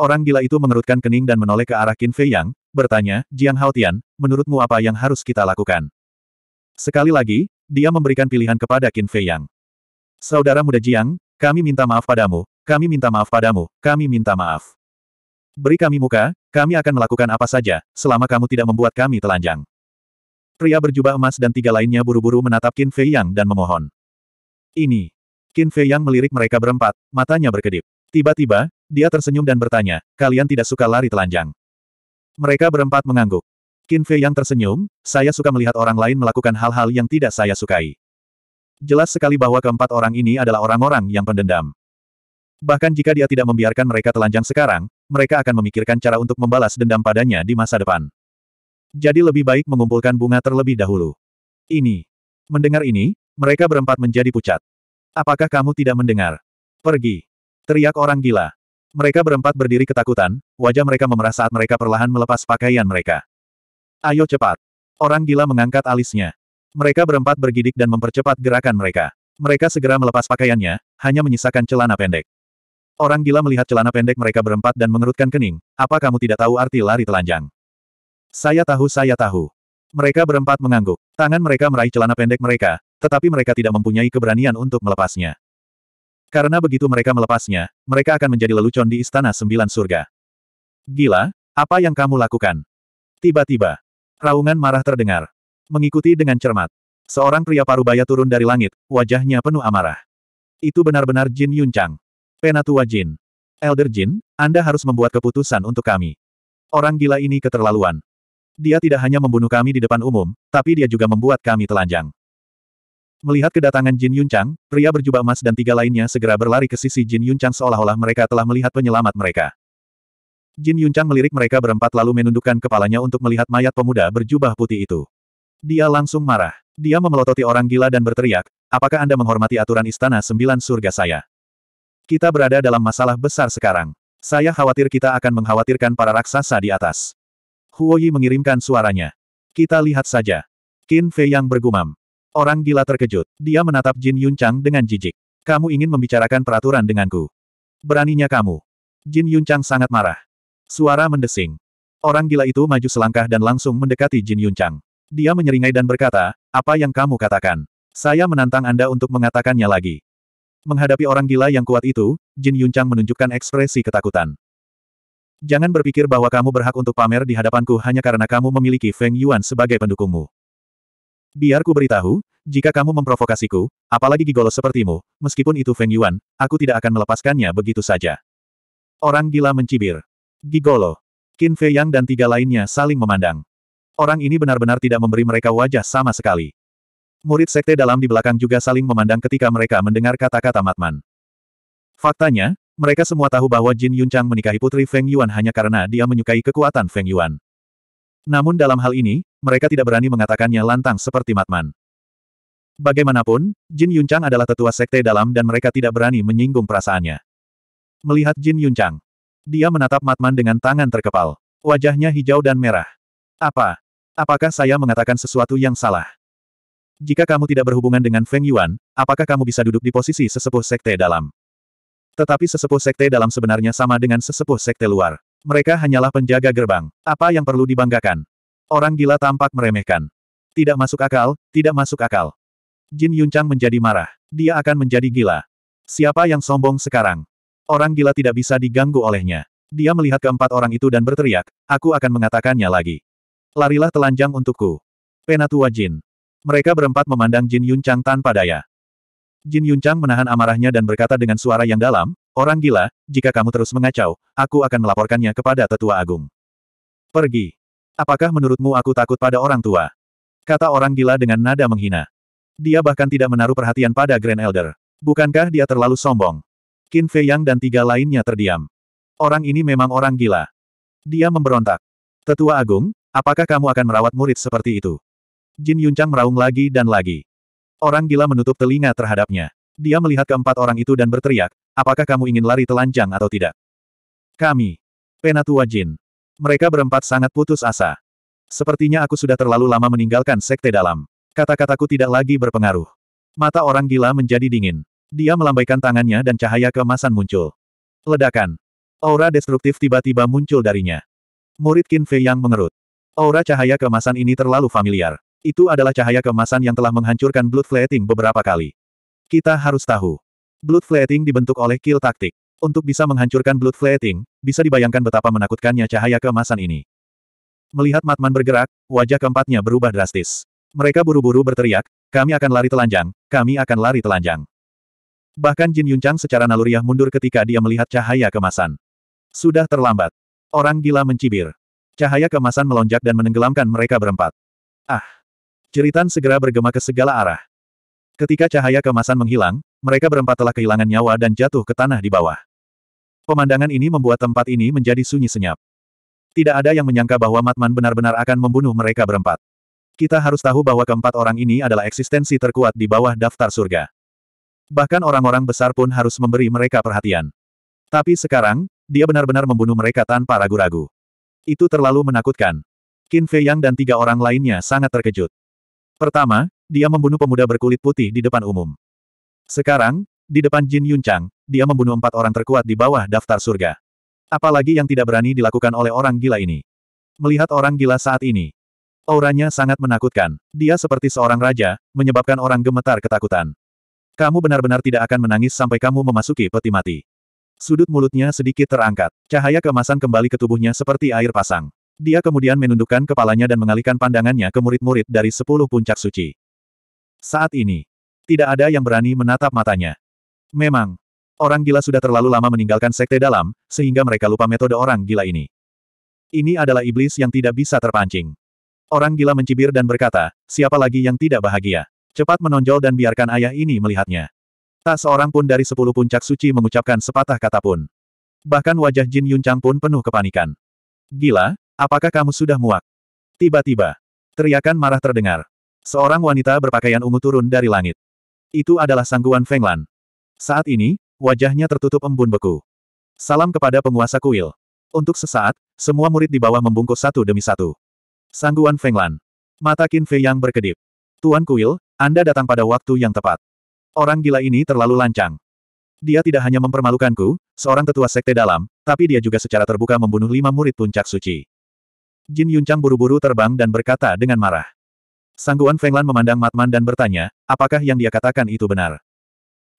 Orang gila itu mengerutkan kening dan menoleh ke arah Qin Fei Yang, bertanya, Jiang Haotian, menurutmu apa yang harus kita lakukan? Sekali lagi, dia memberikan pilihan kepada Qin Fei Yang. Saudara muda Jiang, kami minta maaf padamu, kami minta maaf padamu, kami minta maaf. Beri kami muka, kami akan melakukan apa saja, selama kamu tidak membuat kami telanjang. Pria berjubah emas dan tiga lainnya buru-buru menatap Qin Fei Yang dan memohon. Ini. Qin Fei Yang melirik mereka berempat, matanya berkedip. Tiba-tiba, dia tersenyum dan bertanya, kalian tidak suka lari telanjang. Mereka berempat mengangguk. Qin Fei yang tersenyum, saya suka melihat orang lain melakukan hal-hal yang tidak saya sukai. Jelas sekali bahwa keempat orang ini adalah orang-orang yang pendendam. Bahkan jika dia tidak membiarkan mereka telanjang sekarang, mereka akan memikirkan cara untuk membalas dendam padanya di masa depan. Jadi lebih baik mengumpulkan bunga terlebih dahulu. Ini. Mendengar ini, mereka berempat menjadi pucat. Apakah kamu tidak mendengar? Pergi. Teriak orang gila. Mereka berempat berdiri ketakutan, wajah mereka memerah saat mereka perlahan melepas pakaian mereka. Ayo cepat. Orang gila mengangkat alisnya. Mereka berempat bergidik dan mempercepat gerakan mereka. Mereka segera melepas pakaiannya, hanya menyisakan celana pendek. Orang gila melihat celana pendek mereka berempat dan mengerutkan kening, apa kamu tidak tahu arti lari telanjang? Saya tahu saya tahu. Mereka berempat mengangguk. Tangan mereka meraih celana pendek mereka, tetapi mereka tidak mempunyai keberanian untuk melepasnya. Karena begitu mereka melepasnya, mereka akan menjadi lelucon di Istana Sembilan Surga. Gila, apa yang kamu lakukan? Tiba-tiba, raungan marah terdengar. Mengikuti dengan cermat, seorang pria parubaya turun dari langit, wajahnya penuh amarah. Itu benar-benar Jin Yun Chang, Penatua Jin. Elder Jin, Anda harus membuat keputusan untuk kami. Orang gila ini keterlaluan. Dia tidak hanya membunuh kami di depan umum, tapi dia juga membuat kami telanjang. Melihat kedatangan Jin Yunchang, pria berjubah emas dan tiga lainnya segera berlari ke sisi Jin Yunchang seolah-olah mereka telah melihat penyelamat mereka. Jin Yunchang melirik mereka berempat lalu menundukkan kepalanya untuk melihat mayat pemuda berjubah putih itu. Dia langsung marah. Dia memelototi orang gila dan berteriak, apakah Anda menghormati aturan Istana Sembilan Surga saya? Kita berada dalam masalah besar sekarang. Saya khawatir kita akan mengkhawatirkan para raksasa di atas. Huoyi mengirimkan suaranya. Kita lihat saja. Qin Fei yang bergumam. Orang gila terkejut. Dia menatap Jin Yun Chang dengan jijik. Kamu ingin membicarakan peraturan denganku. Beraninya kamu. Jin Yun Chang sangat marah. Suara mendesing. Orang gila itu maju selangkah dan langsung mendekati Jin Yun Chang. Dia menyeringai dan berkata, apa yang kamu katakan? Saya menantang Anda untuk mengatakannya lagi. Menghadapi orang gila yang kuat itu, Jin Yun Chang menunjukkan ekspresi ketakutan. Jangan berpikir bahwa kamu berhak untuk pamer di hadapanku hanya karena kamu memiliki Feng Yuan sebagai pendukungmu. Biar ku beritahu, jika kamu memprovokasiku, apalagi gigolo sepertimu, meskipun itu Feng Yuan, aku tidak akan melepaskannya begitu saja. Orang gila mencibir. Gigolo. Qin Fei Yang dan tiga lainnya saling memandang. Orang ini benar-benar tidak memberi mereka wajah sama sekali. Murid sekte dalam di belakang juga saling memandang ketika mereka mendengar kata-kata Matman. Faktanya, mereka semua tahu bahwa Jin Yunchang menikahi putri Feng Yuan hanya karena dia menyukai kekuatan Feng Yuan. Namun dalam hal ini, mereka tidak berani mengatakannya lantang seperti Matman. Bagaimanapun, Jin Yuncang adalah tetua sekte dalam dan mereka tidak berani menyinggung perasaannya. Melihat Jin Yuncang, dia menatap Matman dengan tangan terkepal. Wajahnya hijau dan merah. Apa? Apakah saya mengatakan sesuatu yang salah? Jika kamu tidak berhubungan dengan Feng Yuan, apakah kamu bisa duduk di posisi sesepuh sekte dalam? Tetapi sesepuh sekte dalam sebenarnya sama dengan sesepuh sekte luar. Mereka hanyalah penjaga gerbang. Apa yang perlu dibanggakan? Orang gila tampak meremehkan. Tidak masuk akal, tidak masuk akal. Jin Yuncang menjadi marah. Dia akan menjadi gila. Siapa yang sombong sekarang? Orang gila tidak bisa diganggu olehnya. Dia melihat keempat orang itu dan berteriak, aku akan mengatakannya lagi. Larilah telanjang untukku. Penatua Jin. Mereka berempat memandang Jin Yuncang tanpa daya. Jin Yuncang menahan amarahnya dan berkata dengan suara yang dalam, Orang gila, jika kamu terus mengacau, aku akan melaporkannya kepada Tetua Agung. Pergi. Apakah menurutmu aku takut pada orang tua? Kata orang gila dengan nada menghina. Dia bahkan tidak menaruh perhatian pada Grand Elder. Bukankah dia terlalu sombong? Qin Fei Yang dan tiga lainnya terdiam. Orang ini memang orang gila. Dia memberontak. Tetua Agung, apakah kamu akan merawat murid seperti itu? Jin Yuncang meraung lagi dan lagi. Orang gila menutup telinga terhadapnya. Dia melihat keempat orang itu dan berteriak, apakah kamu ingin lari telanjang atau tidak? Kami. Penatua Jin. Mereka berempat sangat putus asa. Sepertinya aku sudah terlalu lama meninggalkan sekte dalam. Kata-kataku tidak lagi berpengaruh. Mata orang gila menjadi dingin. Dia melambaikan tangannya dan cahaya kemasan muncul. Ledakan. Aura destruktif tiba-tiba muncul darinya. Murid Qin Fei yang mengerut. Aura cahaya kemasan ini terlalu familiar. Itu adalah cahaya kemasan yang telah menghancurkan Blood Flating beberapa kali. Kita harus tahu. Blood Flating dibentuk oleh kill taktik untuk bisa menghancurkan Blood Flating, bisa dibayangkan betapa menakutkannya cahaya kemasan ini. Melihat Matman bergerak, wajah keempatnya berubah drastis. Mereka buru-buru berteriak, kami akan lari telanjang, kami akan lari telanjang. Bahkan Jin Yunchang secara naluriah mundur ketika dia melihat cahaya kemasan. Sudah terlambat. Orang gila mencibir. Cahaya kemasan melonjak dan menenggelamkan mereka berempat. Ah! Ceritan segera bergema ke segala arah. Ketika cahaya kemasan menghilang, mereka berempat telah kehilangan nyawa dan jatuh ke tanah di bawah. Pemandangan ini membuat tempat ini menjadi sunyi senyap. Tidak ada yang menyangka bahwa Matman benar-benar akan membunuh mereka berempat. Kita harus tahu bahwa keempat orang ini adalah eksistensi terkuat di bawah daftar surga. Bahkan orang-orang besar pun harus memberi mereka perhatian. Tapi sekarang, dia benar-benar membunuh mereka tanpa ragu-ragu. Itu terlalu menakutkan. Qin Fei Yang dan tiga orang lainnya sangat terkejut. Pertama, dia membunuh pemuda berkulit putih di depan umum. Sekarang, di depan Jin Yun Chang, dia membunuh empat orang terkuat di bawah daftar surga. Apalagi yang tidak berani dilakukan oleh orang gila ini. Melihat orang gila saat ini, auranya sangat menakutkan. Dia seperti seorang raja, menyebabkan orang gemetar ketakutan. Kamu benar-benar tidak akan menangis sampai kamu memasuki peti mati. Sudut mulutnya sedikit terangkat. Cahaya kemasan kembali ke tubuhnya seperti air pasang. Dia kemudian menundukkan kepalanya dan mengalihkan pandangannya ke murid-murid dari sepuluh puncak suci. Saat ini, tidak ada yang berani menatap matanya. Memang, orang gila sudah terlalu lama meninggalkan sekte dalam, sehingga mereka lupa metode orang gila ini. Ini adalah iblis yang tidak bisa terpancing. Orang gila mencibir dan berkata, siapa lagi yang tidak bahagia? Cepat menonjol dan biarkan ayah ini melihatnya. Tak seorang pun dari sepuluh puncak suci mengucapkan sepatah kata pun. Bahkan wajah Jin Yun Chang pun penuh kepanikan. Gila, apakah kamu sudah muak? Tiba-tiba, teriakan marah terdengar. Seorang wanita berpakaian ungu turun dari langit. Itu adalah sangguan Feng Lan. Saat ini, wajahnya tertutup embun beku. Salam kepada penguasa kuil. Untuk sesaat, semua murid di bawah membungkuk satu demi satu. Sangguan Fenglan. Mata Qin Fei yang berkedip. Tuan kuil, Anda datang pada waktu yang tepat. Orang gila ini terlalu lancang. Dia tidak hanya mempermalukanku, seorang tetua sekte dalam, tapi dia juga secara terbuka membunuh lima murid puncak suci. Jin Yuncang buru-buru terbang dan berkata dengan marah. Sangguan Fenglan memandang Matman dan bertanya, apakah yang dia katakan itu benar?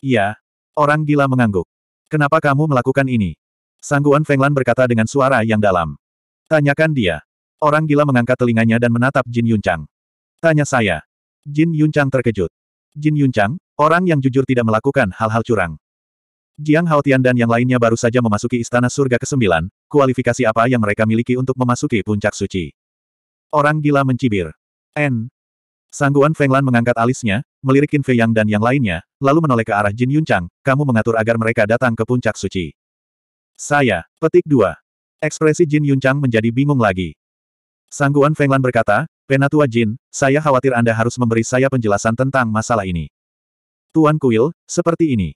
Iya, Orang gila mengangguk. Kenapa kamu melakukan ini? Sangguan Fenglan berkata dengan suara yang dalam. Tanyakan dia. Orang gila mengangkat telinganya dan menatap Jin Yunchang. Tanya saya. Jin Yunchang terkejut. Jin Yunchang, orang yang jujur tidak melakukan hal-hal curang. Jiang Haotian dan yang lainnya baru saja memasuki Istana Surga ke-9, kualifikasi apa yang mereka miliki untuk memasuki puncak suci. Orang gila mencibir. N, Sangguan Fenglan mengangkat alisnya, melirikin Fei Yang dan yang lainnya, lalu menoleh ke arah Jin Yun Chang. kamu mengatur agar mereka datang ke puncak suci. Saya, petik dua. Ekspresi Jin Yun Chang menjadi bingung lagi. Sangguan Fenglan berkata, Penatua Jin, saya khawatir Anda harus memberi saya penjelasan tentang masalah ini. Tuan Kuil, seperti ini.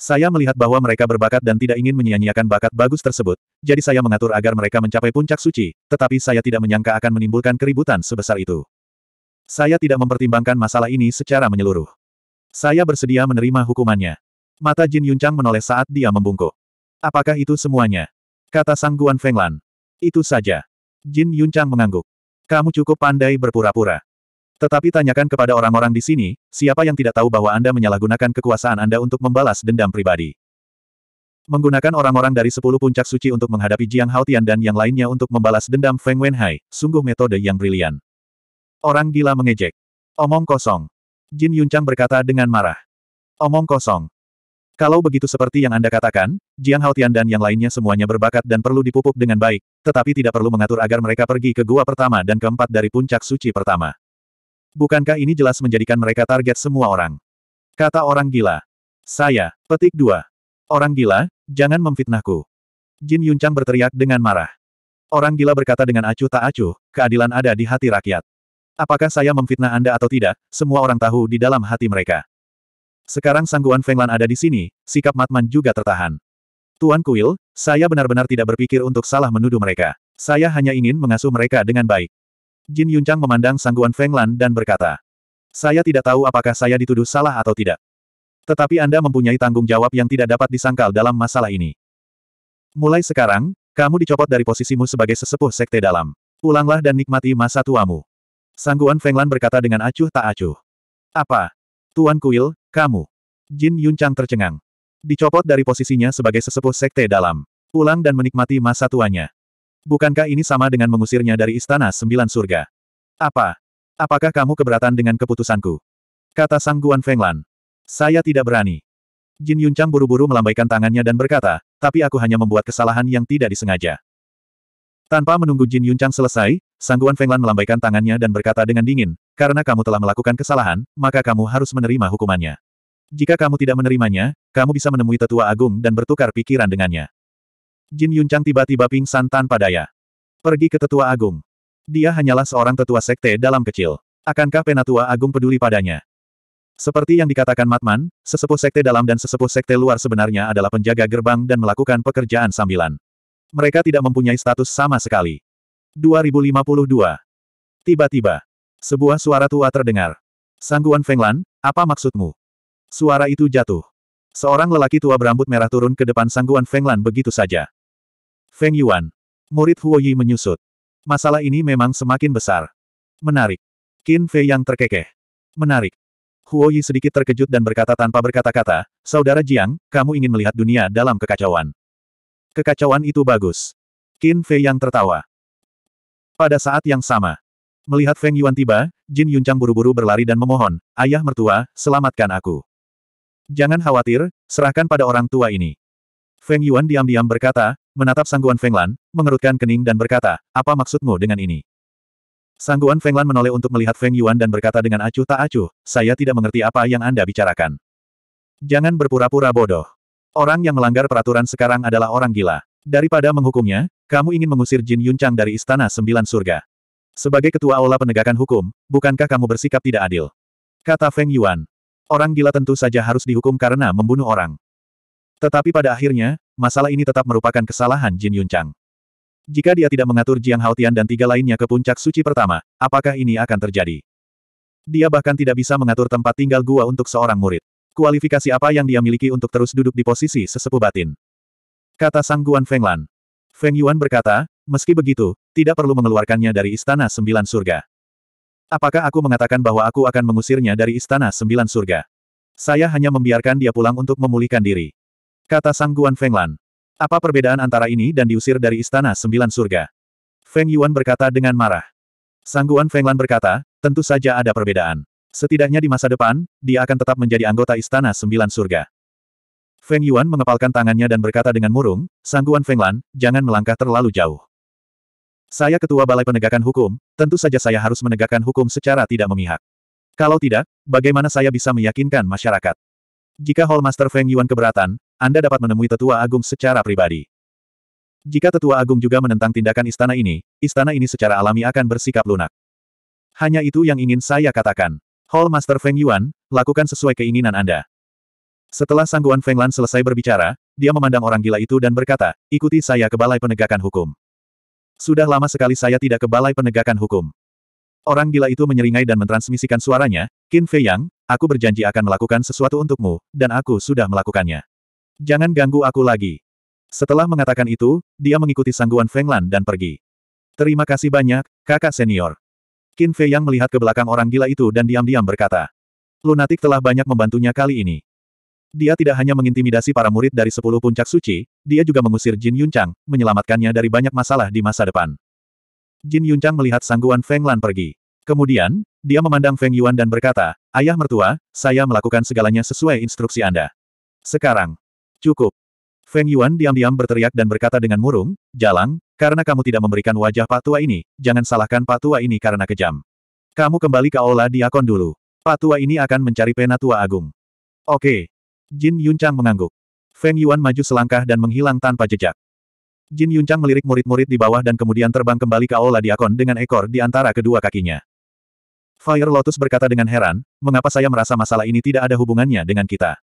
Saya melihat bahwa mereka berbakat dan tidak ingin menyia-nyiakan bakat bagus tersebut, jadi saya mengatur agar mereka mencapai puncak suci, tetapi saya tidak menyangka akan menimbulkan keributan sebesar itu. Saya tidak mempertimbangkan masalah ini secara menyeluruh. Saya bersedia menerima hukumannya. Mata Jin Yuncang menoleh saat dia membungkuk. Apakah itu semuanya? Kata Sang Guan Fenglan. Itu saja. Jin Yuncang mengangguk. Kamu cukup pandai berpura-pura. Tetapi tanyakan kepada orang-orang di sini, siapa yang tidak tahu bahwa Anda menyalahgunakan kekuasaan Anda untuk membalas dendam pribadi. Menggunakan orang-orang dari sepuluh puncak suci untuk menghadapi Jiang Haotian dan yang lainnya untuk membalas dendam Feng Wenhai, sungguh metode yang brilian. Orang gila mengejek. Omong kosong. Jin Yuncang berkata dengan marah. Omong kosong. Kalau begitu seperti yang Anda katakan, Jiang Haotian dan yang lainnya semuanya berbakat dan perlu dipupuk dengan baik, tetapi tidak perlu mengatur agar mereka pergi ke gua pertama dan keempat dari puncak suci pertama. Bukankah ini jelas menjadikan mereka target semua orang? Kata orang gila. Saya, petik dua. Orang gila, jangan memfitnahku. Jin Yuncang berteriak dengan marah. Orang gila berkata dengan acuh tak acuh, keadilan ada di hati rakyat. Apakah saya memfitnah Anda atau tidak, semua orang tahu di dalam hati mereka. Sekarang sangguan Fenglan ada di sini, sikap Matman juga tertahan. Tuan Kuil, saya benar-benar tidak berpikir untuk salah menuduh mereka. Saya hanya ingin mengasuh mereka dengan baik. Jin Yuncang memandang sangguan Fenglan dan berkata, Saya tidak tahu apakah saya dituduh salah atau tidak. Tetapi Anda mempunyai tanggung jawab yang tidak dapat disangkal dalam masalah ini. Mulai sekarang, kamu dicopot dari posisimu sebagai sesepuh sekte dalam. Pulanglah dan nikmati masa tuamu. Sangguan Fenglan berkata dengan acuh tak acuh. Apa? Tuan Kuil, kamu. Jin Yuncang tercengang. Dicopot dari posisinya sebagai sesepuh sekte dalam. Pulang dan menikmati masa tuanya. Bukankah ini sama dengan mengusirnya dari Istana Sembilan Surga? Apa? Apakah kamu keberatan dengan keputusanku? Kata Sangguan Fenglan. Saya tidak berani. Jin Yuncang buru-buru melambaikan tangannya dan berkata, tapi aku hanya membuat kesalahan yang tidak disengaja. Tanpa menunggu Jin Yunchang selesai, Sangguan Fenglan melambaikan tangannya dan berkata dengan dingin, karena kamu telah melakukan kesalahan, maka kamu harus menerima hukumannya. Jika kamu tidak menerimanya, kamu bisa menemui tetua agung dan bertukar pikiran dengannya. Jin Yunchang tiba-tiba pingsan tanpa daya. Pergi ke tetua agung. Dia hanyalah seorang tetua sekte dalam kecil. Akankah penatua agung peduli padanya? Seperti yang dikatakan Matman, sesepuh sekte dalam dan sesepuh sekte luar sebenarnya adalah penjaga gerbang dan melakukan pekerjaan sambilan. Mereka tidak mempunyai status sama sekali. 2052. Tiba-tiba, sebuah suara tua terdengar. Sangguan Fenglan, apa maksudmu? Suara itu jatuh. Seorang lelaki tua berambut merah turun ke depan Sangguan Fenglan begitu saja. Feng Yuan. Murid Huo Yi menyusut. Masalah ini memang semakin besar. Menarik. Qin Fei yang terkekeh. Menarik. Huo Yi sedikit terkejut dan berkata tanpa berkata-kata, Saudara Jiang, kamu ingin melihat dunia dalam kekacauan. Kekacauan itu bagus. Qin Fei yang tertawa. Pada saat yang sama, melihat Feng Yuan tiba, Jin Yuncang buru-buru berlari dan memohon, Ayah mertua, selamatkan aku. Jangan khawatir, serahkan pada orang tua ini. Feng Yuan diam-diam berkata, menatap Sangguan Feng Lan, mengerutkan kening dan berkata, apa maksudmu dengan ini? Sangguan Feng Lan menoleh untuk melihat Feng Yuan dan berkata dengan acuh tak acuh, saya tidak mengerti apa yang Anda bicarakan. Jangan berpura-pura bodoh. Orang yang melanggar peraturan sekarang adalah orang gila. Daripada menghukumnya, kamu ingin mengusir Jin Yuncang dari Istana Sembilan Surga. Sebagai ketua aula penegakan hukum, bukankah kamu bersikap tidak adil? Kata Feng Yuan. Orang gila tentu saja harus dihukum karena membunuh orang. Tetapi pada akhirnya, masalah ini tetap merupakan kesalahan Jin Yuncang. Jika dia tidak mengatur Jiang Haotian dan tiga lainnya ke puncak suci pertama, apakah ini akan terjadi? Dia bahkan tidak bisa mengatur tempat tinggal gua untuk seorang murid. Kualifikasi apa yang dia miliki untuk terus duduk di posisi sesepuh batin? Kata Sang Guan Lan. Feng Yuan berkata, meski begitu, tidak perlu mengeluarkannya dari Istana Sembilan Surga. Apakah aku mengatakan bahwa aku akan mengusirnya dari Istana Sembilan Surga? Saya hanya membiarkan dia pulang untuk memulihkan diri. Kata Sang Guan Lan. Apa perbedaan antara ini dan diusir dari Istana Sembilan Surga? Feng Yuan berkata dengan marah. Sang Guan Lan berkata, tentu saja ada perbedaan. Setidaknya di masa depan, dia akan tetap menjadi anggota Istana Sembilan Surga. Feng Yuan mengepalkan tangannya dan berkata dengan murung, Sangguan Feng Lan, jangan melangkah terlalu jauh. Saya ketua balai penegakan hukum, tentu saja saya harus menegakkan hukum secara tidak memihak. Kalau tidak, bagaimana saya bisa meyakinkan masyarakat? Jika Hall Master Feng Yuan keberatan, Anda dapat menemui tetua agung secara pribadi. Jika tetua agung juga menentang tindakan istana ini, istana ini secara alami akan bersikap lunak. Hanya itu yang ingin saya katakan. Hall Master Feng Yuan, lakukan sesuai keinginan Anda. Setelah Sangguan Feng Lan selesai berbicara, dia memandang orang gila itu dan berkata, ikuti saya ke Balai Penegakan Hukum. Sudah lama sekali saya tidak ke Balai Penegakan Hukum. Orang gila itu menyeringai dan mentransmisikan suaranya, Qin Fei Yang, aku berjanji akan melakukan sesuatu untukmu, dan aku sudah melakukannya. Jangan ganggu aku lagi. Setelah mengatakan itu, dia mengikuti sangguan Feng Lan dan pergi. Terima kasih banyak, kakak senior. Qin Fei yang melihat ke belakang orang gila itu dan diam-diam berkata. Lunatik telah banyak membantunya kali ini. Dia tidak hanya mengintimidasi para murid dari sepuluh puncak suci, dia juga mengusir Jin Yunchang, menyelamatkannya dari banyak masalah di masa depan. Jin Yunchang melihat sangguan Feng Lan pergi. Kemudian, dia memandang Feng Yuan dan berkata, Ayah mertua, saya melakukan segalanya sesuai instruksi Anda. Sekarang. Cukup. Feng Yuan diam-diam berteriak dan berkata dengan murung, Jalang, karena kamu tidak memberikan wajah Pak Tua ini, jangan salahkan Pak Tua ini karena kejam. Kamu kembali ke Aula Diakon dulu. Pak Tua ini akan mencari Pena Tua Agung. Oke. Jin Yuncang mengangguk. Feng Yuan maju selangkah dan menghilang tanpa jejak. Jin Yuncang melirik murid-murid di bawah dan kemudian terbang kembali ke Aula Diakon dengan ekor di antara kedua kakinya. Fire Lotus berkata dengan heran, mengapa saya merasa masalah ini tidak ada hubungannya dengan kita.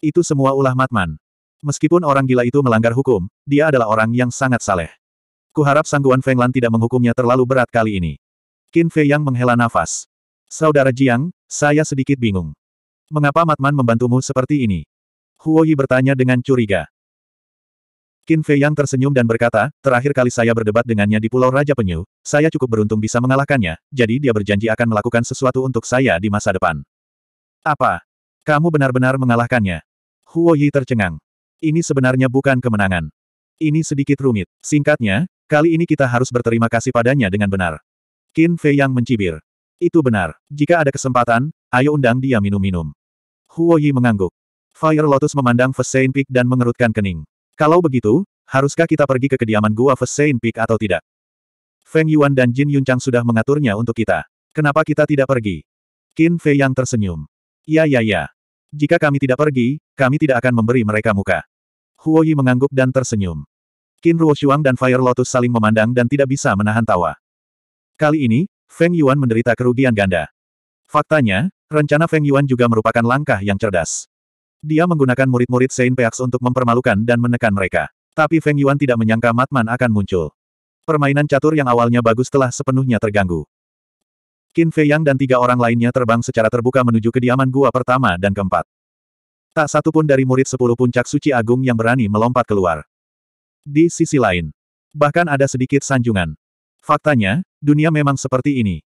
Itu semua ulah Matman. Meskipun orang gila itu melanggar hukum, dia adalah orang yang sangat saleh. Kuharap Sangguan Lan tidak menghukumnya terlalu berat kali ini. Qin Fei yang menghela nafas. Saudara Jiang, saya sedikit bingung. Mengapa Matman membantumu seperti ini? Huo Yi bertanya dengan curiga. Qin Fei yang tersenyum dan berkata, terakhir kali saya berdebat dengannya di Pulau Raja Penyu, saya cukup beruntung bisa mengalahkannya, jadi dia berjanji akan melakukan sesuatu untuk saya di masa depan. Apa? Kamu benar-benar mengalahkannya? Huo Yi tercengang. Ini sebenarnya bukan kemenangan. Ini sedikit rumit. Singkatnya, kali ini kita harus berterima kasih padanya dengan benar. Qin Fei yang mencibir. Itu benar. Jika ada kesempatan, ayo undang dia minum-minum. Huo Yi mengangguk. Fire Lotus memandang Vesain Peak dan mengerutkan kening. Kalau begitu, haruskah kita pergi ke kediaman gua Vesain Peak atau tidak? Feng Yuan dan Jin Yunchang sudah mengaturnya untuk kita. Kenapa kita tidak pergi? Qin Fei yang tersenyum. Ya ya ya. Jika kami tidak pergi, kami tidak akan memberi mereka muka. Huo Yi mengangguk dan tersenyum. Qin Ruoshuang dan Fire Lotus saling memandang dan tidak bisa menahan tawa. Kali ini, Feng Yuan menderita kerugian ganda. Faktanya, rencana Feng Yuan juga merupakan langkah yang cerdas. Dia menggunakan murid-murid Saint Peaks untuk mempermalukan dan menekan mereka. Tapi Feng Yuan tidak menyangka Matman akan muncul. Permainan catur yang awalnya bagus telah sepenuhnya terganggu. Qin Fei Yang dan tiga orang lainnya terbang secara terbuka menuju kediaman gua pertama dan keempat. Tak satu pun dari murid sepuluh puncak suci agung yang berani melompat keluar. Di sisi lain, bahkan ada sedikit sanjungan. Faktanya, dunia memang seperti ini.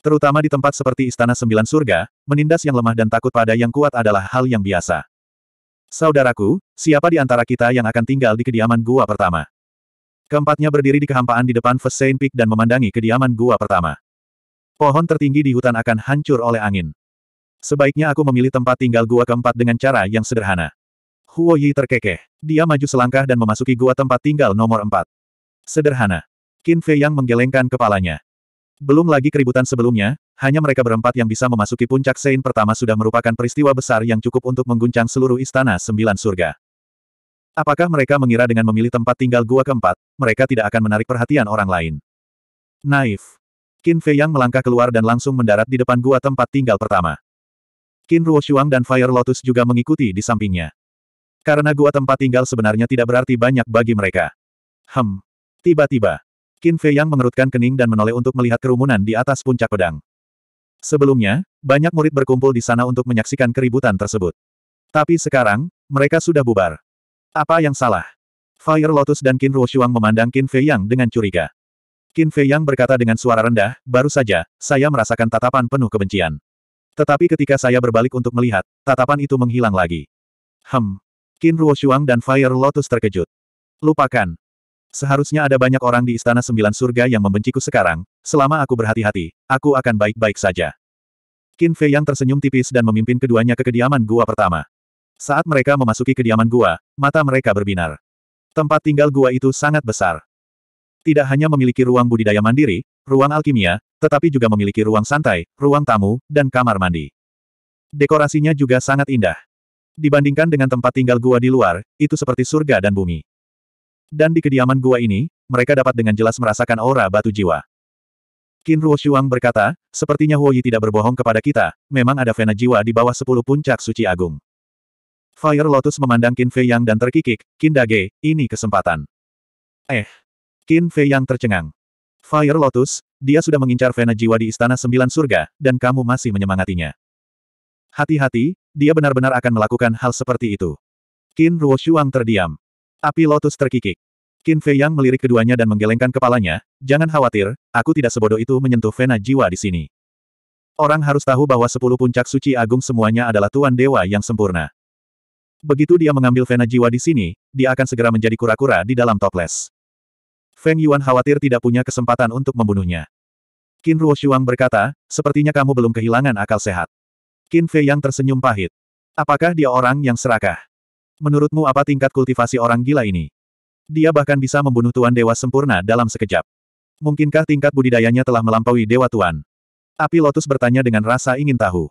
Terutama di tempat seperti Istana Sembilan Surga, menindas yang lemah dan takut pada yang kuat adalah hal yang biasa. Saudaraku, siapa di antara kita yang akan tinggal di kediaman gua pertama? Keempatnya berdiri di kehampaan di depan Vesain Peak dan memandangi kediaman gua pertama. Pohon tertinggi di hutan akan hancur oleh angin. Sebaiknya aku memilih tempat tinggal gua keempat dengan cara yang sederhana. Huo Yi terkekeh. Dia maju selangkah dan memasuki gua tempat tinggal nomor empat. Sederhana. Qin Fei yang menggelengkan kepalanya. Belum lagi keributan sebelumnya, hanya mereka berempat yang bisa memasuki puncak Sein pertama sudah merupakan peristiwa besar yang cukup untuk mengguncang seluruh istana sembilan surga. Apakah mereka mengira dengan memilih tempat tinggal gua keempat, mereka tidak akan menarik perhatian orang lain? Naif. Qin Fei yang melangkah keluar dan langsung mendarat di depan gua tempat tinggal pertama. Qin Ruo Shuang dan Fire Lotus juga mengikuti di sampingnya. Karena gua tempat tinggal sebenarnya tidak berarti banyak bagi mereka. Hem. Tiba-tiba. Qin Fei Yang mengerutkan kening dan menoleh untuk melihat kerumunan di atas puncak pedang. Sebelumnya, banyak murid berkumpul di sana untuk menyaksikan keributan tersebut. Tapi sekarang, mereka sudah bubar. Apa yang salah? Fire Lotus dan Qin Ruoshuang memandang Qin Fei Yang dengan curiga. Qin Fei Yang berkata dengan suara rendah, baru saja, saya merasakan tatapan penuh kebencian. Tetapi ketika saya berbalik untuk melihat, tatapan itu menghilang lagi. Hem, Qin Ruoshuang dan Fire Lotus terkejut. Lupakan. Seharusnya ada banyak orang di Istana Sembilan Surga yang membenciku sekarang, selama aku berhati-hati, aku akan baik-baik saja. Qin Fei yang tersenyum tipis dan memimpin keduanya ke kediaman gua pertama. Saat mereka memasuki kediaman gua, mata mereka berbinar. Tempat tinggal gua itu sangat besar. Tidak hanya memiliki ruang budidaya mandiri, ruang alkimia, tetapi juga memiliki ruang santai, ruang tamu, dan kamar mandi. Dekorasinya juga sangat indah. Dibandingkan dengan tempat tinggal gua di luar, itu seperti surga dan bumi. Dan di kediaman gua ini, mereka dapat dengan jelas merasakan aura batu jiwa. Qin Ruoshuang berkata, sepertinya Huoyi tidak berbohong kepada kita, memang ada vena jiwa di bawah sepuluh puncak suci agung. Fire Lotus memandang Qin Fei Yang dan terkikik, Qin Dage, ini kesempatan. Eh. Qin Fei Yang tercengang. Fire Lotus, dia sudah mengincar vena jiwa di Istana Sembilan Surga, dan kamu masih menyemangatinya. Hati-hati, dia benar-benar akan melakukan hal seperti itu. Qin Ruoshuang terdiam. Api lotus terkikik. Qin Fei Yang melirik keduanya dan menggelengkan kepalanya, jangan khawatir, aku tidak sebodoh itu menyentuh vena jiwa di sini. Orang harus tahu bahwa sepuluh puncak suci agung semuanya adalah Tuan Dewa yang sempurna. Begitu dia mengambil vena jiwa di sini, dia akan segera menjadi kura-kura di dalam toples. Feng Yuan khawatir tidak punya kesempatan untuk membunuhnya. Qin Ruoshuang berkata, sepertinya kamu belum kehilangan akal sehat. Qin Fei yang tersenyum pahit. Apakah dia orang yang serakah? Menurutmu apa tingkat kultivasi orang gila ini? Dia bahkan bisa membunuh Tuan Dewa sempurna dalam sekejap. Mungkinkah tingkat budidayanya telah melampaui Dewa Tuan? Api Lotus bertanya dengan rasa ingin tahu.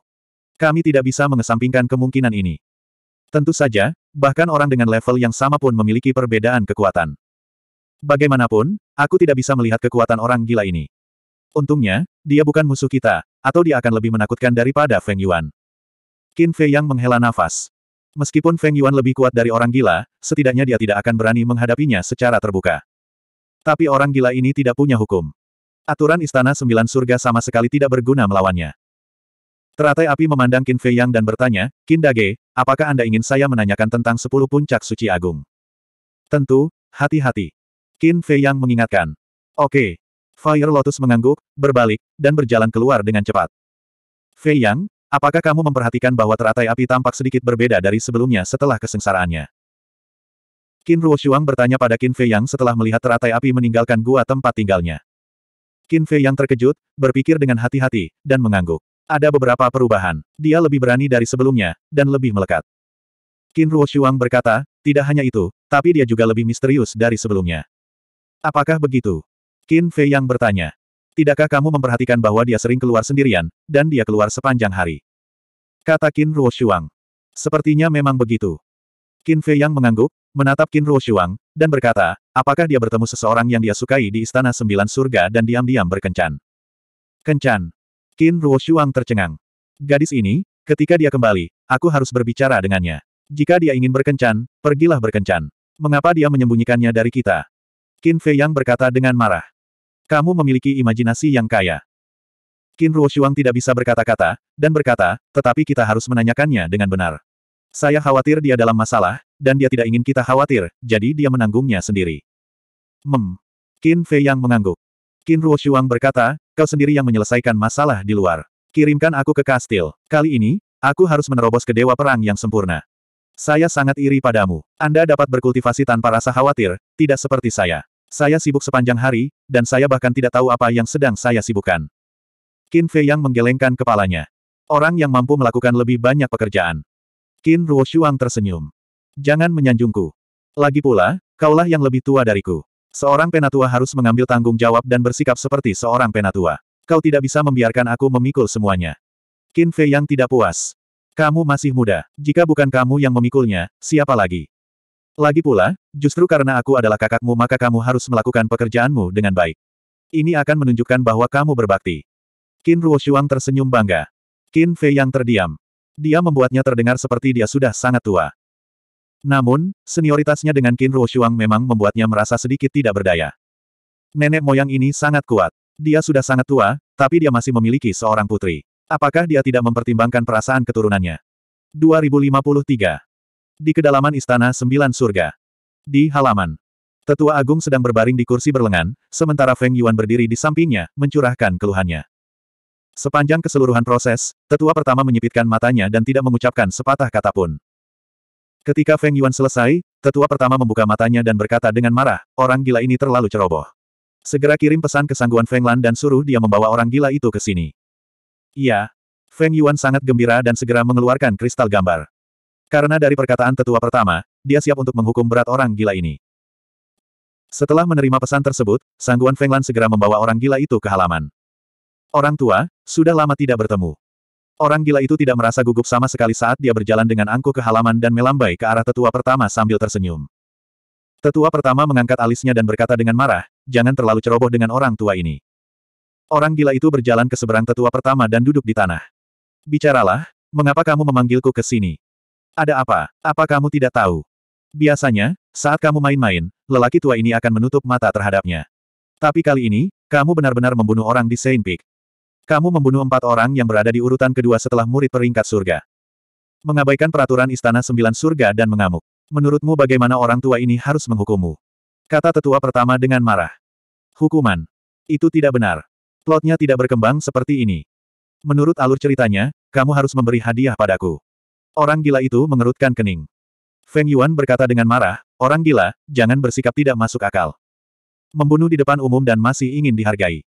Kami tidak bisa mengesampingkan kemungkinan ini. Tentu saja, bahkan orang dengan level yang sama pun memiliki perbedaan kekuatan. Bagaimanapun, aku tidak bisa melihat kekuatan orang gila ini. Untungnya, dia bukan musuh kita, atau dia akan lebih menakutkan daripada Feng Yuan. Qin Fei Yang menghela nafas. Meskipun Feng Yuan lebih kuat dari orang gila, setidaknya dia tidak akan berani menghadapinya secara terbuka. Tapi orang gila ini tidak punya hukum. Aturan Istana Sembilan Surga sama sekali tidak berguna melawannya. Teratai api memandang Qin Fei Yang dan bertanya, Qin Dage, apakah Anda ingin saya menanyakan tentang sepuluh puncak suci agung? Tentu, hati-hati. Qin Fei Yang mengingatkan. Oke, Fire Lotus mengangguk, berbalik, dan berjalan keluar dengan cepat. Fei Yang, apakah kamu memperhatikan bahwa teratai api tampak sedikit berbeda dari sebelumnya setelah kesengsaraannya? Qin Ruoshuang bertanya pada Qin Fei Yang setelah melihat teratai api meninggalkan gua tempat tinggalnya. Qin Fei Yang terkejut, berpikir dengan hati-hati, dan mengangguk. Ada beberapa perubahan. Dia lebih berani dari sebelumnya, dan lebih melekat. Qin Ruoshuang berkata, tidak hanya itu, tapi dia juga lebih misterius dari sebelumnya. Apakah begitu? Qin Fei yang bertanya. Tidakkah kamu memperhatikan bahwa dia sering keluar sendirian, dan dia keluar sepanjang hari? Kata Qin Ruo Shuang. Sepertinya memang begitu. Qin Fei yang mengangguk, menatap Qin Ruo Shuang, dan berkata, apakah dia bertemu seseorang yang dia sukai di Istana Sembilan Surga dan diam-diam berkencan? Kencan. Qin Ruo Shuang tercengang. Gadis ini, ketika dia kembali, aku harus berbicara dengannya. Jika dia ingin berkencan, pergilah berkencan. Mengapa dia menyembunyikannya dari kita? Qin Fei Yang berkata dengan marah. Kamu memiliki imajinasi yang kaya. Qin Ruoshuang tidak bisa berkata-kata, dan berkata, tetapi kita harus menanyakannya dengan benar. Saya khawatir dia dalam masalah, dan dia tidak ingin kita khawatir, jadi dia menanggungnya sendiri. Mem. Qin Fei Yang mengangguk. Qin Ruoshuang berkata, kau sendiri yang menyelesaikan masalah di luar. Kirimkan aku ke kastil. Kali ini, aku harus menerobos ke dewa perang yang sempurna. Saya sangat iri padamu. Anda dapat berkultivasi tanpa rasa khawatir, tidak seperti saya. Saya sibuk sepanjang hari, dan saya bahkan tidak tahu apa yang sedang saya sibukkan. Qin Fei Yang menggelengkan kepalanya. Orang yang mampu melakukan lebih banyak pekerjaan. Qin Ruo Shuang tersenyum. Jangan menyanjungku. Lagi pula, kaulah yang lebih tua dariku. Seorang penatua harus mengambil tanggung jawab dan bersikap seperti seorang penatua. Kau tidak bisa membiarkan aku memikul semuanya. Qin Fei Yang tidak puas. Kamu masih muda. Jika bukan kamu yang memikulnya, siapa lagi? Lagi pula, justru karena aku adalah kakakmu maka kamu harus melakukan pekerjaanmu dengan baik. Ini akan menunjukkan bahwa kamu berbakti. Qin Ruoshuang tersenyum bangga. Qin Fei yang terdiam. Dia membuatnya terdengar seperti dia sudah sangat tua. Namun, senioritasnya dengan Qin Ruoshuang memang membuatnya merasa sedikit tidak berdaya. Nenek moyang ini sangat kuat. Dia sudah sangat tua, tapi dia masih memiliki seorang putri. Apakah dia tidak mempertimbangkan perasaan keturunannya? 2053 di kedalaman Istana Sembilan Surga. Di halaman. Tetua Agung sedang berbaring di kursi berlengan, sementara Feng Yuan berdiri di sampingnya, mencurahkan keluhannya. Sepanjang keseluruhan proses, tetua pertama menyipitkan matanya dan tidak mengucapkan sepatah kata pun. Ketika Feng Yuan selesai, tetua pertama membuka matanya dan berkata dengan marah, orang gila ini terlalu ceroboh. Segera kirim pesan ke sangguan Feng Lan dan suruh dia membawa orang gila itu ke sini. Iya. Feng Yuan sangat gembira dan segera mengeluarkan kristal gambar. Karena dari perkataan tetua pertama, dia siap untuk menghukum berat orang gila ini. Setelah menerima pesan tersebut, Sangguan Fenglan segera membawa orang gila itu ke halaman. Orang tua, sudah lama tidak bertemu. Orang gila itu tidak merasa gugup sama sekali saat dia berjalan dengan angkuh ke halaman dan melambai ke arah tetua pertama sambil tersenyum. Tetua pertama mengangkat alisnya dan berkata dengan marah, jangan terlalu ceroboh dengan orang tua ini. Orang gila itu berjalan ke seberang tetua pertama dan duduk di tanah. Bicaralah, mengapa kamu memanggilku ke sini? Ada apa? Apa kamu tidak tahu? Biasanya, saat kamu main-main, lelaki tua ini akan menutup mata terhadapnya. Tapi kali ini, kamu benar-benar membunuh orang di Saint Peak. Kamu membunuh empat orang yang berada di urutan kedua setelah murid peringkat surga. Mengabaikan peraturan Istana Sembilan Surga dan mengamuk. Menurutmu bagaimana orang tua ini harus menghukummu? Kata tetua pertama dengan marah. Hukuman. Itu tidak benar. Plotnya tidak berkembang seperti ini. Menurut alur ceritanya, kamu harus memberi hadiah padaku. Orang gila itu mengerutkan kening. Feng Yuan berkata dengan marah, orang gila, jangan bersikap tidak masuk akal. Membunuh di depan umum dan masih ingin dihargai.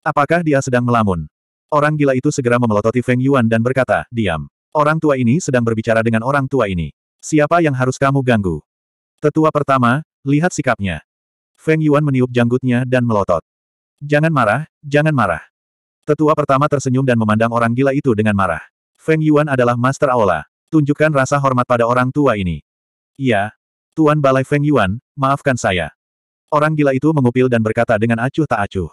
Apakah dia sedang melamun? Orang gila itu segera memelototi Feng Yuan dan berkata, diam. Orang tua ini sedang berbicara dengan orang tua ini. Siapa yang harus kamu ganggu? Tetua pertama, lihat sikapnya. Feng Yuan meniup janggutnya dan melotot. Jangan marah, jangan marah. Tetua pertama tersenyum dan memandang orang gila itu dengan marah. Feng Yuan adalah Master Aula. Tunjukkan rasa hormat pada orang tua ini. Iya, Tuan Balai Feng Yuan, maafkan saya. Orang gila itu mengupil dan berkata dengan acuh tak acuh.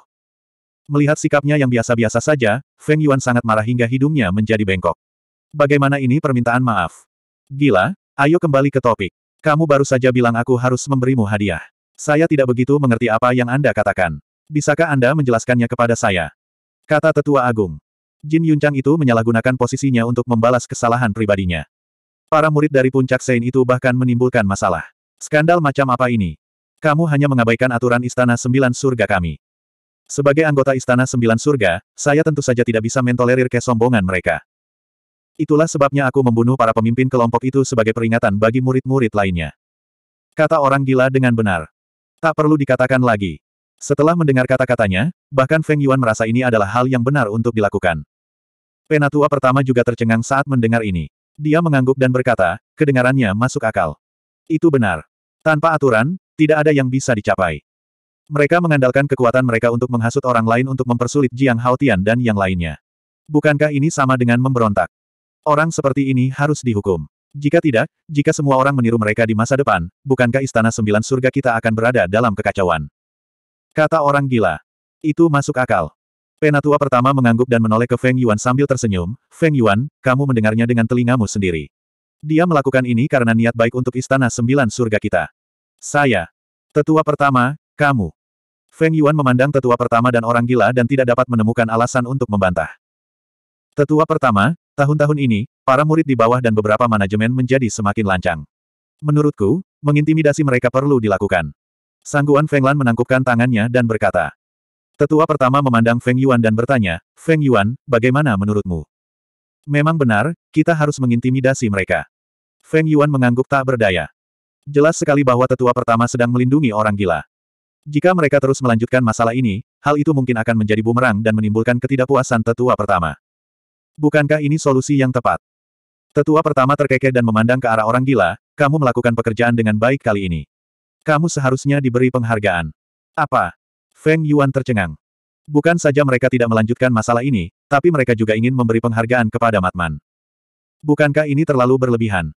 Melihat sikapnya yang biasa-biasa saja, Feng Yuan sangat marah hingga hidungnya menjadi bengkok. Bagaimana ini permintaan maaf? Gila, ayo kembali ke topik. Kamu baru saja bilang aku harus memberimu hadiah. Saya tidak begitu mengerti apa yang Anda katakan. Bisakah Anda menjelaskannya kepada saya? Kata Tetua Agung. Jin Yuncang itu menyalahgunakan posisinya untuk membalas kesalahan pribadinya. Para murid dari puncak Sein itu bahkan menimbulkan masalah. Skandal macam apa ini? Kamu hanya mengabaikan aturan Istana Sembilan Surga kami. Sebagai anggota Istana Sembilan Surga, saya tentu saja tidak bisa mentolerir kesombongan mereka. Itulah sebabnya aku membunuh para pemimpin kelompok itu sebagai peringatan bagi murid-murid lainnya. Kata orang gila dengan benar. Tak perlu dikatakan lagi. Setelah mendengar kata-katanya, bahkan Feng Yuan merasa ini adalah hal yang benar untuk dilakukan. Penatua pertama juga tercengang saat mendengar ini. Dia mengangguk dan berkata, kedengarannya masuk akal. Itu benar. Tanpa aturan, tidak ada yang bisa dicapai. Mereka mengandalkan kekuatan mereka untuk menghasut orang lain untuk mempersulit Jiang Haotian dan yang lainnya. Bukankah ini sama dengan memberontak? Orang seperti ini harus dihukum. Jika tidak, jika semua orang meniru mereka di masa depan, bukankah Istana Sembilan Surga kita akan berada dalam kekacauan? Kata orang gila. Itu masuk akal. Penatua pertama mengangguk dan menoleh ke Feng Yuan sambil tersenyum, Feng Yuan, kamu mendengarnya dengan telingamu sendiri. Dia melakukan ini karena niat baik untuk Istana Sembilan Surga kita. Saya. Tetua pertama, kamu. Feng Yuan memandang tetua pertama dan orang gila dan tidak dapat menemukan alasan untuk membantah. Tetua pertama, tahun-tahun ini, para murid di bawah dan beberapa manajemen menjadi semakin lancang. Menurutku, mengintimidasi mereka perlu dilakukan. Sangguan Fenglan menangkupkan tangannya dan berkata. Tetua pertama memandang Feng Yuan dan bertanya, Feng Yuan, bagaimana menurutmu? Memang benar, kita harus mengintimidasi mereka. Feng Yuan mengangguk tak berdaya. Jelas sekali bahwa tetua pertama sedang melindungi orang gila. Jika mereka terus melanjutkan masalah ini, hal itu mungkin akan menjadi bumerang dan menimbulkan ketidakpuasan tetua pertama. Bukankah ini solusi yang tepat? Tetua pertama terkekeh dan memandang ke arah orang gila, kamu melakukan pekerjaan dengan baik kali ini. Kamu seharusnya diberi penghargaan. Apa? Feng Yuan tercengang. Bukan saja mereka tidak melanjutkan masalah ini, tapi mereka juga ingin memberi penghargaan kepada Matman. Bukankah ini terlalu berlebihan?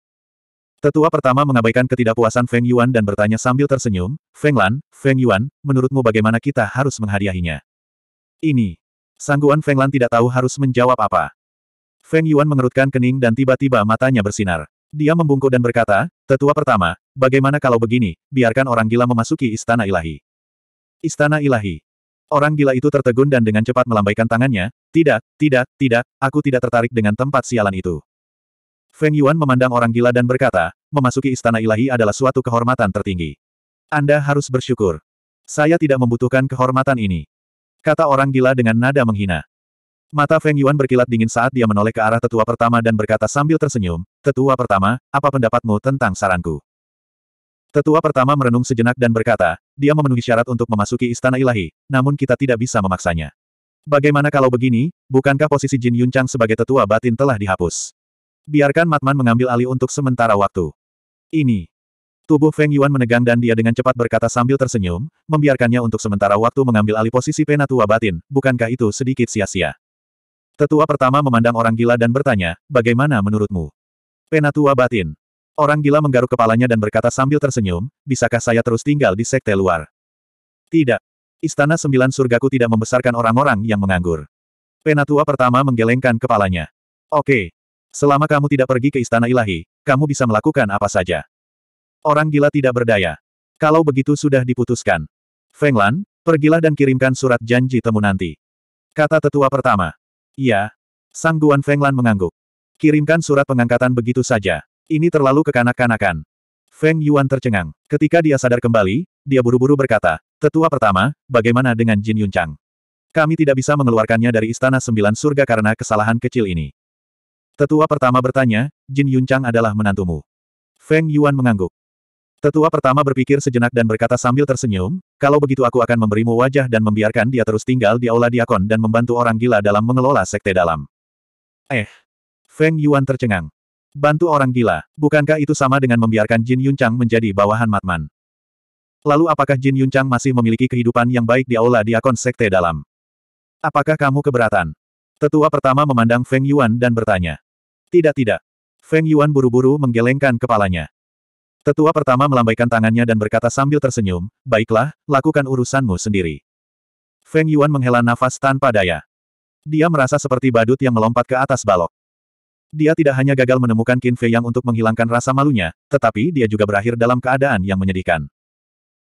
Tetua pertama mengabaikan ketidakpuasan Feng Yuan dan bertanya sambil tersenyum, Feng Lan, Feng Yuan, menurutmu bagaimana kita harus menghadiahinya? Ini. Sangguan Feng Lan tidak tahu harus menjawab apa. Feng Yuan mengerutkan kening dan tiba-tiba matanya bersinar. Dia membungkuk dan berkata, Tetua pertama, Bagaimana kalau begini, biarkan orang gila memasuki istana ilahi. Istana ilahi. Orang gila itu tertegun dan dengan cepat melambaikan tangannya, tidak, tidak, tidak, aku tidak tertarik dengan tempat sialan itu. Feng Yuan memandang orang gila dan berkata, memasuki istana ilahi adalah suatu kehormatan tertinggi. Anda harus bersyukur. Saya tidak membutuhkan kehormatan ini. Kata orang gila dengan nada menghina. Mata Feng Yuan berkilat dingin saat dia menoleh ke arah tetua pertama dan berkata sambil tersenyum, Tetua pertama, apa pendapatmu tentang saranku? Tetua pertama merenung sejenak dan berkata, dia memenuhi syarat untuk memasuki istana ilahi, namun kita tidak bisa memaksanya. Bagaimana kalau begini, bukankah posisi Jin Yunchang sebagai tetua batin telah dihapus? Biarkan Matman mengambil alih untuk sementara waktu. Ini. Tubuh Feng Yuan menegang dan dia dengan cepat berkata sambil tersenyum, membiarkannya untuk sementara waktu mengambil alih posisi penatua batin, bukankah itu sedikit sia-sia? Tetua pertama memandang orang gila dan bertanya, bagaimana menurutmu? Penatua batin, Orang gila menggaruk kepalanya dan berkata sambil tersenyum, bisakah saya terus tinggal di sekte luar? Tidak. Istana Sembilan Surgaku tidak membesarkan orang-orang yang menganggur. Penatua pertama menggelengkan kepalanya. Oke. Selama kamu tidak pergi ke Istana Ilahi, kamu bisa melakukan apa saja. Orang gila tidak berdaya. Kalau begitu sudah diputuskan. Feng Lan, pergilah dan kirimkan surat janji temu nanti. Kata tetua pertama. Iya. Sang Guan Lan mengangguk. Kirimkan surat pengangkatan begitu saja. Ini terlalu kekanak-kanakan. Feng Yuan tercengang. Ketika dia sadar kembali, dia buru-buru berkata, Tetua pertama, bagaimana dengan Jin Yun Chang? Kami tidak bisa mengeluarkannya dari Istana Sembilan Surga karena kesalahan kecil ini. Tetua pertama bertanya, Jin Yun Chang adalah menantumu. Feng Yuan mengangguk. Tetua pertama berpikir sejenak dan berkata sambil tersenyum, kalau begitu aku akan memberimu wajah dan membiarkan dia terus tinggal di aula diakon dan membantu orang gila dalam mengelola sekte dalam. Eh. Feng Yuan tercengang. Bantu orang gila, bukankah itu sama dengan membiarkan Jin Yunchang menjadi bawahan Matman? Lalu apakah Jin Yunchang masih memiliki kehidupan yang baik di aula diakon sekte dalam? Apakah kamu keberatan? Tetua pertama memandang Feng Yuan dan bertanya. Tidak tidak. Feng Yuan buru-buru menggelengkan kepalanya. Tetua pertama melambaikan tangannya dan berkata sambil tersenyum, baiklah, lakukan urusanmu sendiri. Feng Yuan menghela nafas tanpa daya. Dia merasa seperti badut yang melompat ke atas balok. Dia tidak hanya gagal menemukan Qin Fei Yang untuk menghilangkan rasa malunya, tetapi dia juga berakhir dalam keadaan yang menyedihkan.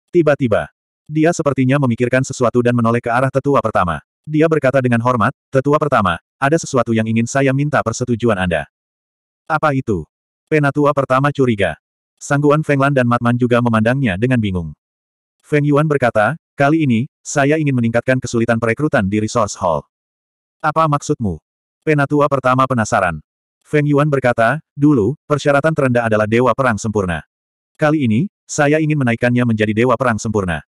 Tiba-tiba, dia sepertinya memikirkan sesuatu dan menoleh ke arah tetua pertama. Dia berkata dengan hormat, tetua pertama, ada sesuatu yang ingin saya minta persetujuan Anda. Apa itu? Penatua pertama curiga. Sangguan Feng Lan dan Matman juga memandangnya dengan bingung. Feng Yuan berkata, kali ini, saya ingin meningkatkan kesulitan perekrutan di Resource Hall. Apa maksudmu? Penatua pertama penasaran. Feng Yuan berkata, dulu, persyaratan terendah adalah Dewa Perang Sempurna. Kali ini, saya ingin menaikkannya menjadi Dewa Perang Sempurna.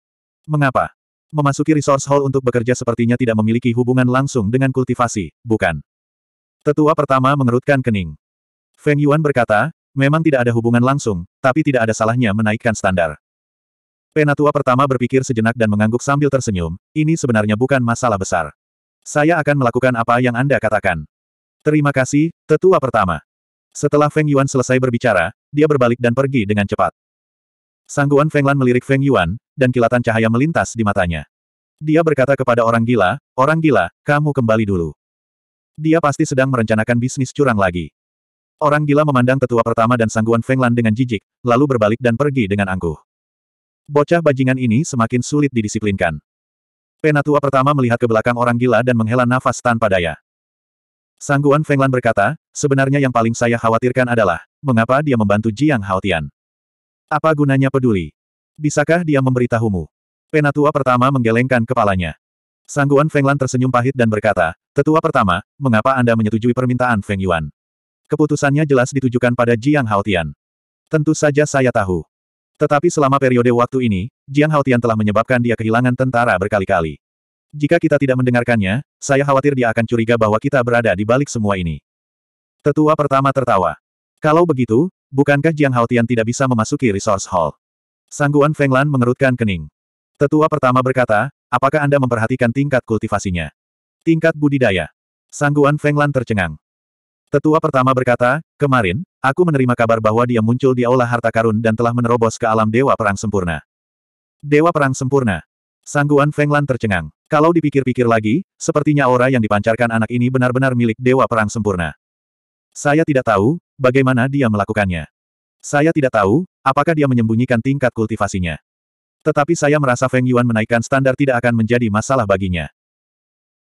Mengapa? Memasuki resource hall untuk bekerja sepertinya tidak memiliki hubungan langsung dengan kultivasi, bukan? Tetua pertama mengerutkan kening. Feng Yuan berkata, memang tidak ada hubungan langsung, tapi tidak ada salahnya menaikkan standar. Penatua pertama berpikir sejenak dan mengangguk sambil tersenyum, ini sebenarnya bukan masalah besar. Saya akan melakukan apa yang Anda katakan. Terima kasih, tetua pertama. Setelah Feng Yuan selesai berbicara, dia berbalik dan pergi dengan cepat. Sangguan Feng Lan melirik Feng Yuan, dan kilatan cahaya melintas di matanya. Dia berkata kepada orang gila, orang gila, kamu kembali dulu. Dia pasti sedang merencanakan bisnis curang lagi. Orang gila memandang tetua pertama dan Sangguan Feng Lan dengan jijik, lalu berbalik dan pergi dengan angkuh. Bocah bajingan ini semakin sulit didisiplinkan. Penatua pertama melihat ke belakang orang gila dan menghela nafas tanpa daya. Sangguan Fenglan berkata, sebenarnya yang paling saya khawatirkan adalah, mengapa dia membantu Jiang Haotian? Apa gunanya peduli? Bisakah dia memberitahumu? Penatua pertama menggelengkan kepalanya. Sangguan Fenglan tersenyum pahit dan berkata, Tetua pertama, mengapa Anda menyetujui permintaan Feng Yuan? Keputusannya jelas ditujukan pada Jiang Haotian. Tentu saja saya tahu. Tetapi selama periode waktu ini, Jiang Haotian telah menyebabkan dia kehilangan tentara berkali-kali. Jika kita tidak mendengarkannya, saya khawatir dia akan curiga bahwa kita berada di balik semua ini. Tetua pertama tertawa. Kalau begitu, bukankah Jiang Haotian tidak bisa memasuki resource hall? Sangguan Fenglan mengerutkan kening. Tetua pertama berkata, apakah Anda memperhatikan tingkat kultivasinya? Tingkat budidaya. Sangguan Fenglan tercengang. Tetua pertama berkata, kemarin, aku menerima kabar bahwa dia muncul di Aula Harta Karun dan telah menerobos ke alam Dewa Perang Sempurna. Dewa Perang Sempurna. Sangguan Fenglan tercengang. Kalau dipikir-pikir lagi, sepertinya aura yang dipancarkan anak ini benar-benar milik Dewa Perang Sempurna. Saya tidak tahu, bagaimana dia melakukannya. Saya tidak tahu, apakah dia menyembunyikan tingkat kultivasinya. Tetapi saya merasa Feng Yuan menaikkan standar tidak akan menjadi masalah baginya.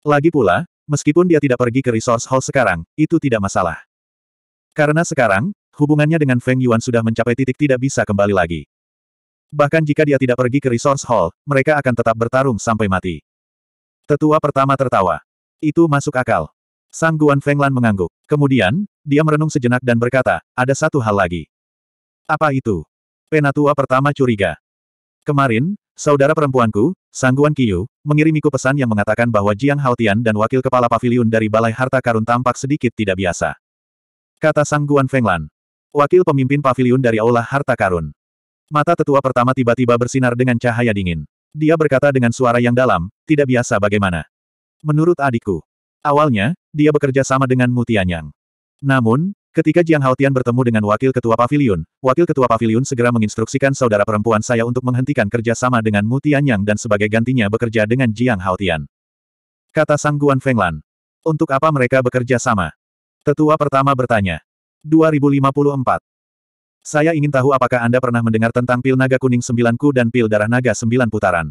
Lagi pula, meskipun dia tidak pergi ke resource hall sekarang, itu tidak masalah. Karena sekarang, hubungannya dengan Feng Yuan sudah mencapai titik tidak bisa kembali lagi. Bahkan jika dia tidak pergi ke Resource Hall, mereka akan tetap bertarung sampai mati. Tetua pertama tertawa. Itu masuk akal. Sang Guan Fenglan mengangguk. Kemudian, dia merenung sejenak dan berkata, ada satu hal lagi. Apa itu? Penatua pertama curiga. Kemarin, saudara perempuanku, Sang Guan Qiyu, mengirimiku pesan yang mengatakan bahwa Jiang Haotian dan wakil kepala pavilion dari Balai Harta Karun tampak sedikit tidak biasa. Kata Sang Guan Fenglan. Wakil pemimpin pavilion dari Aula Harta Karun. Mata tetua pertama tiba-tiba bersinar dengan cahaya dingin. Dia berkata dengan suara yang dalam, tidak biasa bagaimana. Menurut adikku. Awalnya, dia bekerja sama dengan Mutianyang. Namun, ketika Jiang Haotian bertemu dengan wakil ketua pavilion, wakil ketua pavilion segera menginstruksikan saudara perempuan saya untuk menghentikan kerja sama dengan Mutianyang dan sebagai gantinya bekerja dengan Jiang Haotian. Kata Sang Guan Fenglan. Untuk apa mereka bekerja sama? Tetua pertama bertanya. 2054. Saya ingin tahu apakah Anda pernah mendengar tentang pil naga kuning sembilanku dan pil darah naga sembilan putaran.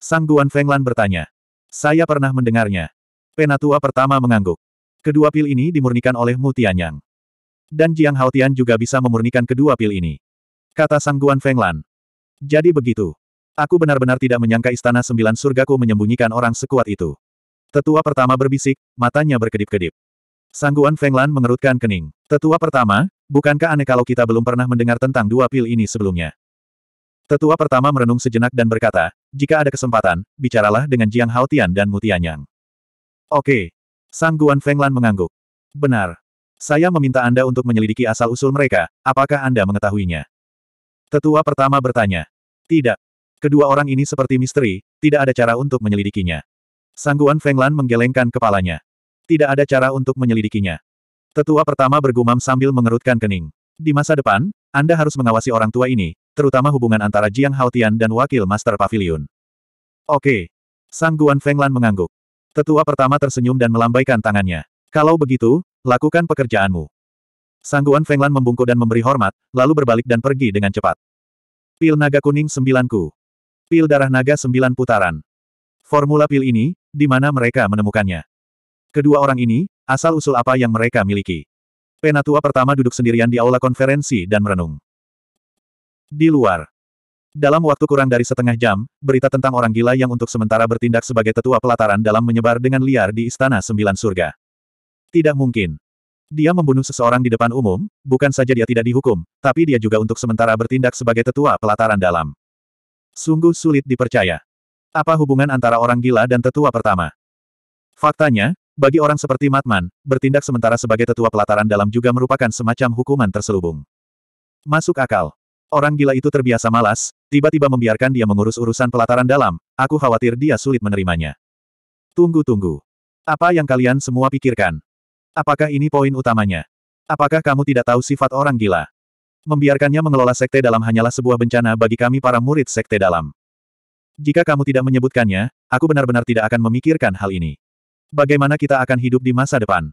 Sang Guan Fenglan bertanya. Saya pernah mendengarnya. Penatua pertama mengangguk. Kedua pil ini dimurnikan oleh Mu Tianyang. Dan Jiang Haotian juga bisa memurnikan kedua pil ini. Kata Sang Guan Fenglan. Jadi begitu. Aku benar-benar tidak menyangka istana sembilan surgaku menyembunyikan orang sekuat itu. Tetua pertama berbisik, matanya berkedip-kedip. Sangguan Fenglan mengerutkan kening. Tetua pertama, Bukankah aneh kalau kita belum pernah mendengar tentang dua pil ini sebelumnya? Tetua pertama merenung sejenak dan berkata, jika ada kesempatan, bicaralah dengan Jiang Haotian dan Mutianyang. Oke. Sang Guan Fenglan mengangguk. Benar. Saya meminta Anda untuk menyelidiki asal-usul mereka, apakah Anda mengetahuinya? Tetua pertama bertanya. Tidak. Kedua orang ini seperti misteri, tidak ada cara untuk menyelidikinya. Sangguan Fenglan menggelengkan kepalanya. Tidak ada cara untuk menyelidikinya. Tetua pertama bergumam sambil mengerutkan kening. Di masa depan, Anda harus mengawasi orang tua ini, terutama hubungan antara Jiang Haotian dan Wakil Master Pavilion. Oke. Sang Guan Fenglan mengangguk. Tetua pertama tersenyum dan melambaikan tangannya. Kalau begitu, lakukan pekerjaanmu. Sang Guan Fenglan membungkuk dan memberi hormat, lalu berbalik dan pergi dengan cepat. Pil naga kuning sembilanku. Pil darah naga sembilan putaran. Formula pil ini, di mana mereka menemukannya. Kedua orang ini, Asal-usul apa yang mereka miliki. Penatua pertama duduk sendirian di aula konferensi dan merenung. Di luar. Dalam waktu kurang dari setengah jam, berita tentang orang gila yang untuk sementara bertindak sebagai tetua pelataran dalam menyebar dengan liar di Istana Sembilan Surga. Tidak mungkin. Dia membunuh seseorang di depan umum, bukan saja dia tidak dihukum, tapi dia juga untuk sementara bertindak sebagai tetua pelataran dalam. Sungguh sulit dipercaya. Apa hubungan antara orang gila dan tetua pertama? Faktanya, bagi orang seperti Matman, bertindak sementara sebagai tetua pelataran dalam juga merupakan semacam hukuman terselubung. Masuk akal. Orang gila itu terbiasa malas, tiba-tiba membiarkan dia mengurus urusan pelataran dalam, aku khawatir dia sulit menerimanya. Tunggu-tunggu. Apa yang kalian semua pikirkan? Apakah ini poin utamanya? Apakah kamu tidak tahu sifat orang gila? Membiarkannya mengelola sekte dalam hanyalah sebuah bencana bagi kami para murid sekte dalam. Jika kamu tidak menyebutkannya, aku benar-benar tidak akan memikirkan hal ini. Bagaimana kita akan hidup di masa depan?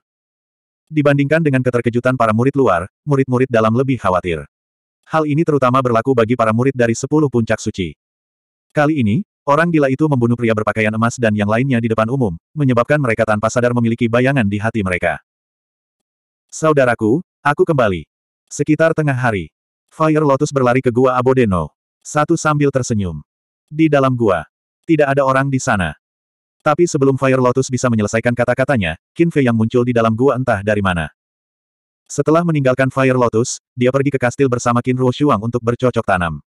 Dibandingkan dengan keterkejutan para murid luar, murid-murid dalam lebih khawatir. Hal ini terutama berlaku bagi para murid dari sepuluh puncak suci. Kali ini, orang gila itu membunuh pria berpakaian emas dan yang lainnya di depan umum, menyebabkan mereka tanpa sadar memiliki bayangan di hati mereka. Saudaraku, aku kembali. Sekitar tengah hari, Fire Lotus berlari ke gua Abodeno. Satu sambil tersenyum. Di dalam gua, tidak ada orang di sana. Tapi sebelum Fire Lotus bisa menyelesaikan kata-katanya, Qin Fei yang muncul di dalam gua entah dari mana. Setelah meninggalkan Fire Lotus, dia pergi ke kastil bersama Qin Ruo Shuang untuk bercocok tanam.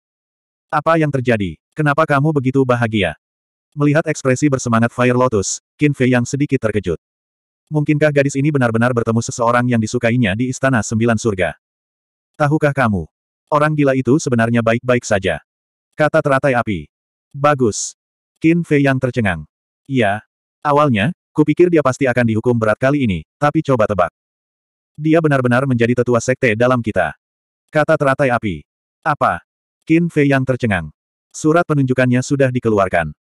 Apa yang terjadi? Kenapa kamu begitu bahagia? Melihat ekspresi bersemangat Fire Lotus, Qin Fei yang sedikit terkejut. Mungkinkah gadis ini benar-benar bertemu seseorang yang disukainya di Istana Sembilan Surga? Tahukah kamu? Orang gila itu sebenarnya baik-baik saja. Kata teratai api. Bagus. Qin Fei yang tercengang. Iya. Awalnya, kupikir dia pasti akan dihukum berat kali ini, tapi coba tebak. Dia benar-benar menjadi tetua sekte dalam kita. Kata teratai api. Apa? Qin Fei yang tercengang. Surat penunjukannya sudah dikeluarkan.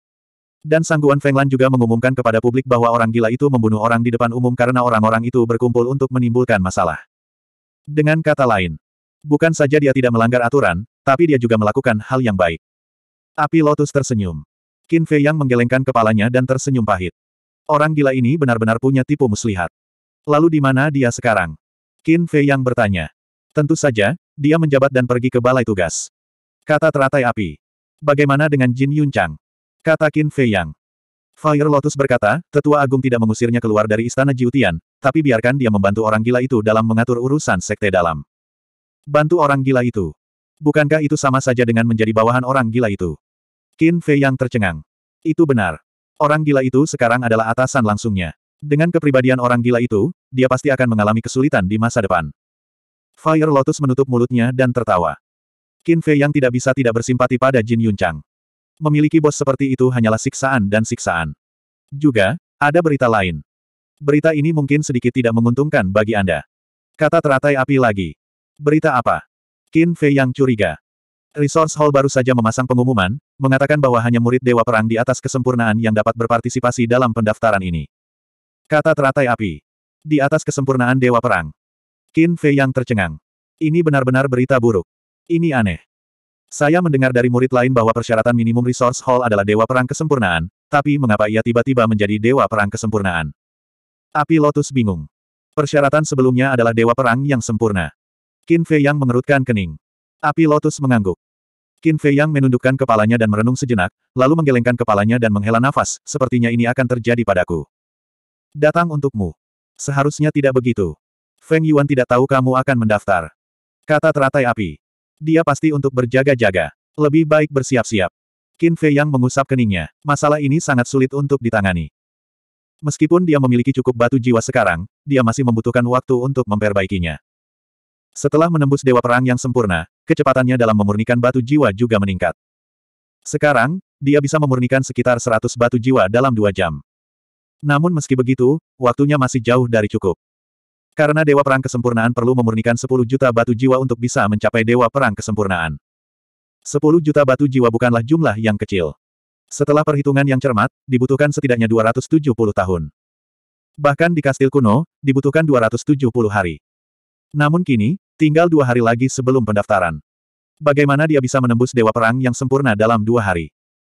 Dan Sangguan Fenglan juga mengumumkan kepada publik bahwa orang gila itu membunuh orang di depan umum karena orang-orang itu berkumpul untuk menimbulkan masalah. Dengan kata lain, bukan saja dia tidak melanggar aturan, tapi dia juga melakukan hal yang baik. Api Lotus tersenyum. Qin Fei Yang menggelengkan kepalanya dan tersenyum pahit. Orang gila ini benar-benar punya tipu muslihat. Lalu di mana dia sekarang? Qin Fei Yang bertanya. Tentu saja, dia menjabat dan pergi ke balai tugas. Kata teratai api. Bagaimana dengan Jin Yun Chang? Kata Qin Fei Yang. Fire Lotus berkata, tetua agung tidak mengusirnya keluar dari istana Jiutian, tapi biarkan dia membantu orang gila itu dalam mengatur urusan sekte dalam. Bantu orang gila itu. Bukankah itu sama saja dengan menjadi bawahan orang gila itu? Qin Fei yang tercengang. Itu benar. Orang gila itu sekarang adalah atasan langsungnya. Dengan kepribadian orang gila itu, dia pasti akan mengalami kesulitan di masa depan. Fire Lotus menutup mulutnya dan tertawa. Qin Fei yang tidak bisa tidak bersimpati pada Jin Yunchang. Memiliki bos seperti itu hanyalah siksaan dan siksaan. Juga, ada berita lain. Berita ini mungkin sedikit tidak menguntungkan bagi Anda. Kata teratai api lagi. Berita apa? Qin Fei yang curiga. Resource Hall baru saja memasang pengumuman, mengatakan bahwa hanya murid Dewa Perang di atas kesempurnaan yang dapat berpartisipasi dalam pendaftaran ini. Kata teratai api. Di atas kesempurnaan Dewa Perang. Qin Fei yang tercengang. Ini benar-benar berita buruk. Ini aneh. Saya mendengar dari murid lain bahwa persyaratan minimum Resource Hall adalah Dewa Perang Kesempurnaan, tapi mengapa ia tiba-tiba menjadi Dewa Perang Kesempurnaan? Api Lotus bingung. Persyaratan sebelumnya adalah Dewa Perang yang sempurna. Qin Fei yang mengerutkan kening. Api Lotus mengangguk. Qin Fei Yang menundukkan kepalanya dan merenung sejenak, lalu menggelengkan kepalanya dan menghela nafas, sepertinya ini akan terjadi padaku. Datang untukmu. Seharusnya tidak begitu. Feng Yuan tidak tahu kamu akan mendaftar. Kata teratai api. Dia pasti untuk berjaga-jaga. Lebih baik bersiap-siap. Qin Fei Yang mengusap keningnya. Masalah ini sangat sulit untuk ditangani. Meskipun dia memiliki cukup batu jiwa sekarang, dia masih membutuhkan waktu untuk memperbaikinya. Setelah menembus Dewa Perang yang sempurna, kecepatannya dalam memurnikan batu jiwa juga meningkat. Sekarang, dia bisa memurnikan sekitar 100 batu jiwa dalam dua jam. Namun meski begitu, waktunya masih jauh dari cukup. Karena Dewa Perang Kesempurnaan perlu memurnikan 10 juta batu jiwa untuk bisa mencapai Dewa Perang Kesempurnaan. 10 juta batu jiwa bukanlah jumlah yang kecil. Setelah perhitungan yang cermat, dibutuhkan setidaknya 270 tahun. Bahkan di kastil kuno, dibutuhkan 270 hari. Namun kini, Tinggal dua hari lagi sebelum pendaftaran. Bagaimana dia bisa menembus Dewa Perang yang sempurna dalam dua hari?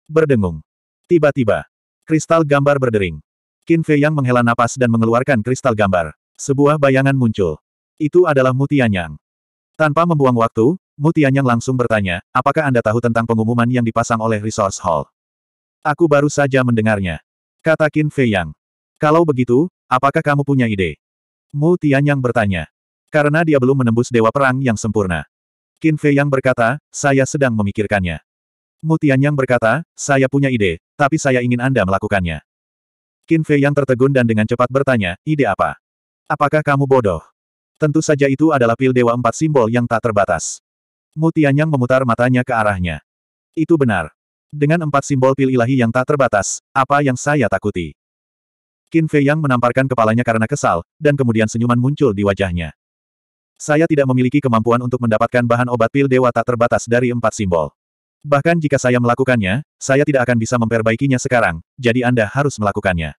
Berdengung. Tiba-tiba, kristal gambar berdering. Qin Fei Yang menghela napas dan mengeluarkan kristal gambar. Sebuah bayangan muncul. Itu adalah Mutianyang. Tanpa membuang waktu, Mutianyang langsung bertanya, apakah Anda tahu tentang pengumuman yang dipasang oleh Resource Hall? Aku baru saja mendengarnya. Kata Qin Fei Yang. Kalau begitu, apakah kamu punya ide? Mutianyang bertanya. Karena dia belum menembus dewa perang yang sempurna. Qin Fei Yang berkata, saya sedang memikirkannya. Mu yang berkata, saya punya ide, tapi saya ingin Anda melakukannya. Qin Fei Yang tertegun dan dengan cepat bertanya, ide apa? Apakah kamu bodoh? Tentu saja itu adalah pil dewa empat simbol yang tak terbatas. Mu yang memutar matanya ke arahnya. Itu benar. Dengan empat simbol pil ilahi yang tak terbatas, apa yang saya takuti? Qin Fei Yang menamparkan kepalanya karena kesal, dan kemudian senyuman muncul di wajahnya. Saya tidak memiliki kemampuan untuk mendapatkan bahan obat pil dewa tak terbatas dari empat simbol. Bahkan jika saya melakukannya, saya tidak akan bisa memperbaikinya sekarang, jadi Anda harus melakukannya.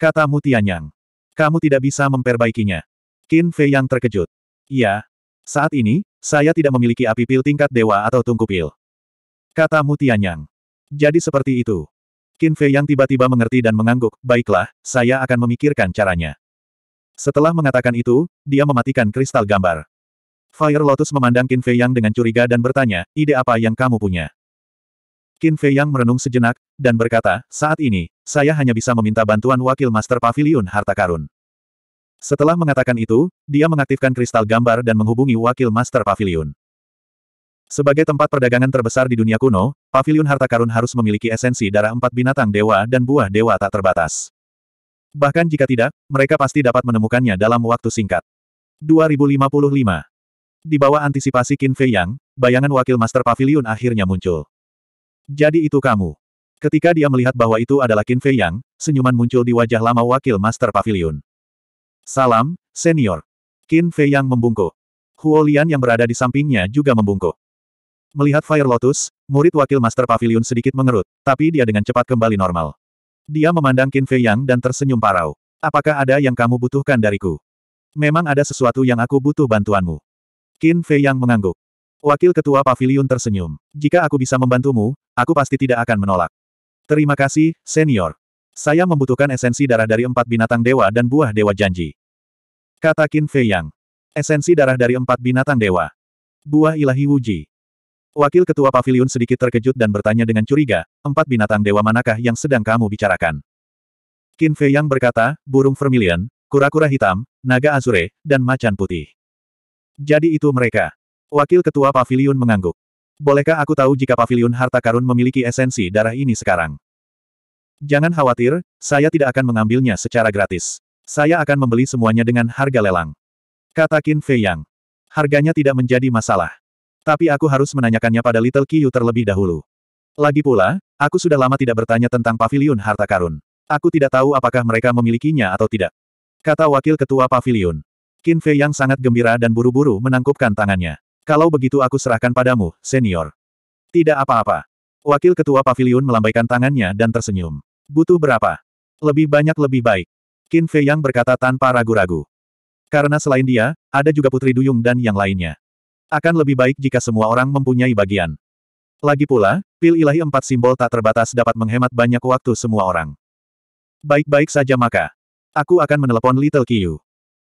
Kata Mutianyang. Kamu tidak bisa memperbaikinya. Qin Fei yang terkejut. Iya. Saat ini, saya tidak memiliki api pil tingkat dewa atau tungku pil. Kata Mutianyang. Jadi seperti itu. Qin Fei yang tiba-tiba mengerti dan mengangguk, baiklah, saya akan memikirkan caranya. Setelah mengatakan itu, dia mematikan kristal gambar. Fire Lotus memandang Qin Fei Yang dengan curiga dan bertanya, ide apa yang kamu punya? Qin Fei Yang merenung sejenak, dan berkata, saat ini, saya hanya bisa meminta bantuan Wakil Master Pavilion Harta Karun. Setelah mengatakan itu, dia mengaktifkan kristal gambar dan menghubungi Wakil Master Pavilion. Sebagai tempat perdagangan terbesar di dunia kuno, Pavilion Harta Karun harus memiliki esensi darah empat binatang dewa dan buah dewa tak terbatas. Bahkan jika tidak, mereka pasti dapat menemukannya dalam waktu singkat. 2055 Di bawah antisipasi Qin Fei Yang, bayangan wakil Master Pavilion akhirnya muncul. Jadi itu kamu. Ketika dia melihat bahwa itu adalah Qin Fei Yang, senyuman muncul di wajah lama wakil Master Pavilion. Salam, senior. Qin Fei Yang membungkuk. Huo Lian yang berada di sampingnya juga membungkuk. Melihat Fire Lotus, murid wakil Master Pavilion sedikit mengerut, tapi dia dengan cepat kembali normal. Dia memandang Qin Fei Yang dan tersenyum parau. Apakah ada yang kamu butuhkan dariku? Memang ada sesuatu yang aku butuh bantuanmu. Qin Fei Yang mengangguk. Wakil Ketua Pavilion tersenyum. Jika aku bisa membantumu, aku pasti tidak akan menolak. Terima kasih, senior. Saya membutuhkan esensi darah dari empat binatang dewa dan buah dewa janji. Kata Qin Fei Yang. Esensi darah dari empat binatang dewa. Buah ilahi Wuji. Wakil Ketua Pavilion sedikit terkejut dan bertanya dengan curiga, empat binatang dewa manakah yang sedang kamu bicarakan? Qin Fei Yang berkata, burung vermilion, kura-kura hitam, naga azure, dan macan putih. Jadi itu mereka. Wakil Ketua Pavilion mengangguk. Bolehkah aku tahu jika Pavilion Harta Karun memiliki esensi darah ini sekarang? Jangan khawatir, saya tidak akan mengambilnya secara gratis. Saya akan membeli semuanya dengan harga lelang. Kata Qin Fei Yang. Harganya tidak menjadi masalah. Tapi aku harus menanyakannya pada Little Kiyu terlebih dahulu. Lagi pula, aku sudah lama tidak bertanya tentang pavilion harta karun. Aku tidak tahu apakah mereka memilikinya atau tidak. Kata wakil ketua pavilion. Qin Fei yang sangat gembira dan buru-buru menangkupkan tangannya. Kalau begitu aku serahkan padamu, senior. Tidak apa-apa. Wakil ketua pavilion melambaikan tangannya dan tersenyum. Butuh berapa? Lebih banyak lebih baik. Qin Fei yang berkata tanpa ragu-ragu. Karena selain dia, ada juga Putri Duyung dan yang lainnya. Akan lebih baik jika semua orang mempunyai bagian. Lagi pula, pil ilahi empat simbol tak terbatas dapat menghemat banyak waktu semua orang. Baik-baik saja maka. Aku akan menelepon Little Kiyu.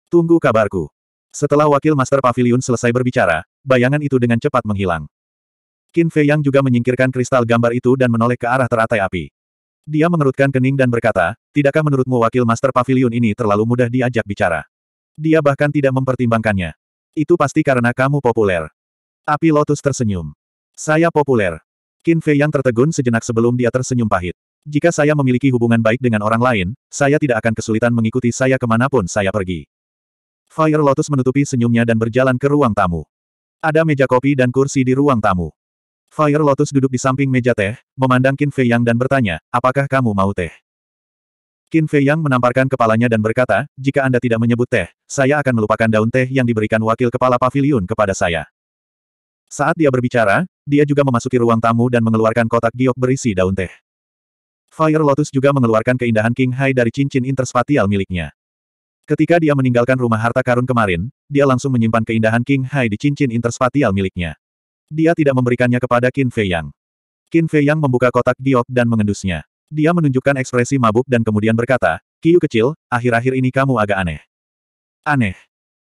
Tunggu kabarku. Setelah wakil Master Pavilion selesai berbicara, bayangan itu dengan cepat menghilang. Qin Fei Yang juga menyingkirkan kristal gambar itu dan menoleh ke arah teratai api. Dia mengerutkan kening dan berkata, Tidakkah menurutmu wakil Master Pavilion ini terlalu mudah diajak bicara? Dia bahkan tidak mempertimbangkannya. Itu pasti karena kamu populer. Api Lotus tersenyum. Saya populer. Qin Fei yang tertegun sejenak sebelum dia tersenyum pahit. Jika saya memiliki hubungan baik dengan orang lain, saya tidak akan kesulitan mengikuti saya kemanapun saya pergi. Fire Lotus menutupi senyumnya dan berjalan ke ruang tamu. Ada meja kopi dan kursi di ruang tamu. Fire Lotus duduk di samping meja teh, memandang Qin Fei Yang dan bertanya, apakah kamu mau teh? Qin Fei Yang menamparkan kepalanya dan berkata, jika Anda tidak menyebut teh, saya akan melupakan daun teh yang diberikan wakil kepala pavilion kepada saya. Saat dia berbicara, dia juga memasuki ruang tamu dan mengeluarkan kotak giok berisi daun teh. Fire Lotus juga mengeluarkan keindahan King Hai dari cincin interspatial miliknya. Ketika dia meninggalkan rumah harta karun kemarin, dia langsung menyimpan keindahan King Hai di cincin interspatial miliknya. Dia tidak memberikannya kepada Qin Fei Yang. Qin Fei Yang membuka kotak giok dan mengendusnya. Dia menunjukkan ekspresi mabuk dan kemudian berkata, Kiyu kecil, akhir-akhir ini kamu agak aneh. Aneh.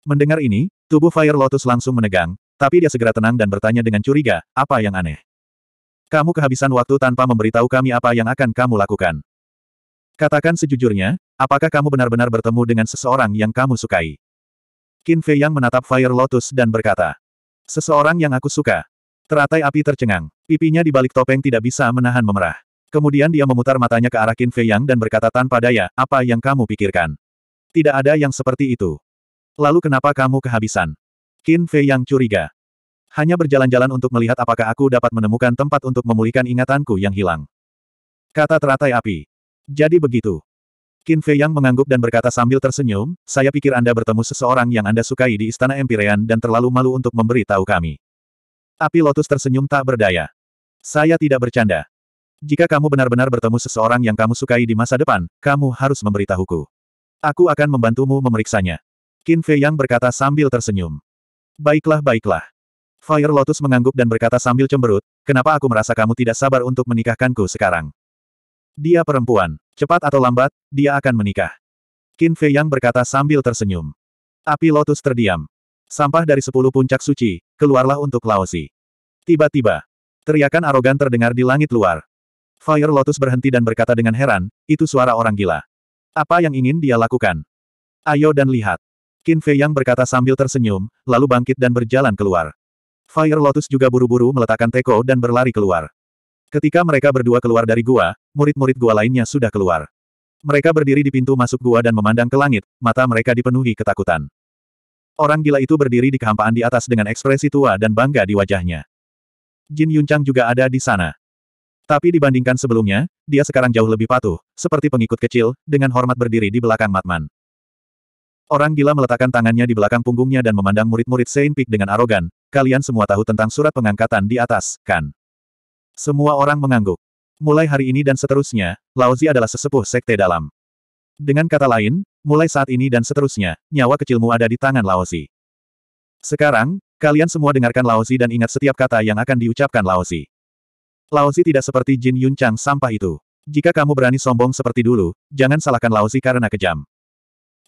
Mendengar ini, tubuh Fire Lotus langsung menegang, tapi dia segera tenang dan bertanya dengan curiga, apa yang aneh? Kamu kehabisan waktu tanpa memberitahu kami apa yang akan kamu lakukan. Katakan sejujurnya, apakah kamu benar-benar bertemu dengan seseorang yang kamu sukai? Qin Fei yang menatap Fire Lotus dan berkata, Seseorang yang aku suka. Teratai api tercengang. Pipinya di balik topeng tidak bisa menahan memerah. Kemudian dia memutar matanya ke arah Qin Fei Yang dan berkata tanpa daya, apa yang kamu pikirkan? Tidak ada yang seperti itu. Lalu kenapa kamu kehabisan? Qin Fei Yang curiga. Hanya berjalan-jalan untuk melihat apakah aku dapat menemukan tempat untuk memulihkan ingatanku yang hilang. Kata teratai api. Jadi begitu. Qin Fei Yang mengangguk dan berkata sambil tersenyum, saya pikir Anda bertemu seseorang yang Anda sukai di Istana Empirean dan terlalu malu untuk memberi tahu kami. Api Lotus tersenyum tak berdaya. Saya tidak bercanda. Jika kamu benar-benar bertemu seseorang yang kamu sukai di masa depan, kamu harus memberitahuku. Aku akan membantumu memeriksanya. Qin Fei Yang berkata sambil tersenyum. Baiklah baiklah. Fire Lotus mengangguk dan berkata sambil cemberut, kenapa aku merasa kamu tidak sabar untuk menikahkanku sekarang? Dia perempuan. Cepat atau lambat, dia akan menikah. Qin Fei Yang berkata sambil tersenyum. Api Lotus terdiam. Sampah dari sepuluh puncak suci, keluarlah untuk Laosi. Tiba-tiba, teriakan arogan terdengar di langit luar. Fire Lotus berhenti dan berkata dengan heran, itu suara orang gila. Apa yang ingin dia lakukan? Ayo dan lihat. Qin Fei Yang berkata sambil tersenyum, lalu bangkit dan berjalan keluar. Fire Lotus juga buru-buru meletakkan teko dan berlari keluar. Ketika mereka berdua keluar dari gua, murid-murid gua lainnya sudah keluar. Mereka berdiri di pintu masuk gua dan memandang ke langit, mata mereka dipenuhi ketakutan. Orang gila itu berdiri di kehampaan di atas dengan ekspresi tua dan bangga di wajahnya. Jin Yuncang juga ada di sana. Tapi dibandingkan sebelumnya, dia sekarang jauh lebih patuh, seperti pengikut kecil, dengan hormat berdiri di belakang Matman. Orang gila meletakkan tangannya di belakang punggungnya dan memandang murid-murid Saint Peak dengan arogan, kalian semua tahu tentang surat pengangkatan di atas, kan? Semua orang mengangguk. Mulai hari ini dan seterusnya, Laozi adalah sesepuh sekte dalam. Dengan kata lain, mulai saat ini dan seterusnya, nyawa kecilmu ada di tangan Laozi. Sekarang, kalian semua dengarkan Laozi dan ingat setiap kata yang akan diucapkan Laozi. Laozi tidak seperti Jin Yunchang sampah itu. Jika kamu berani sombong seperti dulu, jangan salahkan Laozi karena kejam.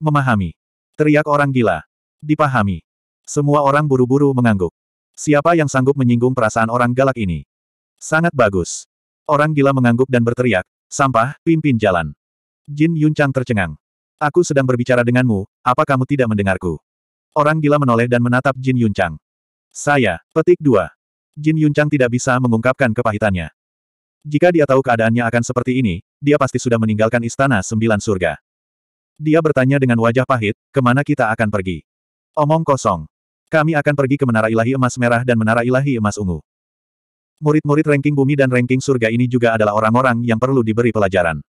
Memahami. Teriak orang gila. Dipahami. Semua orang buru-buru mengangguk. Siapa yang sanggup menyinggung perasaan orang galak ini? Sangat bagus. Orang gila mengangguk dan berteriak, sampah, pimpin jalan. Jin Yunchang tercengang. Aku sedang berbicara denganmu, apa kamu tidak mendengarku? Orang gila menoleh dan menatap Jin Yunchang. Saya, petik dua. Jin Yunchang tidak bisa mengungkapkan kepahitannya. Jika dia tahu keadaannya akan seperti ini, dia pasti sudah meninggalkan istana sembilan surga. Dia bertanya dengan wajah pahit, kemana kita akan pergi? Omong kosong. Kami akan pergi ke Menara Ilahi Emas Merah dan Menara Ilahi Emas Ungu. Murid-murid ranking bumi dan ranking surga ini juga adalah orang-orang yang perlu diberi pelajaran.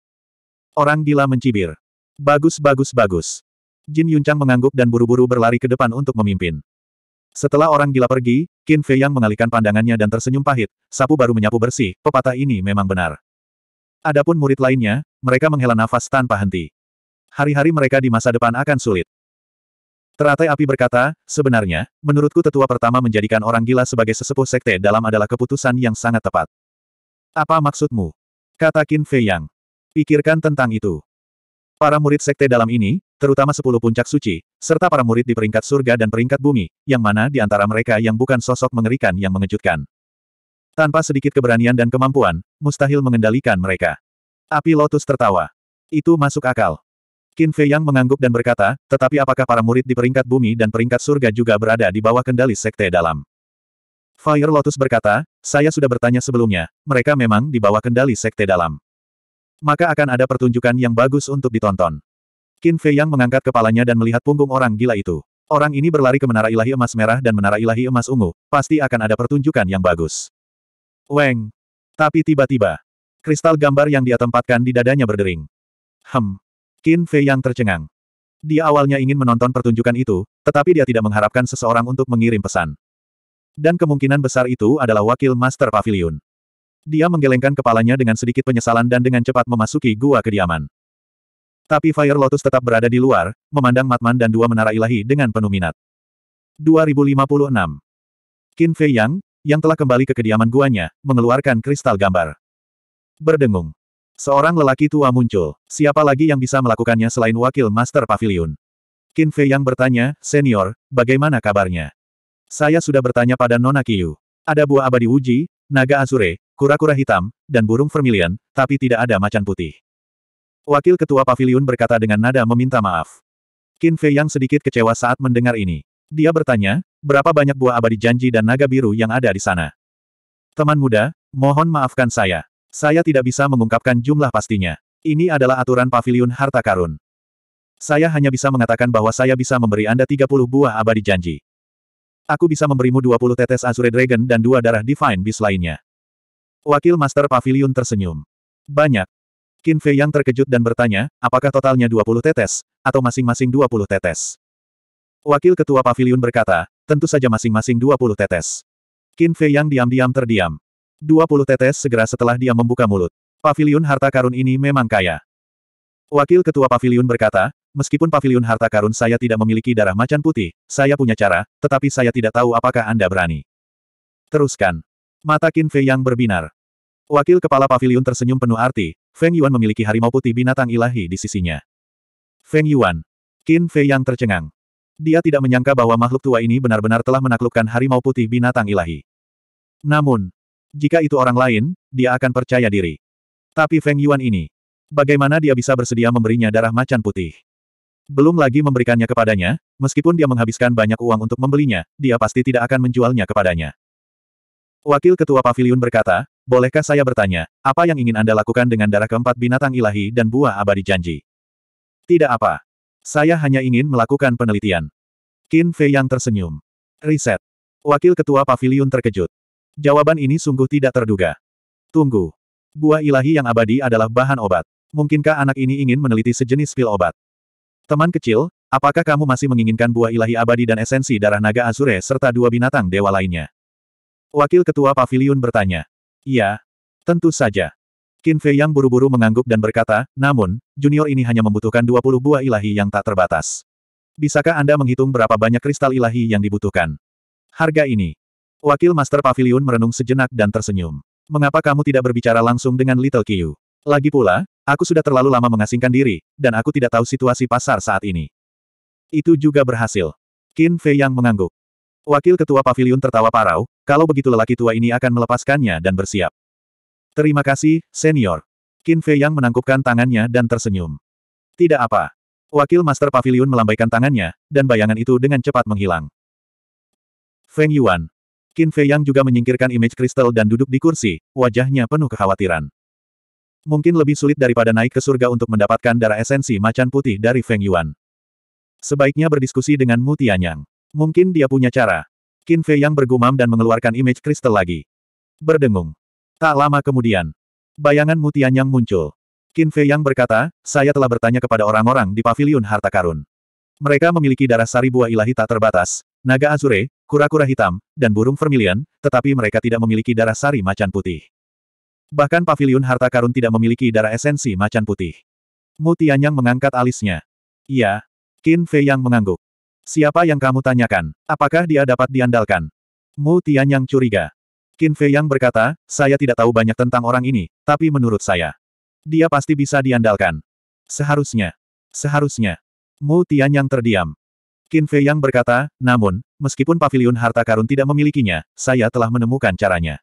Orang gila mencibir. Bagus bagus bagus. Jin Yunchang mengangguk dan buru-buru berlari ke depan untuk memimpin. Setelah orang gila pergi, Qin Fei yang mengalihkan pandangannya dan tersenyum pahit, sapu baru menyapu bersih, pepatah ini memang benar. Adapun murid lainnya, mereka menghela nafas tanpa henti. Hari-hari mereka di masa depan akan sulit. Teratai api berkata, sebenarnya, menurutku tetua pertama menjadikan orang gila sebagai sesepuh sekte dalam adalah keputusan yang sangat tepat. Apa maksudmu? Kata Qin Fei Yang. Pikirkan tentang itu. Para murid sekte dalam ini, terutama sepuluh puncak suci, serta para murid di peringkat surga dan peringkat bumi, yang mana di antara mereka yang bukan sosok mengerikan yang mengejutkan. Tanpa sedikit keberanian dan kemampuan, mustahil mengendalikan mereka. Api Lotus tertawa. Itu masuk akal. Qin Fei Yang mengangguk dan berkata, tetapi apakah para murid di peringkat bumi dan peringkat surga juga berada di bawah kendali sekte dalam? Fire Lotus berkata, saya sudah bertanya sebelumnya, mereka memang di bawah kendali sekte dalam. Maka akan ada pertunjukan yang bagus untuk ditonton. Qin Fei Yang mengangkat kepalanya dan melihat punggung orang gila itu. Orang ini berlari ke menara ilahi emas merah dan menara ilahi emas ungu, pasti akan ada pertunjukan yang bagus. Weng. Tapi tiba-tiba, kristal gambar yang dia tempatkan di dadanya berdering. Hem. Qin Fei yang tercengang. Dia awalnya ingin menonton pertunjukan itu, tetapi dia tidak mengharapkan seseorang untuk mengirim pesan. Dan kemungkinan besar itu adalah wakil Master Pavilion. Dia menggelengkan kepalanya dengan sedikit penyesalan dan dengan cepat memasuki gua kediaman. Tapi Fire Lotus tetap berada di luar, memandang Matman dan dua menara ilahi dengan penuh minat. 2056. Qin Fei Yang, yang telah kembali ke kediaman guanya, mengeluarkan kristal gambar. Berdengung. Seorang lelaki tua muncul. Siapa lagi yang bisa melakukannya selain wakil Master Pavilion? Qin Fei Yang bertanya, Senior, bagaimana kabarnya? Saya sudah bertanya pada Nona Kiyu. Ada buah abadi Wuji, naga azure, kura-kura hitam, dan burung vermilion, tapi tidak ada macan putih. Wakil Ketua Pavilion berkata dengan nada meminta maaf. Qin Fei yang sedikit kecewa saat mendengar ini. Dia bertanya, berapa banyak buah abadi janji dan naga biru yang ada di sana? Teman muda, mohon maafkan saya. Saya tidak bisa mengungkapkan jumlah pastinya. Ini adalah aturan Pavilion harta karun. Saya hanya bisa mengatakan bahwa saya bisa memberi Anda 30 buah abadi janji. Aku bisa memberimu 20 tetes Azure Dragon dan dua darah Divine Beast lainnya. Wakil Master Pavilion tersenyum. Banyak, Qin Fei yang terkejut dan bertanya, apakah totalnya 20 tetes, atau masing-masing 20 tetes? Wakil Ketua Pavilion berkata, tentu saja masing-masing 20 tetes. Qin Fei yang diam-diam terdiam. 20 tetes segera setelah dia membuka mulut. Pavilion harta karun ini memang kaya. Wakil Ketua Pavilion berkata, meskipun Pavilion harta karun saya tidak memiliki darah macan putih, saya punya cara, tetapi saya tidak tahu apakah Anda berani. Teruskan. Mata Qin Fei yang berbinar. Wakil Kepala Pavilion tersenyum penuh arti, Feng Yuan memiliki harimau putih binatang ilahi di sisinya. Feng Yuan. Qin Fei yang tercengang. Dia tidak menyangka bahwa makhluk tua ini benar-benar telah menaklukkan harimau putih binatang ilahi. Namun, jika itu orang lain, dia akan percaya diri. Tapi Feng Yuan ini, bagaimana dia bisa bersedia memberinya darah macan putih? Belum lagi memberikannya kepadanya, meskipun dia menghabiskan banyak uang untuk membelinya, dia pasti tidak akan menjualnya kepadanya. Wakil Ketua Paviliun berkata, Bolehkah saya bertanya, apa yang ingin Anda lakukan dengan darah keempat binatang ilahi dan buah abadi janji? Tidak apa. Saya hanya ingin melakukan penelitian. Qin Fei yang tersenyum. Riset. Wakil Ketua Pavilion terkejut. Jawaban ini sungguh tidak terduga. Tunggu. Buah ilahi yang abadi adalah bahan obat. Mungkinkah anak ini ingin meneliti sejenis pil obat? Teman kecil, apakah kamu masih menginginkan buah ilahi abadi dan esensi darah naga azure serta dua binatang dewa lainnya? Wakil Ketua Pavilion bertanya. Iya. Tentu saja. Qin Fei yang buru-buru mengangguk dan berkata, namun, junior ini hanya membutuhkan 20 buah ilahi yang tak terbatas. Bisakah Anda menghitung berapa banyak kristal ilahi yang dibutuhkan? Harga ini. Wakil Master Pavilion merenung sejenak dan tersenyum. Mengapa kamu tidak berbicara langsung dengan Little Qiu? Lagi pula, aku sudah terlalu lama mengasingkan diri, dan aku tidak tahu situasi pasar saat ini. Itu juga berhasil. Qin Fei yang mengangguk. Wakil Ketua Pavilion tertawa parau, kalau begitu lelaki tua ini akan melepaskannya dan bersiap. Terima kasih, senior. Qin Fei Yang menangkupkan tangannya dan tersenyum. Tidak apa. Wakil Master Pavilion melambaikan tangannya, dan bayangan itu dengan cepat menghilang. Feng Yuan. Qin Fei Yang juga menyingkirkan image kristal dan duduk di kursi, wajahnya penuh kekhawatiran. Mungkin lebih sulit daripada naik ke surga untuk mendapatkan darah esensi macan putih dari Feng Yuan. Sebaiknya berdiskusi dengan Mutianyang. Yang. Mungkin dia punya cara. Qin Fei yang bergumam dan mengeluarkan image kristal lagi. Berdengung. Tak lama kemudian, bayangan Mutian yang muncul. Qin Fei yang berkata, saya telah bertanya kepada orang-orang di pavilion harta karun. Mereka memiliki darah sari buah ilahi tak terbatas, naga azure, kura-kura hitam, dan burung vermilion, tetapi mereka tidak memiliki darah sari macan putih. Bahkan pavilion harta karun tidak memiliki darah esensi macan putih. Mutian yang mengangkat alisnya. Iya. Qin Fei yang mengangguk. Siapa yang kamu tanyakan? Apakah dia dapat diandalkan? Mu Tianyang curiga. Qin Fei Yang berkata, saya tidak tahu banyak tentang orang ini, tapi menurut saya. Dia pasti bisa diandalkan. Seharusnya. Seharusnya. Mu Tianyang terdiam. Qin Fei Yang berkata, namun, meskipun pavilion harta karun tidak memilikinya, saya telah menemukan caranya.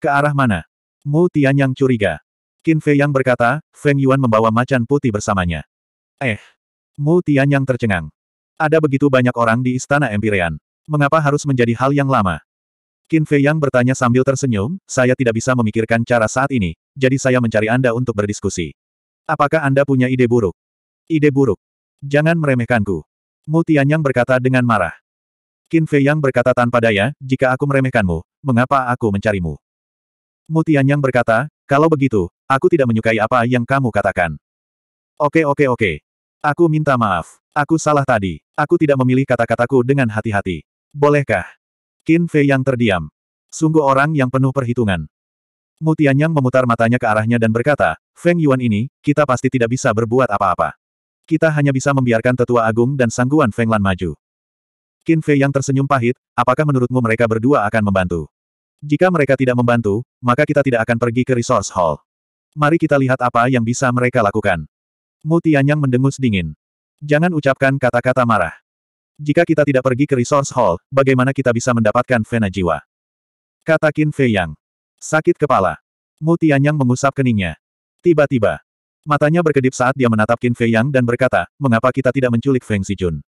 Ke arah mana? Mu Tianyang curiga. Qin Fei Yang berkata, Feng Yuan membawa macan putih bersamanya. Eh. Mu Tianyang tercengang. Ada begitu banyak orang di Istana Empirean. Mengapa harus menjadi hal yang lama? Qin Fei Yang bertanya sambil tersenyum, saya tidak bisa memikirkan cara saat ini, jadi saya mencari Anda untuk berdiskusi. Apakah Anda punya ide buruk? Ide buruk. Jangan meremehkanku. Mu Tianyang berkata dengan marah. Qin Fei Yang berkata tanpa daya, jika aku meremehkanmu, mengapa aku mencarimu? Mu Tianyang berkata, kalau begitu, aku tidak menyukai apa yang kamu katakan. Oke oke oke, Aku minta maaf. Aku salah tadi. Aku tidak memilih kata-kataku dengan hati-hati. Bolehkah? Qin Fei yang terdiam. Sungguh orang yang penuh perhitungan. Mutianyang memutar matanya ke arahnya dan berkata, Feng Yuan ini, kita pasti tidak bisa berbuat apa-apa. Kita hanya bisa membiarkan tetua agung dan sangguan Feng Lan maju. Qin Fei yang tersenyum pahit, apakah menurutmu mereka berdua akan membantu? Jika mereka tidak membantu, maka kita tidak akan pergi ke resource hall. Mari kita lihat apa yang bisa mereka lakukan. Mu mendengus dingin. Jangan ucapkan kata-kata marah. Jika kita tidak pergi ke Resource Hall, bagaimana kita bisa mendapatkan Vena Jiwa? Kata Qin Fei Yang. Sakit kepala. Mu mengusap keningnya. Tiba-tiba, matanya berkedip saat dia menatap Qin Fei Yang dan berkata, mengapa kita tidak menculik Feng Zijun?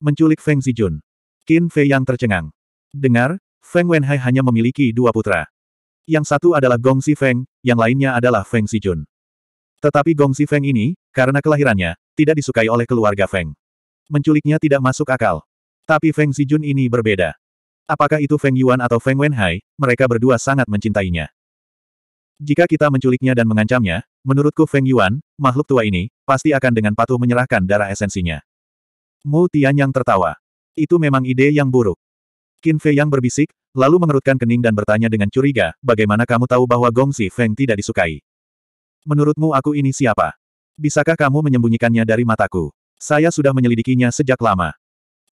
Menculik Feng Zijun. Qin Fei Yang tercengang. Dengar, Feng Wenhai hanya memiliki dua putra. Yang satu adalah Gong Si Feng, yang lainnya adalah Feng Zijun. Tetapi Gong Si Feng ini, karena kelahirannya, tidak disukai oleh keluarga Feng. Menculiknya tidak masuk akal. Tapi Feng Si Jun ini berbeda. Apakah itu Feng Yuan atau Feng Wenhai, mereka berdua sangat mencintainya. Jika kita menculiknya dan mengancamnya, menurutku Feng Yuan, makhluk tua ini, pasti akan dengan patuh menyerahkan darah esensinya. Mu Tian yang tertawa. Itu memang ide yang buruk. Qin Fei yang berbisik, lalu mengerutkan kening dan bertanya dengan curiga, bagaimana kamu tahu bahwa Gong Si Feng tidak disukai? Menurutmu aku ini siapa? Bisakah kamu menyembunyikannya dari mataku? Saya sudah menyelidikinya sejak lama.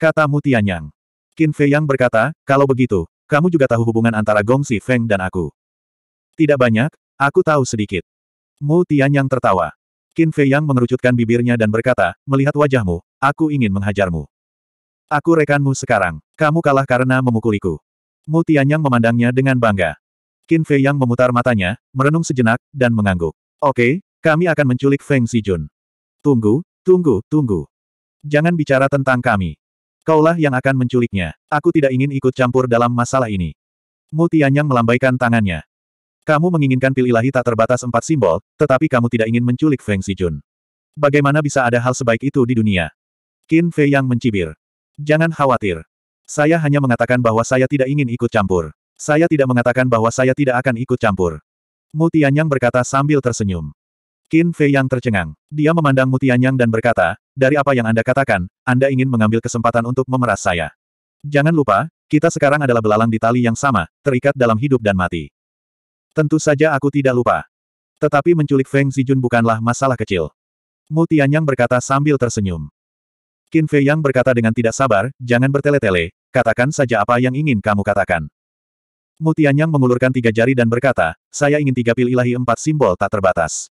Kata Tianyang. Qin Fei Yang berkata, kalau begitu, kamu juga tahu hubungan antara Gong Si Feng dan aku. Tidak banyak, aku tahu sedikit. Mu Tianyang tertawa. Qin Fei Yang mengerucutkan bibirnya dan berkata, melihat wajahmu, aku ingin menghajarmu. Aku rekanmu sekarang, kamu kalah karena memukuliku. Mu Tianyang memandangnya dengan bangga. Qin Fei Yang memutar matanya, merenung sejenak, dan mengangguk. Oke, kami akan menculik Feng Sijun. Tunggu, tunggu, tunggu. Jangan bicara tentang kami. Kaulah yang akan menculiknya. Aku tidak ingin ikut campur dalam masalah ini. Mu Tianyang melambaikan tangannya. Kamu menginginkan pil ilahi tak terbatas empat simbol, tetapi kamu tidak ingin menculik Feng Sijun. Bagaimana bisa ada hal sebaik itu di dunia? Qin Fei yang mencibir. Jangan khawatir. Saya hanya mengatakan bahwa saya tidak ingin ikut campur. Saya tidak mengatakan bahwa saya tidak akan ikut campur. Mutianyang berkata sambil tersenyum. Qin Fei yang tercengang. Dia memandang Mutianyang dan berkata, dari apa yang Anda katakan, Anda ingin mengambil kesempatan untuk memeras saya. Jangan lupa, kita sekarang adalah belalang di tali yang sama, terikat dalam hidup dan mati. Tentu saja aku tidak lupa. Tetapi menculik Feng Zijun bukanlah masalah kecil. Mutianyang berkata sambil tersenyum. Qin Fei Yang berkata dengan tidak sabar, jangan bertele-tele, katakan saja apa yang ingin kamu katakan. Mutianyang mengulurkan tiga jari dan berkata, saya ingin tiga pil ilahi empat simbol tak terbatas.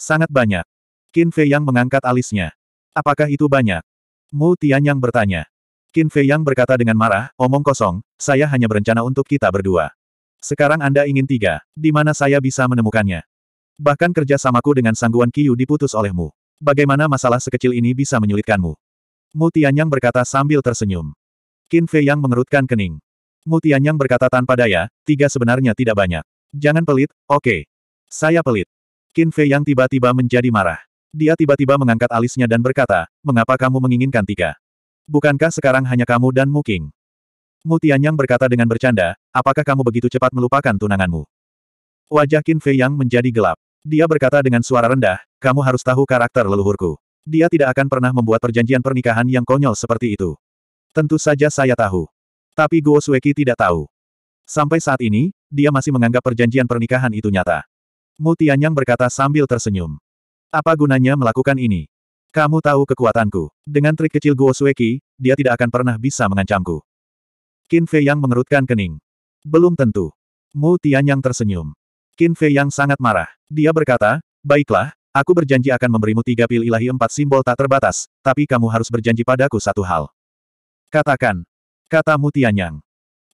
Sangat banyak. Qin Fei Yang mengangkat alisnya. Apakah itu banyak? Mu Tianyang bertanya. Qin Fei Yang berkata dengan marah, omong kosong, saya hanya berencana untuk kita berdua. Sekarang Anda ingin tiga, di mana saya bisa menemukannya. Bahkan kerja samaku dengan sangguan Qiyu diputus olehmu. Bagaimana masalah sekecil ini bisa menyulitkanmu? Mu Tianyang berkata sambil tersenyum. Qin Fei Yang mengerutkan kening. Mu Tianyang berkata tanpa daya, tiga sebenarnya tidak banyak. Jangan pelit, oke. Okay. Saya pelit. Qin Fei yang tiba-tiba menjadi marah. Dia tiba-tiba mengangkat alisnya dan berkata, mengapa kamu menginginkan tiga? Bukankah sekarang hanya kamu dan Mu King? Mu Tianyang berkata dengan bercanda, apakah kamu begitu cepat melupakan tunanganmu? Wajah Qin Fei yang menjadi gelap. Dia berkata dengan suara rendah, kamu harus tahu karakter leluhurku. Dia tidak akan pernah membuat perjanjian pernikahan yang konyol seperti itu. Tentu saja saya tahu. Tapi Guo Sueki tidak tahu. Sampai saat ini, dia masih menganggap perjanjian pernikahan itu nyata. Mu Tianyang berkata sambil tersenyum. Apa gunanya melakukan ini? Kamu tahu kekuatanku. Dengan trik kecil Guo Sueki, dia tidak akan pernah bisa mengancamku. Qin Fei Yang mengerutkan kening. Belum tentu. Mu Tianyang tersenyum. Qin Fei Yang sangat marah. Dia berkata, baiklah, aku berjanji akan memberimu tiga pil ilahi empat simbol tak terbatas, tapi kamu harus berjanji padaku satu hal. Katakan, Kata Mutianyang.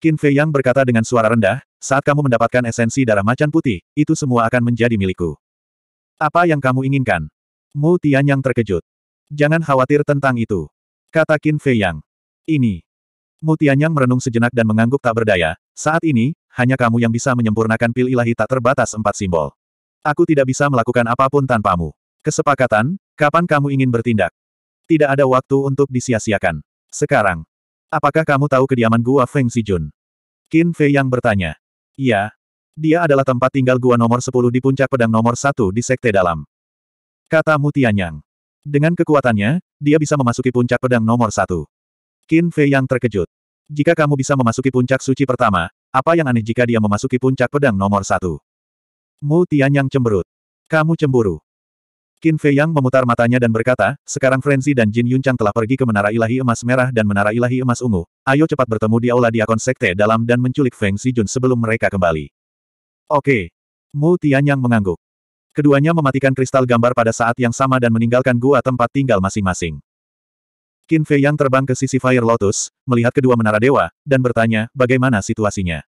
Qin Fei Yang berkata dengan suara rendah, saat kamu mendapatkan esensi darah macan putih, itu semua akan menjadi milikku. Apa yang kamu inginkan? Mu Tianyang terkejut. Jangan khawatir tentang itu. Kata Qin Fei Yang. Ini. Mu Tianyang merenung sejenak dan mengangguk tak berdaya, saat ini, hanya kamu yang bisa menyempurnakan pil ilahi tak terbatas empat simbol. Aku tidak bisa melakukan apapun tanpamu. Kesepakatan, kapan kamu ingin bertindak? Tidak ada waktu untuk disia-siakan. Sekarang. Apakah kamu tahu kediaman gua Feng Sijun? Qin Fei yang bertanya. Iya. Dia adalah tempat tinggal gua nomor 10 di puncak pedang nomor 1 di sekte dalam. Kata Mutianyang. Dengan kekuatannya, dia bisa memasuki puncak pedang nomor 1. Qin Fei yang terkejut. Jika kamu bisa memasuki puncak suci pertama, apa yang aneh jika dia memasuki puncak pedang nomor satu? Mu Tianyang cemberut. Kamu cemburu. Qin Fei Yang memutar matanya dan berkata, sekarang Frenzy dan Jin Yunchang telah pergi ke Menara Ilahi Emas Merah dan Menara Ilahi Emas Ungu. Ayo cepat bertemu di Aula Diakon Sekte Dalam dan menculik Feng Jun sebelum mereka kembali. Oke. Mu Tian Yang mengangguk. Keduanya mematikan kristal gambar pada saat yang sama dan meninggalkan gua tempat tinggal masing-masing. Qin Fei Yang terbang ke sisi Fire Lotus, melihat kedua menara dewa, dan bertanya, bagaimana situasinya?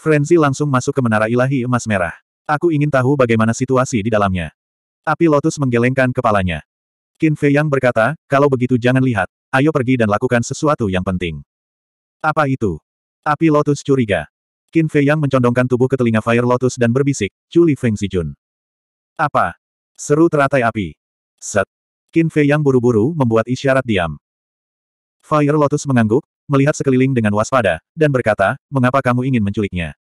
Frenzy langsung masuk ke Menara Ilahi Emas Merah. Aku ingin tahu bagaimana situasi di dalamnya. Api Lotus menggelengkan kepalanya. Qin Fei Yang berkata, kalau begitu jangan lihat, ayo pergi dan lakukan sesuatu yang penting. Apa itu? Api Lotus curiga. Qin Fei Yang mencondongkan tubuh ke telinga Fire Lotus dan berbisik, Culi Feng Zijun. Apa? Seru teratai api. Set. Qin Fei Yang buru-buru membuat isyarat diam. Fire Lotus mengangguk, melihat sekeliling dengan waspada, dan berkata, mengapa kamu ingin menculiknya?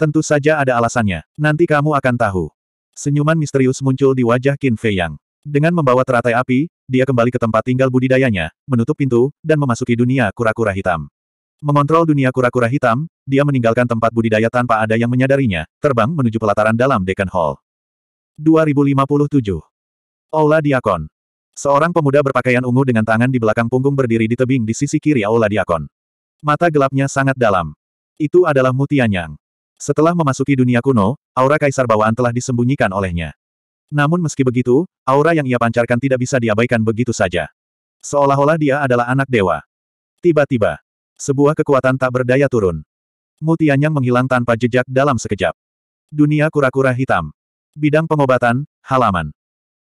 Tentu saja ada alasannya, nanti kamu akan tahu. Senyuman misterius muncul di wajah Qin Fei Yang. Dengan membawa teratai api, dia kembali ke tempat tinggal budidayanya, menutup pintu, dan memasuki dunia kura-kura hitam. Mengontrol dunia kura-kura hitam, dia meninggalkan tempat budidaya tanpa ada yang menyadarinya, terbang menuju pelataran dalam Dekan Hall. 2057 Aula Diakon Seorang pemuda berpakaian ungu dengan tangan di belakang punggung berdiri di tebing di sisi kiri Aula Diakon. Mata gelapnya sangat dalam. Itu adalah Mutianyang. Setelah memasuki dunia kuno, aura kaisar bawaan telah disembunyikan olehnya. Namun meski begitu, aura yang ia pancarkan tidak bisa diabaikan begitu saja. Seolah-olah dia adalah anak dewa. Tiba-tiba, sebuah kekuatan tak berdaya turun. Mutianyang menghilang tanpa jejak dalam sekejap. Dunia kura-kura hitam. Bidang pengobatan, halaman.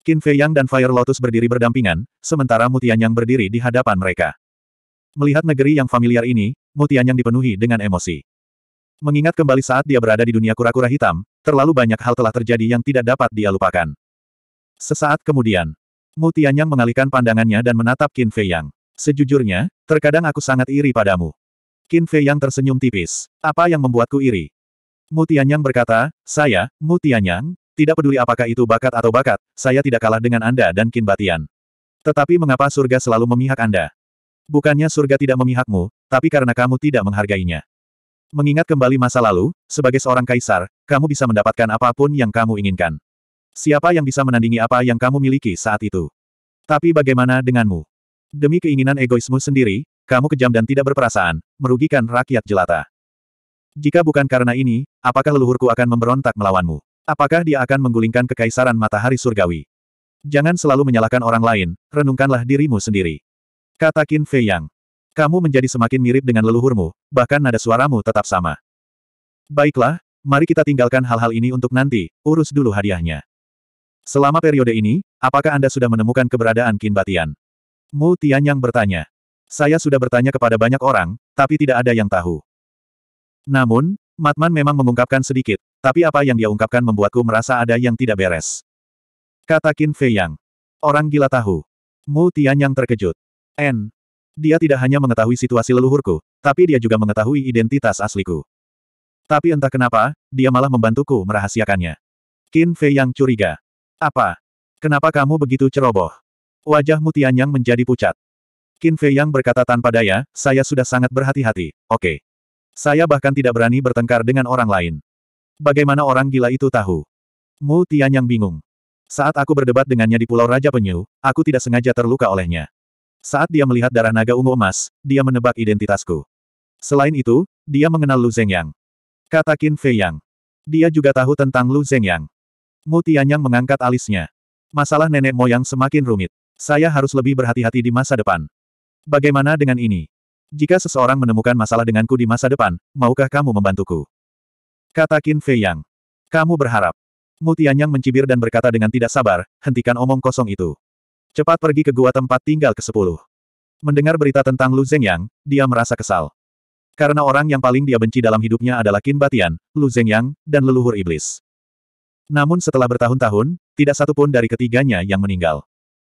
Qin Fei Yang dan Fire Lotus berdiri berdampingan, sementara Mutianyang berdiri di hadapan mereka. Melihat negeri yang familiar ini, Mutianyang dipenuhi dengan emosi. Mengingat kembali saat dia berada di dunia kura-kura hitam, terlalu banyak hal telah terjadi yang tidak dapat dia lupakan. Sesaat kemudian, Mu Tianyang mengalihkan pandangannya dan menatap Qin Fei Yang. Sejujurnya, terkadang aku sangat iri padamu. Qin Fei Yang tersenyum tipis. Apa yang membuatku iri? Mu Tianyang berkata, saya, Mu Tianyang, tidak peduli apakah itu bakat atau bakat, saya tidak kalah dengan Anda dan Qin Batian. Tetapi mengapa surga selalu memihak Anda? Bukannya surga tidak memihakmu, tapi karena kamu tidak menghargainya. Mengingat kembali masa lalu, sebagai seorang kaisar, kamu bisa mendapatkan apapun yang kamu inginkan. Siapa yang bisa menandingi apa yang kamu miliki saat itu? Tapi bagaimana denganmu? Demi keinginan egoismu sendiri, kamu kejam dan tidak berperasaan, merugikan rakyat jelata. Jika bukan karena ini, apakah leluhurku akan memberontak melawanmu? Apakah dia akan menggulingkan kekaisaran matahari surgawi? Jangan selalu menyalahkan orang lain, renungkanlah dirimu sendiri. Kata Qin Fei Yang. Kamu menjadi semakin mirip dengan leluhurmu, bahkan nada suaramu tetap sama. Baiklah, mari kita tinggalkan hal-hal ini untuk nanti, urus dulu hadiahnya. Selama periode ini, apakah Anda sudah menemukan keberadaan Qin Batian? Mu Tianyang bertanya. Saya sudah bertanya kepada banyak orang, tapi tidak ada yang tahu. Namun, Matman memang mengungkapkan sedikit, tapi apa yang dia ungkapkan membuatku merasa ada yang tidak beres. Kata Kin Fei Yang. Orang gila tahu. Mu Tianyang terkejut. N, dia tidak hanya mengetahui situasi leluhurku, tapi dia juga mengetahui identitas asliku. Tapi entah kenapa, dia malah membantuku merahasiakannya. Qin Fei yang curiga. Apa? Kenapa kamu begitu ceroboh? Wajah Mutian Yang menjadi pucat. Qin Fei Yang berkata tanpa daya, saya sudah sangat berhati-hati, oke. Okay. Saya bahkan tidak berani bertengkar dengan orang lain. Bagaimana orang gila itu tahu? Mu Tianyang bingung. Saat aku berdebat dengannya di Pulau Raja Penyu, aku tidak sengaja terluka olehnya. Saat dia melihat darah naga ungu emas, dia menebak identitasku. Selain itu, dia mengenal Lu Zhengyang. Kata Qin Fei Yang. Dia juga tahu tentang Lu Zhengyang. Mu Tianyang mengangkat alisnya. Masalah nenek moyang semakin rumit. Saya harus lebih berhati-hati di masa depan. Bagaimana dengan ini? Jika seseorang menemukan masalah denganku di masa depan, maukah kamu membantuku? Kata Qin Fei Yang. Kamu berharap. Mu Tianyang mencibir dan berkata dengan tidak sabar, hentikan omong kosong itu. Cepat pergi ke gua tempat tinggal ke-10. Mendengar berita tentang Lu Yang, dia merasa kesal. Karena orang yang paling dia benci dalam hidupnya adalah Qin Batian, Lu Zhengyang, dan leluhur iblis. Namun setelah bertahun-tahun, tidak satu pun dari ketiganya yang meninggal.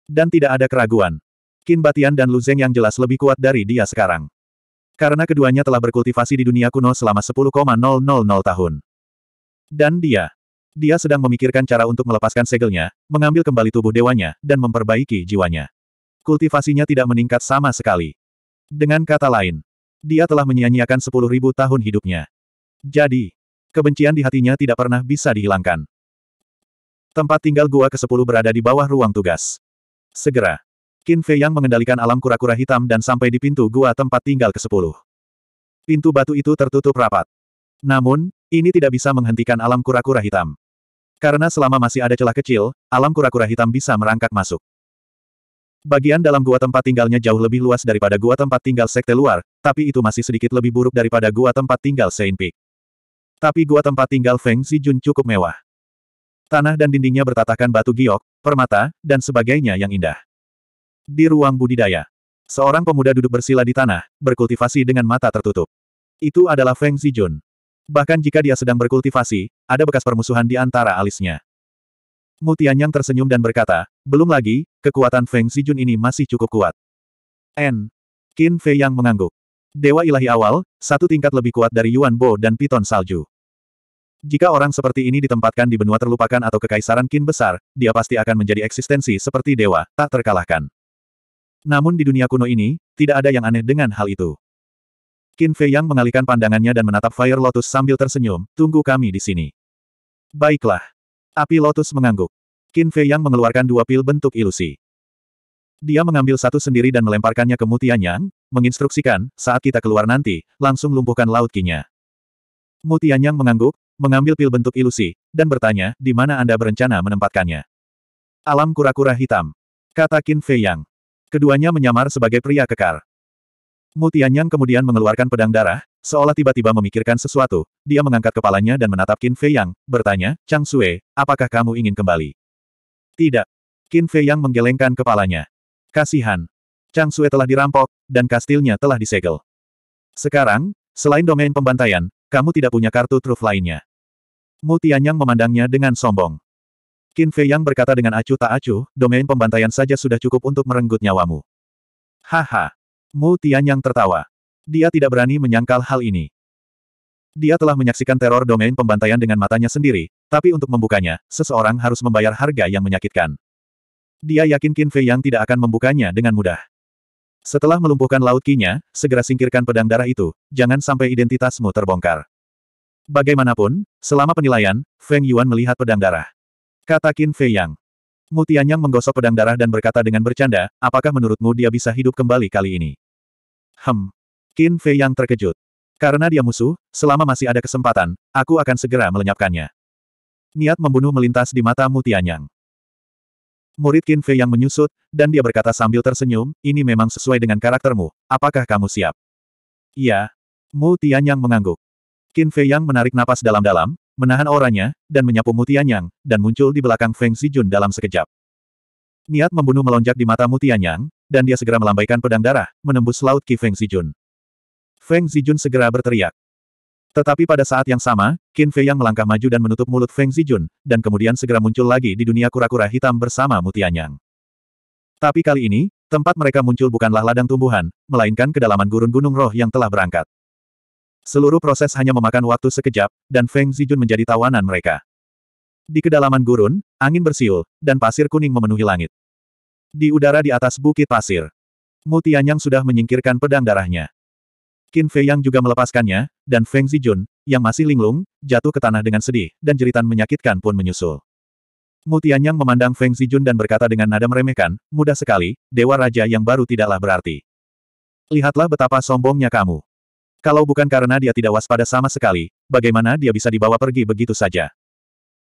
Dan tidak ada keraguan. Qin Batian dan Lu Yang jelas lebih kuat dari dia sekarang. Karena keduanya telah berkultivasi di dunia kuno selama 10,000 tahun. Dan dia dia sedang memikirkan cara untuk melepaskan segelnya, mengambil kembali tubuh dewanya, dan memperbaiki jiwanya. Kultivasinya tidak meningkat sama sekali. Dengan kata lain, dia telah menyia-nyiakan 10.000 tahun hidupnya. Jadi, kebencian di hatinya tidak pernah bisa dihilangkan. Tempat tinggal gua ke-10 berada di bawah ruang tugas. Segera, Qin Fei yang mengendalikan alam kura-kura hitam dan sampai di pintu gua tempat tinggal ke-10. Pintu batu itu tertutup rapat. Namun, ini tidak bisa menghentikan alam kura-kura hitam. Karena selama masih ada celah kecil, alam kura-kura hitam bisa merangkak masuk. Bagian dalam gua tempat tinggalnya jauh lebih luas daripada gua tempat tinggal sekte luar, tapi itu masih sedikit lebih buruk daripada gua tempat tinggal Saint Peak. Tapi gua tempat tinggal Feng Zijun cukup mewah. Tanah dan dindingnya bertatakan batu giok, permata, dan sebagainya yang indah. Di ruang budidaya, seorang pemuda duduk bersila di tanah, berkultivasi dengan mata tertutup. Itu adalah Feng Zijun. Bahkan jika dia sedang berkultivasi, ada bekas permusuhan di antara alisnya. Mutianyang tersenyum dan berkata, belum lagi, kekuatan Feng Zijun ini masih cukup kuat. N. Qin Fei yang mengangguk. Dewa ilahi awal, satu tingkat lebih kuat dari Yuan Bo dan Piton Salju. Jika orang seperti ini ditempatkan di benua terlupakan atau kekaisaran Qin besar, dia pasti akan menjadi eksistensi seperti dewa, tak terkalahkan. Namun di dunia kuno ini, tidak ada yang aneh dengan hal itu. Qin Fei Yang mengalihkan pandangannya dan menatap Fire Lotus sambil tersenyum, tunggu kami di sini. Baiklah. Api Lotus mengangguk. Qin Fei Yang mengeluarkan dua pil bentuk ilusi. Dia mengambil satu sendiri dan melemparkannya ke Mutian Yang, menginstruksikan, saat kita keluar nanti, langsung lumpuhkan laut kinya. Mutian Yang mengangguk, mengambil pil bentuk ilusi, dan bertanya, di mana Anda berencana menempatkannya? Alam kura-kura hitam. Kata Qin Fei Yang. Keduanya menyamar sebagai pria kekar. Mutianyang kemudian mengeluarkan pedang darah, seolah tiba-tiba memikirkan sesuatu, dia mengangkat kepalanya dan menatap Qin Fei Yang, bertanya, Chang Sue, apakah kamu ingin kembali? Tidak. Qin Fei Yang menggelengkan kepalanya. Kasihan. Chang Sue telah dirampok, dan kastilnya telah disegel. Sekarang, selain domain pembantaian, kamu tidak punya kartu truf lainnya. Mu Tianyang memandangnya dengan sombong. Qin Fei Yang berkata dengan acuh tak acuh, domain pembantaian saja sudah cukup untuk merenggut nyawamu. Haha. Mu Tianyang tertawa. Dia tidak berani menyangkal hal ini. Dia telah menyaksikan teror domain pembantaian dengan matanya sendiri, tapi untuk membukanya, seseorang harus membayar harga yang menyakitkan. Dia yakin Qin Fei yang tidak akan membukanya dengan mudah. Setelah melumpuhkan laut kinya, segera singkirkan pedang darah itu, jangan sampai identitasmu terbongkar. Bagaimanapun, selama penilaian, Feng Yuan melihat pedang darah. Kata Qin Fei Yang. Mutianyang menggosok pedang darah dan berkata dengan bercanda, apakah menurutmu dia bisa hidup kembali kali ini? Hem. Qin Fei yang terkejut. Karena dia musuh, selama masih ada kesempatan, aku akan segera melenyapkannya. Niat membunuh melintas di mata Mutianyang. Murid Qin Fei yang menyusut, dan dia berkata sambil tersenyum, ini memang sesuai dengan karaktermu, apakah kamu siap? Iya. Mutianyang mengangguk. Qin Fei yang menarik napas dalam-dalam, menahan auranya, dan menyapu Mutianyang, dan muncul di belakang Feng Zijun dalam sekejap. Niat membunuh melonjak di mata Mutianyang, dan dia segera melambaikan pedang darah, menembus laut Ki Feng Zijun. Feng Zijun segera berteriak. Tetapi pada saat yang sama, Qin Fei yang melangkah maju dan menutup mulut Feng Zijun, dan kemudian segera muncul lagi di dunia kura-kura hitam bersama Mutianyang. Tapi kali ini, tempat mereka muncul bukanlah ladang tumbuhan, melainkan kedalaman gurun gunung roh yang telah berangkat. Seluruh proses hanya memakan waktu sekejap, dan Feng Zijun menjadi tawanan mereka. Di kedalaman gurun, angin bersiul, dan pasir kuning memenuhi langit. Di udara di atas bukit pasir, Mutianyang sudah menyingkirkan pedang darahnya. Qin Fei Yang juga melepaskannya, dan Feng Zijun, yang masih linglung, jatuh ke tanah dengan sedih, dan jeritan menyakitkan pun menyusul. Mutianyang memandang Feng Zijun dan berkata dengan nada meremehkan, mudah sekali, Dewa Raja yang baru tidaklah berarti. Lihatlah betapa sombongnya kamu. Kalau bukan karena dia tidak waspada sama sekali, bagaimana dia bisa dibawa pergi begitu saja?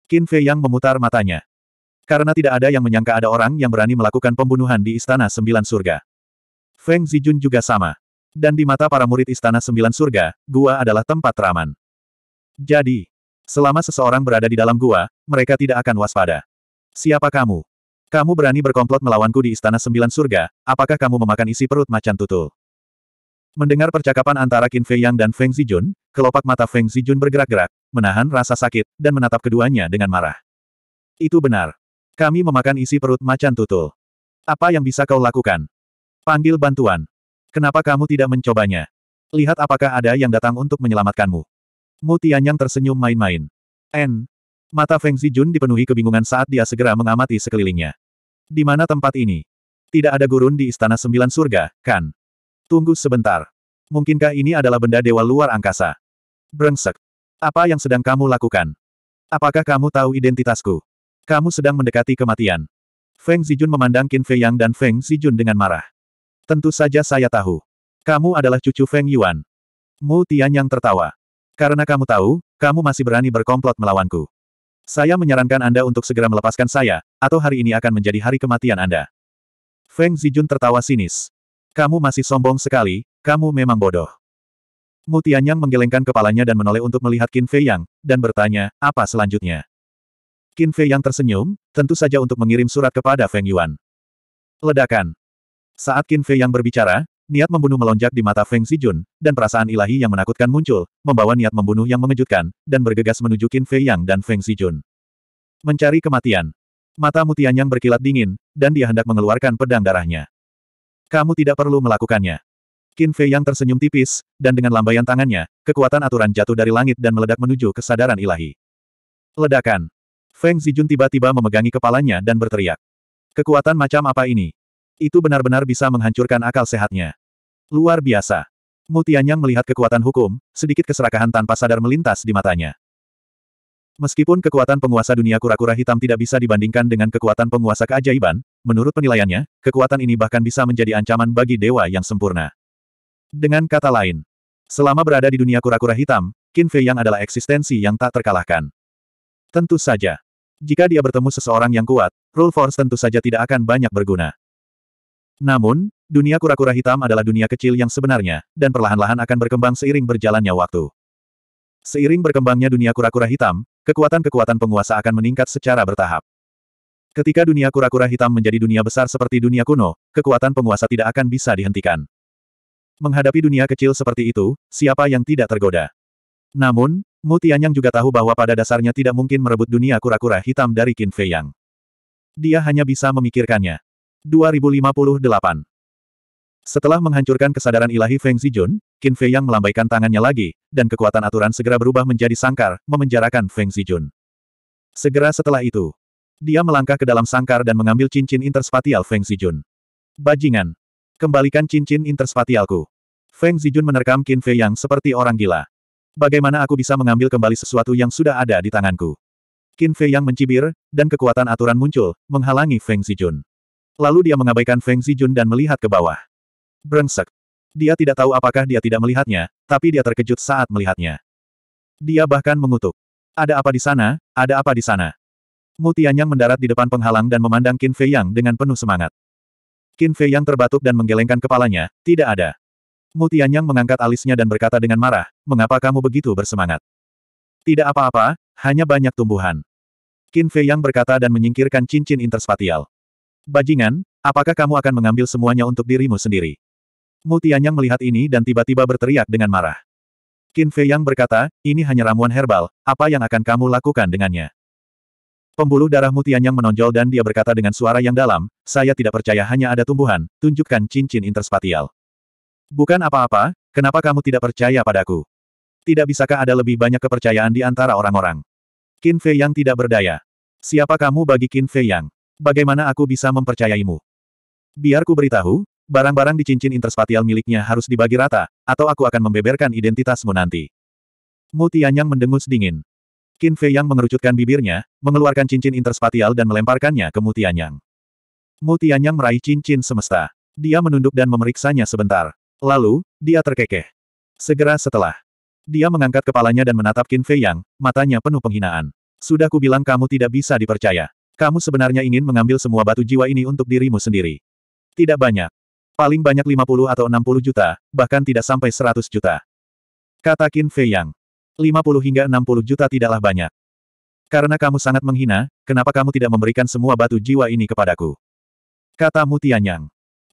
Qin Fei Yang memutar matanya. Karena tidak ada yang menyangka ada orang yang berani melakukan pembunuhan di Istana Sembilan Surga. Feng Zijun juga sama. Dan di mata para murid Istana Sembilan Surga, gua adalah tempat teraman. Jadi, selama seseorang berada di dalam gua, mereka tidak akan waspada. Siapa kamu? Kamu berani berkomplot melawanku di Istana Sembilan Surga, apakah kamu memakan isi perut macan tutul? Mendengar percakapan antara Qin Fei Yang dan Feng Zijun, kelopak mata Feng Zijun bergerak-gerak, menahan rasa sakit, dan menatap keduanya dengan marah. Itu benar. Kami memakan isi perut macan tutul. Apa yang bisa kau lakukan? Panggil bantuan. Kenapa kamu tidak mencobanya? Lihat apakah ada yang datang untuk menyelamatkanmu. Mu Tianyang tersenyum main-main. En, Mata Feng Zijun dipenuhi kebingungan saat dia segera mengamati sekelilingnya. Di mana tempat ini? Tidak ada gurun di Istana Sembilan Surga, kan? Tunggu sebentar. Mungkinkah ini adalah benda dewa luar angkasa? Brengsek. Apa yang sedang kamu lakukan? Apakah kamu tahu identitasku? Kamu sedang mendekati kematian. Feng Zijun memandang Qin Fei Yang dan Feng Zijun dengan marah. Tentu saja saya tahu. Kamu adalah cucu Feng Yuan. Mu Tian yang tertawa. Karena kamu tahu, kamu masih berani berkomplot melawanku. Saya menyarankan Anda untuk segera melepaskan saya, atau hari ini akan menjadi hari kematian Anda. Feng Zijun tertawa sinis. Kamu masih sombong sekali, kamu memang bodoh. Mutianyang menggelengkan kepalanya dan menoleh untuk melihat Qin Fei Yang, dan bertanya, apa selanjutnya? Qin Fei Yang tersenyum, tentu saja untuk mengirim surat kepada Feng Yuan. Ledakan. Saat Qin Fei Yang berbicara, niat membunuh melonjak di mata Feng Zijun, dan perasaan ilahi yang menakutkan muncul, membawa niat membunuh yang mengejutkan, dan bergegas menuju Qin Fei Yang dan Feng Zijun. Mencari kematian. Mata mutianyang berkilat dingin, dan dia hendak mengeluarkan pedang darahnya. Kamu tidak perlu melakukannya. Qin Fei yang tersenyum tipis, dan dengan lambaian tangannya, kekuatan aturan jatuh dari langit dan meledak menuju kesadaran ilahi. Ledakan. Feng Zijun tiba-tiba memegangi kepalanya dan berteriak. Kekuatan macam apa ini? Itu benar-benar bisa menghancurkan akal sehatnya. Luar biasa. Mutianyang melihat kekuatan hukum, sedikit keserakahan tanpa sadar melintas di matanya. Meskipun kekuatan penguasa dunia kura-kura hitam tidak bisa dibandingkan dengan kekuatan penguasa keajaiban, menurut penilaiannya, kekuatan ini bahkan bisa menjadi ancaman bagi dewa yang sempurna. Dengan kata lain, selama berada di dunia kura-kura hitam, Qin Fei Yang adalah eksistensi yang tak terkalahkan. Tentu saja. Jika dia bertemu seseorang yang kuat, Rule Force tentu saja tidak akan banyak berguna. Namun, dunia kura-kura hitam adalah dunia kecil yang sebenarnya, dan perlahan-lahan akan berkembang seiring berjalannya waktu. Seiring berkembangnya dunia kura-kura hitam, kekuatan-kekuatan penguasa akan meningkat secara bertahap. Ketika dunia kura-kura hitam menjadi dunia besar seperti dunia kuno, kekuatan penguasa tidak akan bisa dihentikan. Menghadapi dunia kecil seperti itu, siapa yang tidak tergoda? Namun, Mu Tianyang juga tahu bahwa pada dasarnya tidak mungkin merebut dunia kura-kura hitam dari Qin Fei Yang. Dia hanya bisa memikirkannya. 2058 setelah menghancurkan kesadaran ilahi Feng Zijun, Qin Fei Yang melambaikan tangannya lagi, dan kekuatan aturan segera berubah menjadi sangkar, memenjarakan Feng Zijun. Segera setelah itu, dia melangkah ke dalam sangkar dan mengambil cincin interspatial Feng Zijun. Bajingan! Kembalikan cincin interspatialku. Feng Zijun menerkam Qin Fei Yang seperti orang gila. Bagaimana aku bisa mengambil kembali sesuatu yang sudah ada di tanganku? Qin Fei Yang mencibir, dan kekuatan aturan muncul, menghalangi Feng Zijun. Lalu dia mengabaikan Feng Zijun dan melihat ke bawah. Brengsek. Dia tidak tahu apakah dia tidak melihatnya, tapi dia terkejut saat melihatnya. Dia bahkan mengutuk. Ada apa di sana, ada apa di sana. Mutianyang mendarat di depan penghalang dan memandang Qin Fei Yang dengan penuh semangat. Qin Fei Yang terbatuk dan menggelengkan kepalanya, tidak ada. Mutianyang mengangkat alisnya dan berkata dengan marah, mengapa kamu begitu bersemangat? Tidak apa-apa, hanya banyak tumbuhan. Qin Fei Yang berkata dan menyingkirkan cincin interspatial. Bajingan, apakah kamu akan mengambil semuanya untuk dirimu sendiri? Mu Tianyang melihat ini dan tiba-tiba berteriak dengan marah. Qin Fei Yang berkata, ini hanya ramuan herbal, apa yang akan kamu lakukan dengannya? Pembuluh darah Mu Tianyang menonjol dan dia berkata dengan suara yang dalam, saya tidak percaya hanya ada tumbuhan, tunjukkan cincin interspatial. Bukan apa-apa, kenapa kamu tidak percaya padaku? Tidak bisakah ada lebih banyak kepercayaan di antara orang-orang? Qin Fei Yang tidak berdaya. Siapa kamu bagi Qin Fei Yang? Bagaimana aku bisa mempercayaimu? Biar ku beritahu, Barang-barang di cincin interspatial miliknya harus dibagi rata, atau aku akan membeberkan identitasmu nanti. Mu Tianyang mendengus dingin. Qin Fei Yang mengerucutkan bibirnya, mengeluarkan cincin interspatial dan melemparkannya ke Mu Tianyang. Mu Tianyang meraih cincin semesta. Dia menunduk dan memeriksanya sebentar. Lalu, dia terkekeh. Segera setelah. Dia mengangkat kepalanya dan menatap Qin Fei Yang, matanya penuh penghinaan. Sudah kubilang kamu tidak bisa dipercaya. Kamu sebenarnya ingin mengambil semua batu jiwa ini untuk dirimu sendiri. Tidak banyak. Paling banyak 50 atau 60 juta, bahkan tidak sampai 100 juta. Kata Qin Fei Yang. 50 hingga 60 juta tidaklah banyak. Karena kamu sangat menghina, kenapa kamu tidak memberikan semua batu jiwa ini kepadaku? Kata Mutian Yang.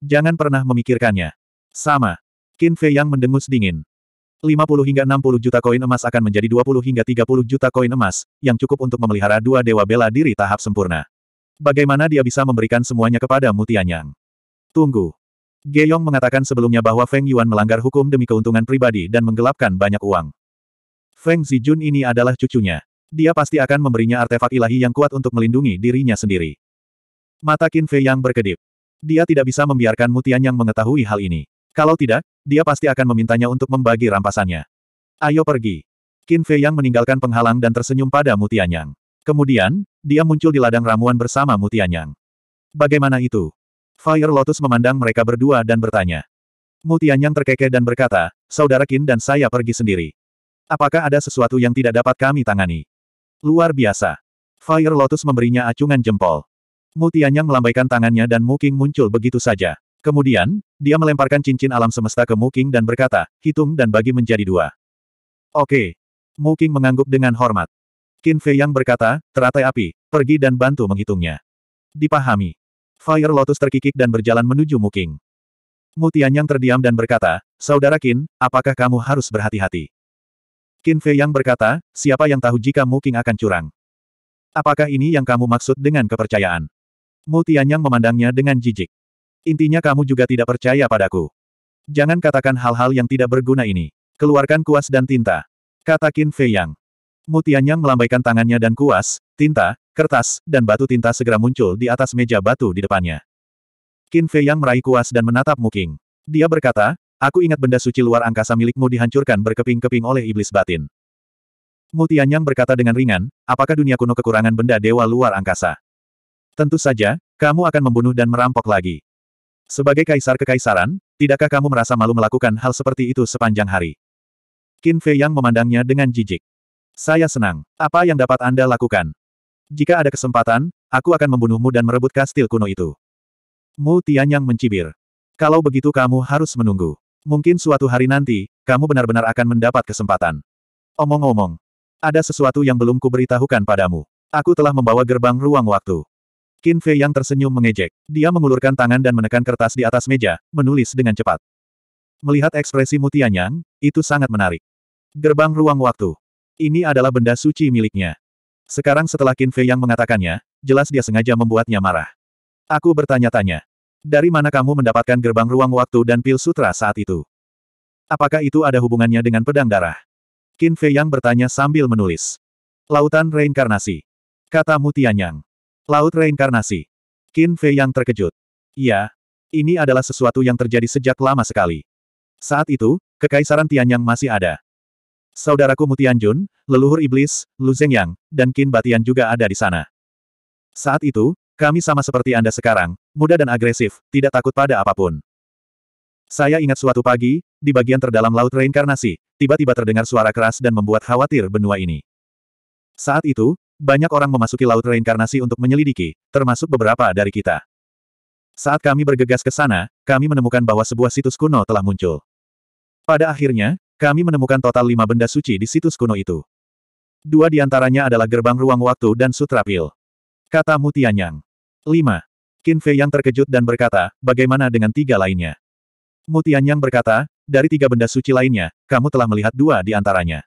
Jangan pernah memikirkannya. Sama. Qin Fei Yang mendengus dingin. 50 hingga 60 juta koin emas akan menjadi 20 hingga 30 juta koin emas, yang cukup untuk memelihara dua dewa bela diri tahap sempurna. Bagaimana dia bisa memberikan semuanya kepada Mutian Yang? Tunggu. Geyong mengatakan sebelumnya bahwa Feng Yuan melanggar hukum demi keuntungan pribadi dan menggelapkan banyak uang. Feng Zijun ini adalah cucunya. Dia pasti akan memberinya artefak ilahi yang kuat untuk melindungi dirinya sendiri. Mata Qin Fei yang berkedip. Dia tidak bisa membiarkan Mutian yang mengetahui hal ini. Kalau tidak, dia pasti akan memintanya untuk membagi rampasannya. Ayo pergi. Qin Fei yang meninggalkan penghalang dan tersenyum pada Mutian Yang. Kemudian, dia muncul di ladang ramuan bersama Mutian Yang. Bagaimana itu? Fire Lotus memandang mereka berdua dan bertanya. Mutian terkekeh dan berkata, Saudara Qin dan saya pergi sendiri. Apakah ada sesuatu yang tidak dapat kami tangani? Luar biasa. Fire Lotus memberinya acungan jempol. Mutian melambaikan tangannya dan Muking muncul begitu saja. Kemudian, dia melemparkan cincin alam semesta ke Muking dan berkata, hitung dan bagi menjadi dua. Oke. Muking mengangguk dengan hormat. Qin Fei yang berkata, teratai api, pergi dan bantu menghitungnya. Dipahami. Fire Lotus terkikik dan berjalan menuju Muking. Mutian yang terdiam dan berkata, Saudara Qin, apakah kamu harus berhati-hati? Qin Fei yang berkata, siapa yang tahu jika Muking akan curang? Apakah ini yang kamu maksud dengan kepercayaan? Mutian yang memandangnya dengan jijik. Intinya kamu juga tidak percaya padaku. Jangan katakan hal-hal yang tidak berguna ini. Keluarkan kuas dan tinta. Kata Qin Fei Yang. Mutian Yang melambaikan tangannya dan kuas, tinta, Kertas, dan batu tinta segera muncul di atas meja batu di depannya. Qin Fei yang meraih kuas dan menatap Muking. Dia berkata, aku ingat benda suci luar angkasa milikmu dihancurkan berkeping-keping oleh iblis batin. Mu Tianyang berkata dengan ringan, apakah dunia kuno kekurangan benda dewa luar angkasa? Tentu saja, kamu akan membunuh dan merampok lagi. Sebagai kaisar kekaisaran, tidakkah kamu merasa malu melakukan hal seperti itu sepanjang hari? Qin Fei Yang memandangnya dengan jijik. Saya senang. Apa yang dapat Anda lakukan? Jika ada kesempatan, aku akan membunuhmu dan merebut kastil kuno itu. Mu Tianyang mencibir. Kalau begitu kamu harus menunggu. Mungkin suatu hari nanti, kamu benar-benar akan mendapat kesempatan. Omong-omong, ada sesuatu yang belum kuberitahukan padamu. Aku telah membawa gerbang ruang waktu. Qin Fei yang tersenyum mengejek. Dia mengulurkan tangan dan menekan kertas di atas meja, menulis dengan cepat. Melihat ekspresi Mu Tianyang, itu sangat menarik. Gerbang ruang waktu. Ini adalah benda suci miliknya. Sekarang setelah Qin Fei yang mengatakannya, jelas dia sengaja membuatnya marah. Aku bertanya-tanya. Dari mana kamu mendapatkan gerbang ruang waktu dan pil sutra saat itu? Apakah itu ada hubungannya dengan pedang darah? Qin Fei yang bertanya sambil menulis. Lautan reinkarnasi. Kata Mutianyang. Laut reinkarnasi. Qin Fei yang terkejut. Ya, ini adalah sesuatu yang terjadi sejak lama sekali. Saat itu, Kekaisaran Tianyang masih ada, Saudaraku Mutianjun, leluhur iblis, Lu Zhengyang, dan Qin Batian juga ada di sana. Saat itu, kami sama seperti Anda sekarang, muda dan agresif, tidak takut pada apapun. Saya ingat suatu pagi, di bagian terdalam laut reinkarnasi, tiba-tiba terdengar suara keras dan membuat khawatir benua ini. Saat itu, banyak orang memasuki laut reinkarnasi untuk menyelidiki, termasuk beberapa dari kita. Saat kami bergegas ke sana, kami menemukan bahwa sebuah situs kuno telah muncul. Pada akhirnya, kami menemukan total lima benda suci di situs kuno itu. Dua di antaranya adalah gerbang ruang waktu dan sutra pil. Kata Mutianyang. 5. Qin Fei yang terkejut dan berkata, bagaimana dengan tiga lainnya? Mutianyang berkata, dari tiga benda suci lainnya, kamu telah melihat dua di antaranya.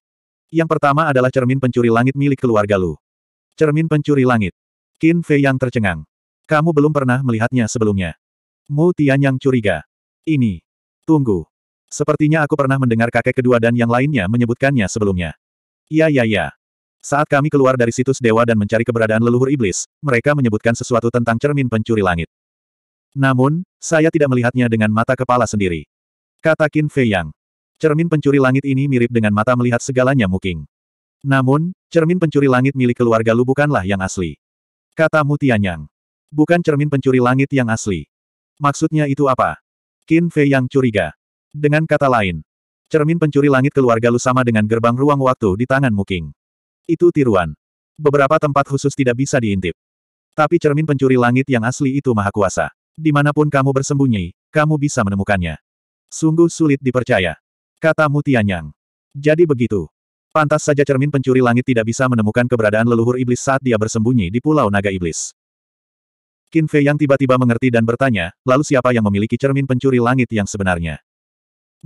Yang pertama adalah cermin pencuri langit milik keluarga Lu. Cermin pencuri langit. Qin Fei yang tercengang. Kamu belum pernah melihatnya sebelumnya. Mutianyang curiga. Ini. Tunggu. Sepertinya aku pernah mendengar kakek kedua dan yang lainnya menyebutkannya sebelumnya. Iya iya iya. Saat kami keluar dari situs dewa dan mencari keberadaan leluhur iblis, mereka menyebutkan sesuatu tentang cermin pencuri langit. Namun, saya tidak melihatnya dengan mata kepala sendiri. Kata Qin Fei Yang. Cermin pencuri langit ini mirip dengan mata melihat segalanya muking. Namun, cermin pencuri langit milik keluarga Lu bukanlah yang asli. Kata Mutianyang. Bukan cermin pencuri langit yang asli. Maksudnya itu apa? Qin Fei Yang curiga. Dengan kata lain, cermin pencuri langit keluarga lu sama dengan gerbang ruang waktu di tangan Muking. Itu tiruan. Beberapa tempat khusus tidak bisa diintip. Tapi cermin pencuri langit yang asli itu maha kuasa. Dimanapun kamu bersembunyi, kamu bisa menemukannya. Sungguh sulit dipercaya. Kata Mutianyang. Jadi begitu. Pantas saja cermin pencuri langit tidak bisa menemukan keberadaan leluhur iblis saat dia bersembunyi di Pulau Naga Iblis. Qin Fei yang tiba-tiba mengerti dan bertanya, lalu siapa yang memiliki cermin pencuri langit yang sebenarnya?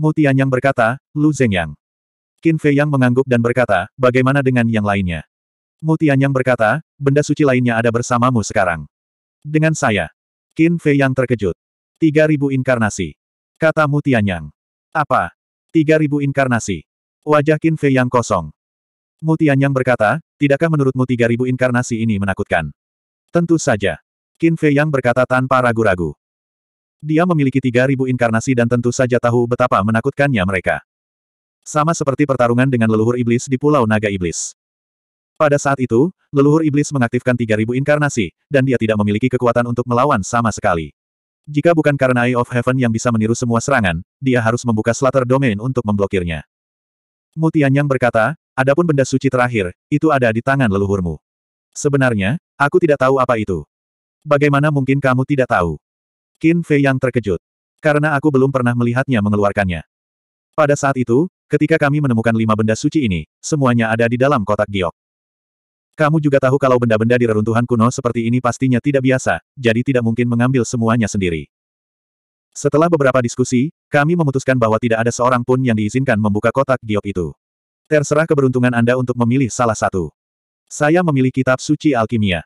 Mu Tianyang berkata, Lu Zhengyang. Qin Fei Yang mengangguk dan berkata, bagaimana dengan yang lainnya? Mu Tianyang berkata, benda suci lainnya ada bersamamu sekarang. Dengan saya. Qin Fei Yang terkejut. 3000 inkarnasi. Kata Mu Tianyang. Apa? 3000 inkarnasi. Wajah Qin Fei Yang kosong. Mu Tianyang berkata, tidakkah menurutmu 3000 inkarnasi ini menakutkan? Tentu saja. Qin Fei Yang berkata tanpa ragu-ragu. Dia memiliki 3.000 inkarnasi dan tentu saja tahu betapa menakutkannya mereka. Sama seperti pertarungan dengan leluhur iblis di Pulau Naga Iblis. Pada saat itu, leluhur iblis mengaktifkan 3.000 inkarnasi, dan dia tidak memiliki kekuatan untuk melawan sama sekali. Jika bukan karena Eye of Heaven yang bisa meniru semua serangan, dia harus membuka Slater Domain untuk memblokirnya. Mutian yang berkata, adapun benda suci terakhir, itu ada di tangan leluhurmu. Sebenarnya, aku tidak tahu apa itu. Bagaimana mungkin kamu tidak tahu? Qin Fei yang terkejut. Karena aku belum pernah melihatnya mengeluarkannya. Pada saat itu, ketika kami menemukan lima benda suci ini, semuanya ada di dalam kotak giok. Kamu juga tahu kalau benda-benda di reruntuhan kuno seperti ini pastinya tidak biasa, jadi tidak mungkin mengambil semuanya sendiri. Setelah beberapa diskusi, kami memutuskan bahwa tidak ada seorang pun yang diizinkan membuka kotak giok itu. Terserah keberuntungan Anda untuk memilih salah satu. Saya memilih kitab suci alkimia.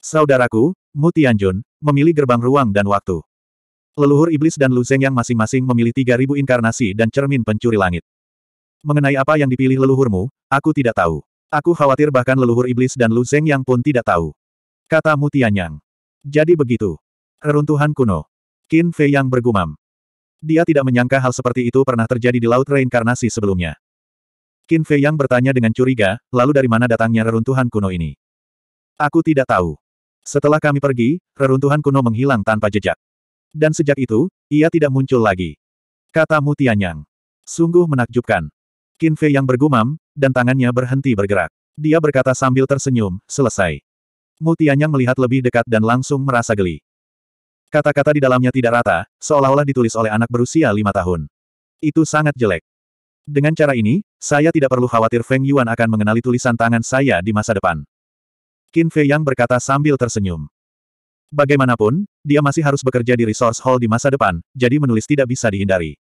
Saudaraku, Mu Tianjun, memilih gerbang ruang dan waktu. Leluhur iblis dan Lu yang masing-masing memilih 3000 inkarnasi dan cermin pencuri langit. Mengenai apa yang dipilih leluhurmu, aku tidak tahu. Aku khawatir bahkan leluhur iblis dan Lu yang pun tidak tahu. Kata Mutianyang. Jadi begitu. Reruntuhan kuno. Qin Fei yang bergumam. Dia tidak menyangka hal seperti itu pernah terjadi di Laut Reinkarnasi sebelumnya. Qin Fei yang bertanya dengan curiga, lalu dari mana datangnya reruntuhan kuno ini? Aku tidak tahu. Setelah kami pergi, reruntuhan kuno menghilang tanpa jejak. Dan sejak itu, ia tidak muncul lagi. Kata Mu Tianyang. Sungguh menakjubkan. Qin Fei yang bergumam, dan tangannya berhenti bergerak. Dia berkata sambil tersenyum, selesai. Mutianyang melihat lebih dekat dan langsung merasa geli. Kata-kata di dalamnya tidak rata, seolah-olah ditulis oleh anak berusia lima tahun. Itu sangat jelek. Dengan cara ini, saya tidak perlu khawatir Feng Yuan akan mengenali tulisan tangan saya di masa depan. Qin Fei Yang berkata sambil tersenyum. Bagaimanapun, dia masih harus bekerja di Resource Hall di masa depan, jadi menulis tidak bisa dihindari.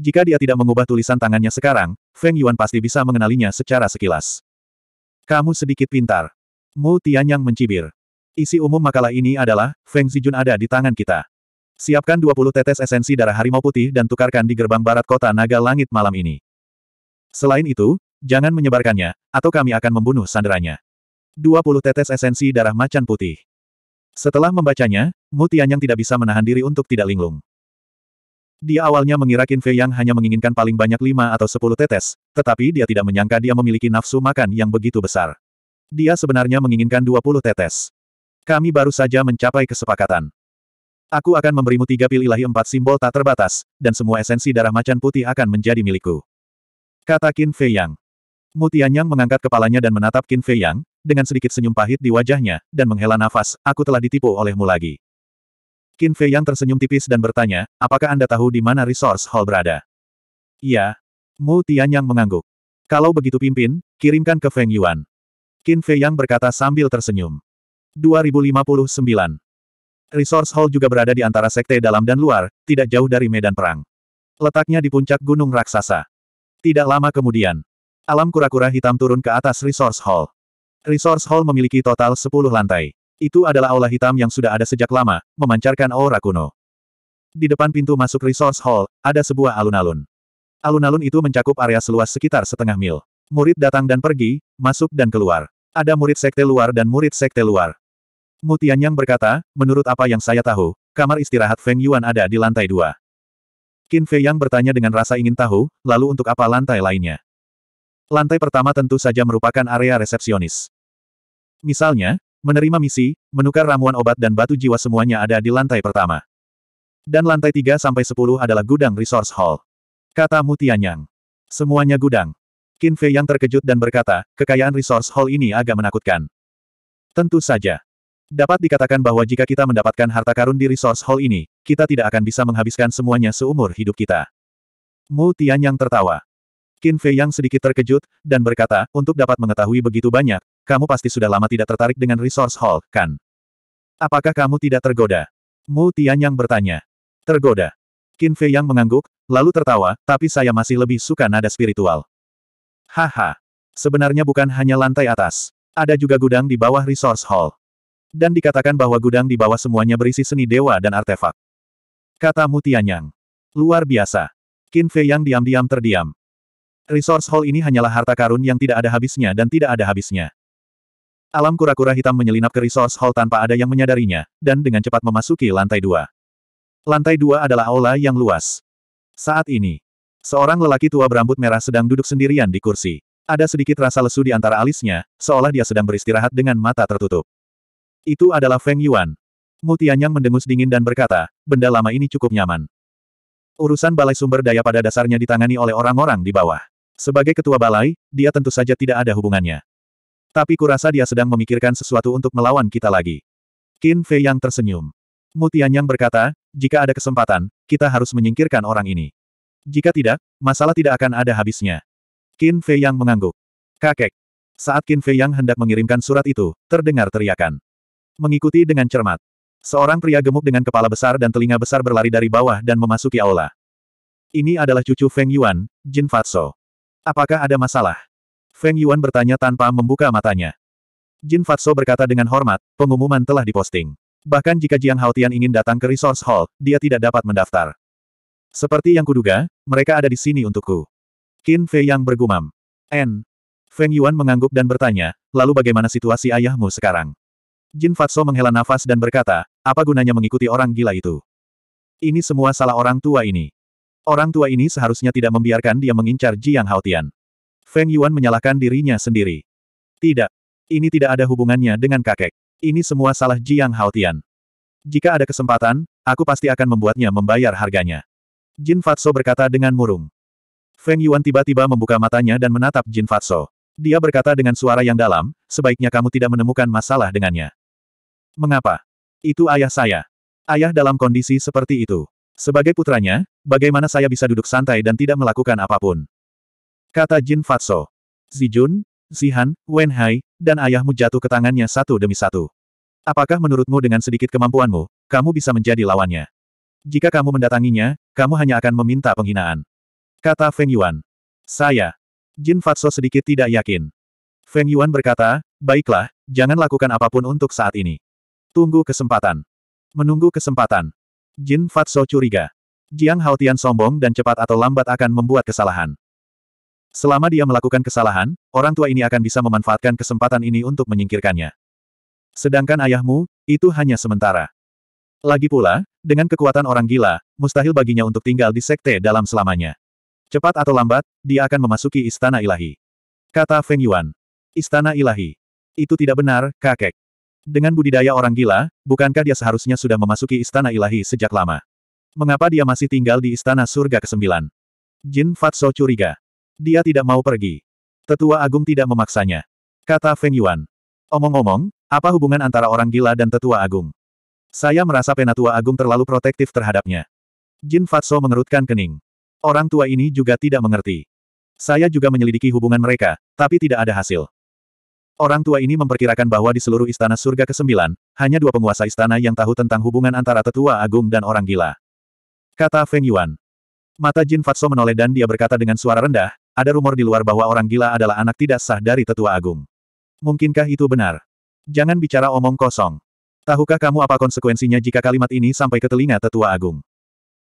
Jika dia tidak mengubah tulisan tangannya sekarang, Feng Yuan pasti bisa mengenalinya secara sekilas. Kamu sedikit pintar. Mu Tianyang mencibir. Isi umum makalah ini adalah, Feng Zijun ada di tangan kita. Siapkan 20 tetes esensi darah harimau putih dan tukarkan di gerbang barat kota naga langit malam ini. Selain itu, jangan menyebarkannya, atau kami akan membunuh sanderanya. 20 tetes esensi darah macan putih. Setelah membacanya, Mu Tianyang tidak bisa menahan diri untuk tidak linglung. Dia awalnya mengira Qin Fei Yang hanya menginginkan paling banyak lima atau sepuluh tetes, tetapi dia tidak menyangka dia memiliki nafsu makan yang begitu besar. Dia sebenarnya menginginkan dua puluh tetes. Kami baru saja mencapai kesepakatan. Aku akan memberimu tiga pil ilahi empat simbol tak terbatas, dan semua esensi darah macan putih akan menjadi milikku. Kata Qin Fei Yang. Mutianyang mengangkat kepalanya dan menatap Qin Fei Yang, dengan sedikit senyum pahit di wajahnya, dan menghela nafas, aku telah ditipu olehmu lagi. Qin Fei yang tersenyum tipis dan bertanya, apakah Anda tahu di mana resource hall berada? Iya. Mu Tianyang mengangguk. Kalau begitu pimpin, kirimkan ke Feng Yuan. Qin Fei yang berkata sambil tersenyum. 2059. Resource Hall juga berada di antara sekte dalam dan luar, tidak jauh dari medan perang. Letaknya di puncak gunung raksasa. Tidak lama kemudian, alam kura-kura hitam turun ke atas Resource Hall. Resource Hall memiliki total 10 lantai. Itu adalah aula hitam yang sudah ada sejak lama, memancarkan aura kuno. Di depan pintu masuk Resource Hall, ada sebuah alun-alun. Alun-alun itu mencakup area seluas sekitar setengah mil. Murid datang dan pergi, masuk dan keluar. Ada murid sekte luar dan murid sekte luar. Mutianyang berkata, menurut apa yang saya tahu, kamar istirahat Feng Yuan ada di lantai dua. Qin Fei Yang bertanya dengan rasa ingin tahu, lalu untuk apa lantai lainnya? Lantai pertama tentu saja merupakan area resepsionis. Misalnya, menerima misi, menukar ramuan obat dan batu jiwa semuanya ada di lantai pertama. Dan lantai 3 sampai 10 adalah gudang resource hall. Kata Mutianyang. Semuanya gudang. Qin Fei yang terkejut dan berkata, kekayaan resource hall ini agak menakutkan. Tentu saja. Dapat dikatakan bahwa jika kita mendapatkan harta karun di resource hall ini, kita tidak akan bisa menghabiskan semuanya seumur hidup kita. Mu Tian tertawa. Qin Fei yang sedikit terkejut, dan berkata, untuk dapat mengetahui begitu banyak, kamu pasti sudah lama tidak tertarik dengan resource hall, kan? Apakah kamu tidak tergoda? Mu Tianyang bertanya. Tergoda. Qin Fei yang mengangguk, lalu tertawa, tapi saya masih lebih suka nada spiritual. Haha. Sebenarnya bukan hanya lantai atas. Ada juga gudang di bawah resource hall. Dan dikatakan bahwa gudang di bawah semuanya berisi seni dewa dan artefak. Kata Mu Tianyang. Luar biasa. Qin Fei yang diam-diam terdiam. Resource Hall ini hanyalah harta karun yang tidak ada habisnya dan tidak ada habisnya. Alam kura-kura hitam menyelinap ke Resource Hall tanpa ada yang menyadarinya, dan dengan cepat memasuki lantai dua. Lantai dua adalah aula yang luas. Saat ini, seorang lelaki tua berambut merah sedang duduk sendirian di kursi. Ada sedikit rasa lesu di antara alisnya, seolah dia sedang beristirahat dengan mata tertutup. Itu adalah Feng Yuan. Mu Mutianyang mendengus dingin dan berkata, benda lama ini cukup nyaman. Urusan balai sumber daya pada dasarnya ditangani oleh orang-orang di bawah. Sebagai ketua balai, dia tentu saja tidak ada hubungannya. Tapi kurasa dia sedang memikirkan sesuatu untuk melawan kita lagi. Qin Fei yang tersenyum. Mutianyang berkata, jika ada kesempatan, kita harus menyingkirkan orang ini. Jika tidak, masalah tidak akan ada habisnya. Qin Fei yang mengangguk. Kakek. Saat Qin Fei yang hendak mengirimkan surat itu, terdengar teriakan. Mengikuti dengan cermat. Seorang pria gemuk dengan kepala besar dan telinga besar berlari dari bawah dan memasuki aula. Ini adalah cucu Feng Yuan, Jin Fatso. Apakah ada masalah? Feng Yuan bertanya tanpa membuka matanya. Jin Fatso berkata dengan hormat, pengumuman telah diposting. Bahkan jika Jiang Haotian ingin datang ke Resource Hall, dia tidak dapat mendaftar. Seperti yang kuduga, mereka ada di sini untukku. Qin Fei yang bergumam. N. Feng Yuan mengangguk dan bertanya, lalu bagaimana situasi ayahmu sekarang? Jin Fatso menghela nafas dan berkata, apa gunanya mengikuti orang gila itu? Ini semua salah orang tua ini. Orang tua ini seharusnya tidak membiarkan dia mengincar Jiang Haotian. Feng Yuan menyalahkan dirinya sendiri. Tidak. Ini tidak ada hubungannya dengan kakek. Ini semua salah Jiang Haotian. Jika ada kesempatan, aku pasti akan membuatnya membayar harganya. Jin Fatso berkata dengan murung. Feng Yuan tiba-tiba membuka matanya dan menatap Jin Fatso. Dia berkata dengan suara yang dalam, sebaiknya kamu tidak menemukan masalah dengannya. Mengapa? Itu ayah saya. Ayah dalam kondisi seperti itu. Sebagai putranya, bagaimana saya bisa duduk santai dan tidak melakukan apapun? Kata Jin Fatso. Zijun, Zihan, Hai, dan ayahmu jatuh ke tangannya satu demi satu. Apakah menurutmu dengan sedikit kemampuanmu, kamu bisa menjadi lawannya? Jika kamu mendatanginya, kamu hanya akan meminta penghinaan. Kata Feng Yuan. Saya. Jin Fatso sedikit tidak yakin. Feng Yuan berkata, baiklah, jangan lakukan apapun untuk saat ini. Tunggu kesempatan. Menunggu kesempatan. Jin Fatso curiga. Jiang Haotian sombong dan cepat atau lambat akan membuat kesalahan. Selama dia melakukan kesalahan, orang tua ini akan bisa memanfaatkan kesempatan ini untuk menyingkirkannya. Sedangkan ayahmu, itu hanya sementara. Lagi pula, dengan kekuatan orang gila, mustahil baginya untuk tinggal di sekte dalam selamanya. Cepat atau lambat, dia akan memasuki istana ilahi. Kata Feng Yuan. Istana ilahi. Itu tidak benar, kakek. Dengan budidaya orang gila, bukankah dia seharusnya sudah memasuki istana ilahi sejak lama? Mengapa dia masih tinggal di istana surga ke-9? Jin Fatso curiga. Dia tidak mau pergi. Tetua Agung tidak memaksanya. Kata Feng Yuan. Omong-omong, apa hubungan antara orang gila dan Tetua Agung? Saya merasa Penatua Agung terlalu protektif terhadapnya. Jin Fatso mengerutkan kening. Orang tua ini juga tidak mengerti. Saya juga menyelidiki hubungan mereka, tapi tidak ada hasil. Orang tua ini memperkirakan bahwa di seluruh istana surga ke-9, hanya dua penguasa istana yang tahu tentang hubungan antara tetua agung dan orang gila. Kata Feng Yuan. Mata Jin Fatso menoleh dan dia berkata dengan suara rendah, ada rumor di luar bahwa orang gila adalah anak tidak sah dari tetua agung. Mungkinkah itu benar? Jangan bicara omong kosong. Tahukah kamu apa konsekuensinya jika kalimat ini sampai ke telinga tetua agung?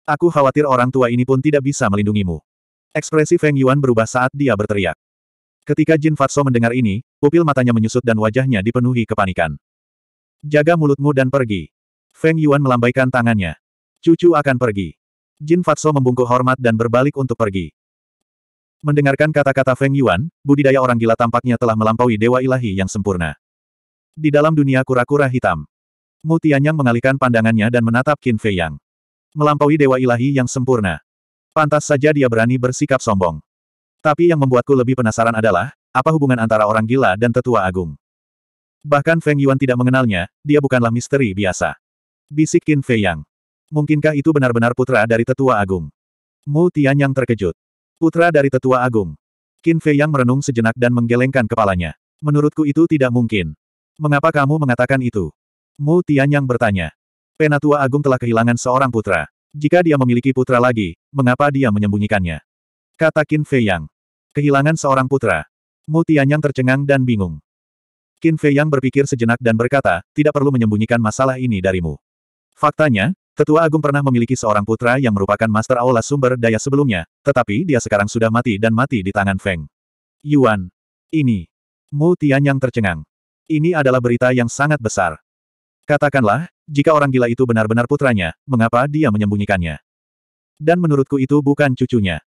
Aku khawatir orang tua ini pun tidak bisa melindungimu. Ekspresi Feng Yuan berubah saat dia berteriak. Ketika Jin Fatso mendengar ini, Pupil matanya menyusut dan wajahnya dipenuhi kepanikan. Jaga mulutmu dan pergi. Feng Yuan melambaikan tangannya. Cucu akan pergi. Jin Fatso membungkuk hormat dan berbalik untuk pergi. Mendengarkan kata-kata Feng Yuan, budidaya orang gila tampaknya telah melampaui dewa ilahi yang sempurna. Di dalam dunia kura-kura hitam, Mu Tianyang mengalihkan pandangannya dan menatap Qin Fei Yang. Melampaui dewa ilahi yang sempurna. Pantas saja dia berani bersikap sombong. Tapi yang membuatku lebih penasaran adalah, apa hubungan antara orang gila dan tetua agung? Bahkan Feng Yuan tidak mengenalnya, dia bukanlah misteri biasa. Bisik Qin Fei Yang. Mungkinkah itu benar-benar putra dari tetua agung? Mu Tian yang terkejut. Putra dari tetua agung. Qin Fei Yang merenung sejenak dan menggelengkan kepalanya. Menurutku itu tidak mungkin. Mengapa kamu mengatakan itu? Mu Tian Yang bertanya. Penatua Agung telah kehilangan seorang putra. Jika dia memiliki putra lagi, mengapa dia menyembunyikannya? Kata Qin Fei Yang. Kehilangan seorang putra. Mu Tianyang tercengang dan bingung. Qin Fei Yang berpikir sejenak dan berkata, tidak perlu menyembunyikan masalah ini darimu. Faktanya, Tetua Agung pernah memiliki seorang putra yang merupakan Master Aula sumber daya sebelumnya, tetapi dia sekarang sudah mati dan mati di tangan Feng. Yuan. Ini. Mu Tianyang tercengang. Ini adalah berita yang sangat besar. Katakanlah, jika orang gila itu benar-benar putranya, mengapa dia menyembunyikannya? Dan menurutku itu bukan cucunya.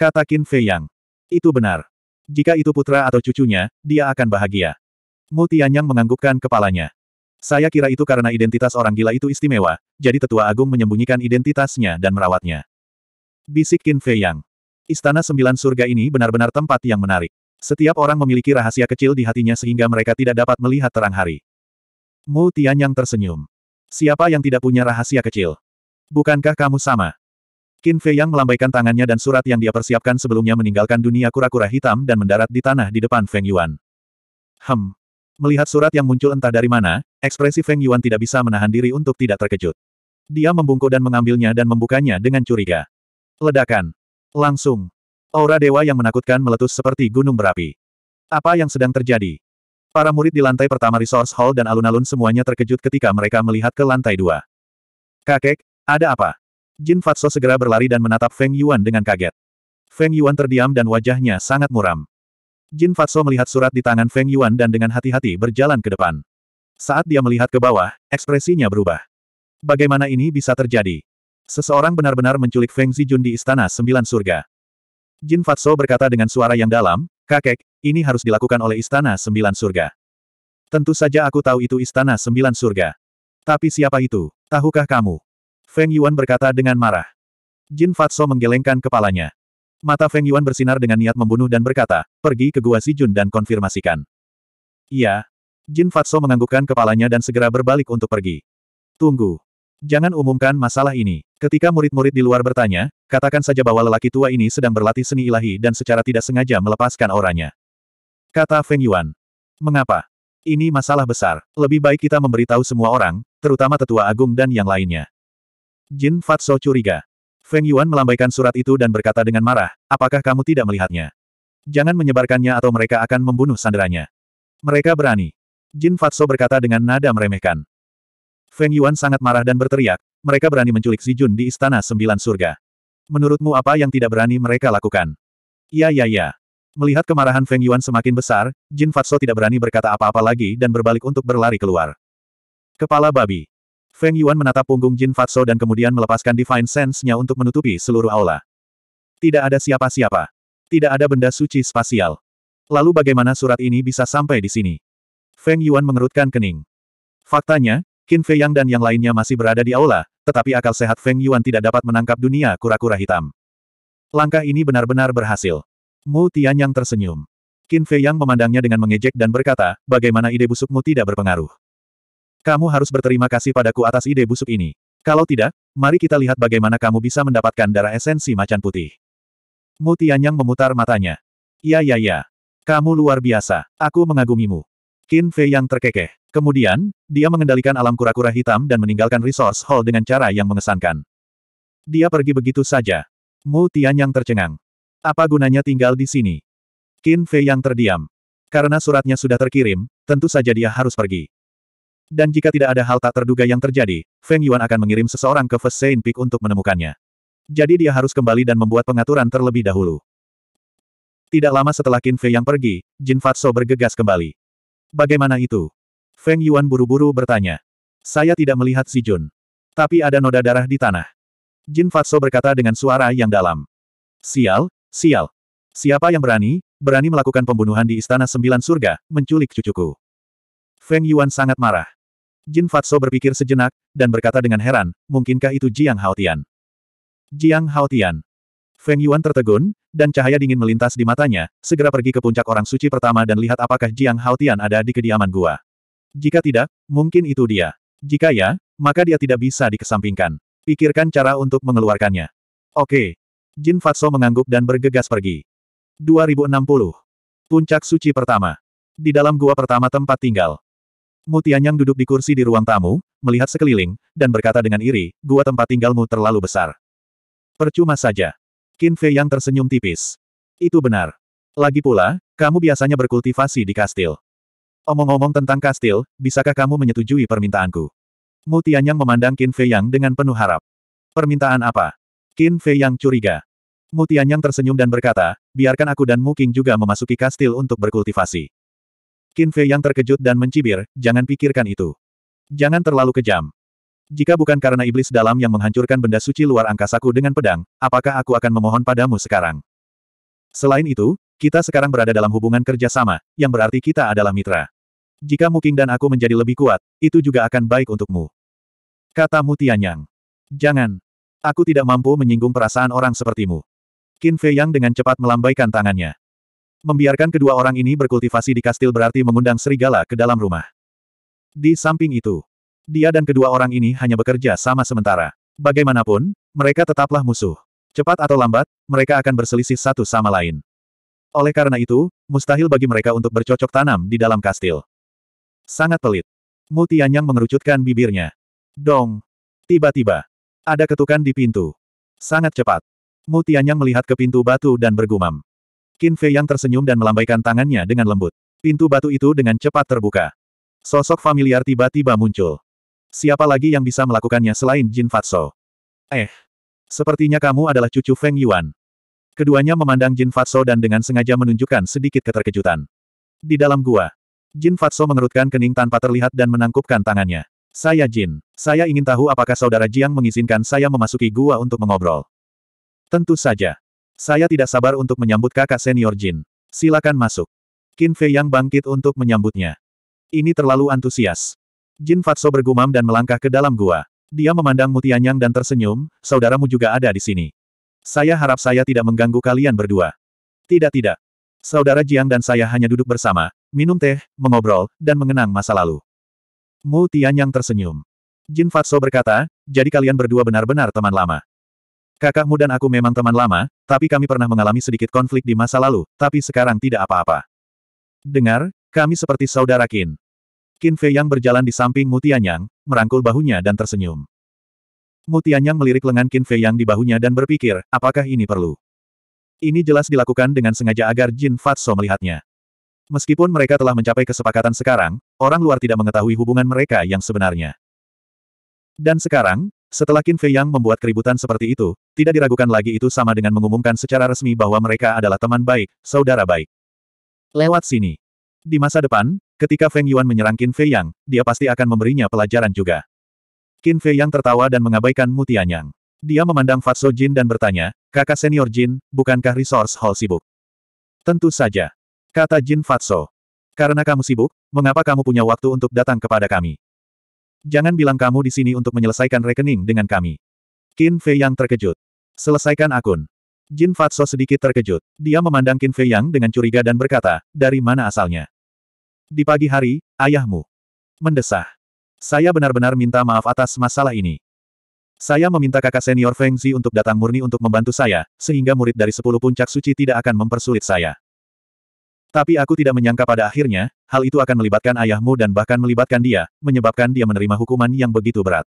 Kata Qin Fei Yang. Itu benar. Jika itu putra atau cucunya, dia akan bahagia. Mu Tianyang menganggukkan kepalanya. Saya kira itu karena identitas orang gila itu istimewa, jadi tetua agung menyembunyikan identitasnya dan merawatnya. Bisik Qin Fei Yang. Istana Sembilan Surga ini benar-benar tempat yang menarik. Setiap orang memiliki rahasia kecil di hatinya sehingga mereka tidak dapat melihat terang hari. Mu Tianyang tersenyum. Siapa yang tidak punya rahasia kecil? Bukankah kamu sama? Qin Fei Yang melambaikan tangannya dan surat yang dia persiapkan sebelumnya meninggalkan dunia kura-kura hitam dan mendarat di tanah di depan Feng Yuan. Hem. Melihat surat yang muncul entah dari mana, ekspresi Feng Yuan tidak bisa menahan diri untuk tidak terkejut. Dia membungkuk dan mengambilnya dan membukanya dengan curiga. Ledakan. Langsung. Aura dewa yang menakutkan meletus seperti gunung berapi. Apa yang sedang terjadi? Para murid di lantai pertama Resource Hall dan alun-alun semuanya terkejut ketika mereka melihat ke lantai dua. Kakek, ada apa? Jin Fatso segera berlari dan menatap Feng Yuan dengan kaget. Feng Yuan terdiam dan wajahnya sangat muram. Jin Fatso melihat surat di tangan Feng Yuan dan dengan hati-hati berjalan ke depan. Saat dia melihat ke bawah, ekspresinya berubah. Bagaimana ini bisa terjadi? Seseorang benar-benar menculik Feng Zijun di Istana Sembilan Surga. Jin Fatso berkata dengan suara yang dalam, Kakek, ini harus dilakukan oleh Istana Sembilan Surga. Tentu saja aku tahu itu Istana Sembilan Surga. Tapi siapa itu? Tahukah kamu? Feng Yuan berkata dengan marah. Jin Fatso menggelengkan kepalanya. Mata Feng Yuan bersinar dengan niat membunuh dan berkata, pergi ke Gua Si Jun dan konfirmasikan. Iya. Jin Fatso menganggukkan kepalanya dan segera berbalik untuk pergi. Tunggu. Jangan umumkan masalah ini. Ketika murid-murid di luar bertanya, katakan saja bahwa lelaki tua ini sedang berlatih seni ilahi dan secara tidak sengaja melepaskan oranya. Kata Feng Yuan. Mengapa? Ini masalah besar. Lebih baik kita memberitahu semua orang, terutama tetua agung dan yang lainnya. Jin Fatso curiga. Feng Yuan melambaikan surat itu dan berkata dengan marah, apakah kamu tidak melihatnya? Jangan menyebarkannya atau mereka akan membunuh sanderanya. Mereka berani. Jin Fatso berkata dengan nada meremehkan. Feng Yuan sangat marah dan berteriak, mereka berani menculik Si Jun di Istana Sembilan Surga. Menurutmu apa yang tidak berani mereka lakukan? Ya ya ya. Melihat kemarahan Feng Yuan semakin besar, Jin Fatso tidak berani berkata apa-apa lagi dan berbalik untuk berlari keluar. Kepala babi. Feng Yuan menatap punggung Jin Fatso dan kemudian melepaskan Divine Sense-nya untuk menutupi seluruh aula. Tidak ada siapa-siapa. Tidak ada benda suci spasial. Lalu bagaimana surat ini bisa sampai di sini? Feng Yuan mengerutkan kening. Faktanya, Qin Fei Yang dan yang lainnya masih berada di aula, tetapi akal sehat Feng Yuan tidak dapat menangkap dunia kura-kura hitam. Langkah ini benar-benar berhasil. Mu Tianyang tersenyum. Qin Fei Yang memandangnya dengan mengejek dan berkata, bagaimana ide busukmu tidak berpengaruh. Kamu harus berterima kasih padaku atas ide busuk ini. Kalau tidak, mari kita lihat bagaimana kamu bisa mendapatkan darah esensi macan putih. Mu Tianyang memutar matanya. Ya ya ya. Kamu luar biasa. Aku mengagumimu. Qin Fei yang terkekeh. Kemudian, dia mengendalikan alam kura-kura hitam dan meninggalkan resource hall dengan cara yang mengesankan. Dia pergi begitu saja. Mu Tianyang tercengang. Apa gunanya tinggal di sini? Qin Fei yang terdiam. Karena suratnya sudah terkirim, tentu saja dia harus pergi. Dan jika tidak ada hal tak terduga yang terjadi, Feng Yuan akan mengirim seseorang ke First Saint Peak untuk menemukannya. Jadi dia harus kembali dan membuat pengaturan terlebih dahulu. Tidak lama setelah Qin Fei yang pergi, Jin Fatso bergegas kembali. Bagaimana itu? Feng Yuan buru-buru bertanya. Saya tidak melihat Si Jun. Tapi ada noda darah di tanah. Jin Fatso berkata dengan suara yang dalam. Sial, sial. Siapa yang berani, berani melakukan pembunuhan di Istana Sembilan Surga, menculik cucuku. Feng Yuan sangat marah. Jin Fatso berpikir sejenak, dan berkata dengan heran, mungkinkah itu Jiang Haotian? Jiang Haotian. Feng Yuan tertegun, dan cahaya dingin melintas di matanya, segera pergi ke puncak orang suci pertama dan lihat apakah Jiang Haotian ada di kediaman gua. Jika tidak, mungkin itu dia. Jika ya, maka dia tidak bisa dikesampingkan. Pikirkan cara untuk mengeluarkannya. Oke. Jin Fatso mengangguk dan bergegas pergi. 2060. Puncak suci pertama. Di dalam gua pertama tempat tinggal. Mu Tianyang duduk di kursi di ruang tamu, melihat sekeliling, dan berkata dengan iri, gua tempat tinggalmu terlalu besar. Percuma saja. Qin Fei yang tersenyum tipis. Itu benar. Lagi pula, kamu biasanya berkultivasi di kastil. Omong-omong tentang kastil, bisakah kamu menyetujui permintaanku? Mu Tianyang memandang Qin Fei Yang dengan penuh harap. Permintaan apa? Qin Fei Yang curiga. Mu Tianyang tersenyum dan berkata, biarkan aku dan Mu King juga memasuki kastil untuk berkultivasi. Qin Fei yang terkejut dan mencibir, jangan pikirkan itu. Jangan terlalu kejam. Jika bukan karena iblis dalam yang menghancurkan benda suci luar angkasaku dengan pedang, apakah aku akan memohon padamu sekarang? Selain itu, kita sekarang berada dalam hubungan kerjasama, yang berarti kita adalah mitra. Jika Muking dan aku menjadi lebih kuat, itu juga akan baik untukmu. Kata Mutianyang. Jangan. Aku tidak mampu menyinggung perasaan orang sepertimu. Qin Fei Yang dengan cepat melambaikan tangannya. Membiarkan kedua orang ini berkultivasi di kastil berarti mengundang serigala ke dalam rumah. Di samping itu, dia dan kedua orang ini hanya bekerja sama sementara. Bagaimanapun, mereka tetaplah musuh. Cepat atau lambat, mereka akan berselisih satu sama lain. Oleh karena itu, mustahil bagi mereka untuk bercocok tanam di dalam kastil. Sangat pelit. Mu Tianyang mengerucutkan bibirnya. Dong. Tiba-tiba. Ada ketukan di pintu. Sangat cepat. Mu Tianyang melihat ke pintu batu dan bergumam. Qin Fei yang tersenyum dan melambaikan tangannya dengan lembut. Pintu batu itu dengan cepat terbuka. Sosok familiar tiba-tiba muncul. Siapa lagi yang bisa melakukannya selain Jin Fatso? Eh, sepertinya kamu adalah cucu Feng Yuan. Keduanya memandang Jin Fatso dan dengan sengaja menunjukkan sedikit keterkejutan. Di dalam gua, Jin Fatso mengerutkan kening tanpa terlihat dan menangkupkan tangannya. Saya Jin. Saya ingin tahu apakah saudara Jiang mengizinkan saya memasuki gua untuk mengobrol. Tentu saja. Saya tidak sabar untuk menyambut kakak senior Jin. Silakan masuk. Qin Fei yang bangkit untuk menyambutnya. Ini terlalu antusias. Jin Fatso bergumam dan melangkah ke dalam gua. Dia memandang Mutianyang dan tersenyum, saudaramu juga ada di sini. Saya harap saya tidak mengganggu kalian berdua. Tidak tidak. Saudara Jiang dan saya hanya duduk bersama, minum teh, mengobrol, dan mengenang masa lalu. Mu Tianyang tersenyum. Jin Fatso berkata, jadi kalian berdua benar-benar teman lama. Kakakmu dan aku memang teman lama, tapi kami pernah mengalami sedikit konflik di masa lalu, tapi sekarang tidak apa-apa. Dengar, kami seperti saudara Qin. Qin Fei yang berjalan di samping Mutianyang, merangkul bahunya dan tersenyum. Mutianyang melirik lengan Qin Fei yang di bahunya dan berpikir, apakah ini perlu? Ini jelas dilakukan dengan sengaja agar Jin Fatso melihatnya. Meskipun mereka telah mencapai kesepakatan sekarang, orang luar tidak mengetahui hubungan mereka yang sebenarnya. Dan sekarang, setelah Qin Fei Yang membuat keributan seperti itu, tidak diragukan lagi itu sama dengan mengumumkan secara resmi bahwa mereka adalah teman baik, saudara baik. Lewat sini. Di masa depan, ketika Feng Yuan menyerang Qin Fei Yang, dia pasti akan memberinya pelajaran juga. Qin Fei Yang tertawa dan mengabaikan Mutianyang. Tianyang. Dia memandang Fatso Jin dan bertanya, kakak senior Jin, bukankah resource hall sibuk? Tentu saja. Kata Jin Fatso. Karena kamu sibuk, mengapa kamu punya waktu untuk datang kepada kami? Jangan bilang kamu di sini untuk menyelesaikan rekening dengan kami. Qin Fei Yang terkejut. Selesaikan akun. Jin Fatso sedikit terkejut. Dia memandang Qin Fei Yang dengan curiga dan berkata, dari mana asalnya? Di pagi hari, ayahmu. Mendesah. Saya benar-benar minta maaf atas masalah ini. Saya meminta kakak senior Feng Zi untuk datang murni untuk membantu saya, sehingga murid dari sepuluh puncak suci tidak akan mempersulit saya. Tapi aku tidak menyangka pada akhirnya, hal itu akan melibatkan ayahmu dan bahkan melibatkan dia, menyebabkan dia menerima hukuman yang begitu berat.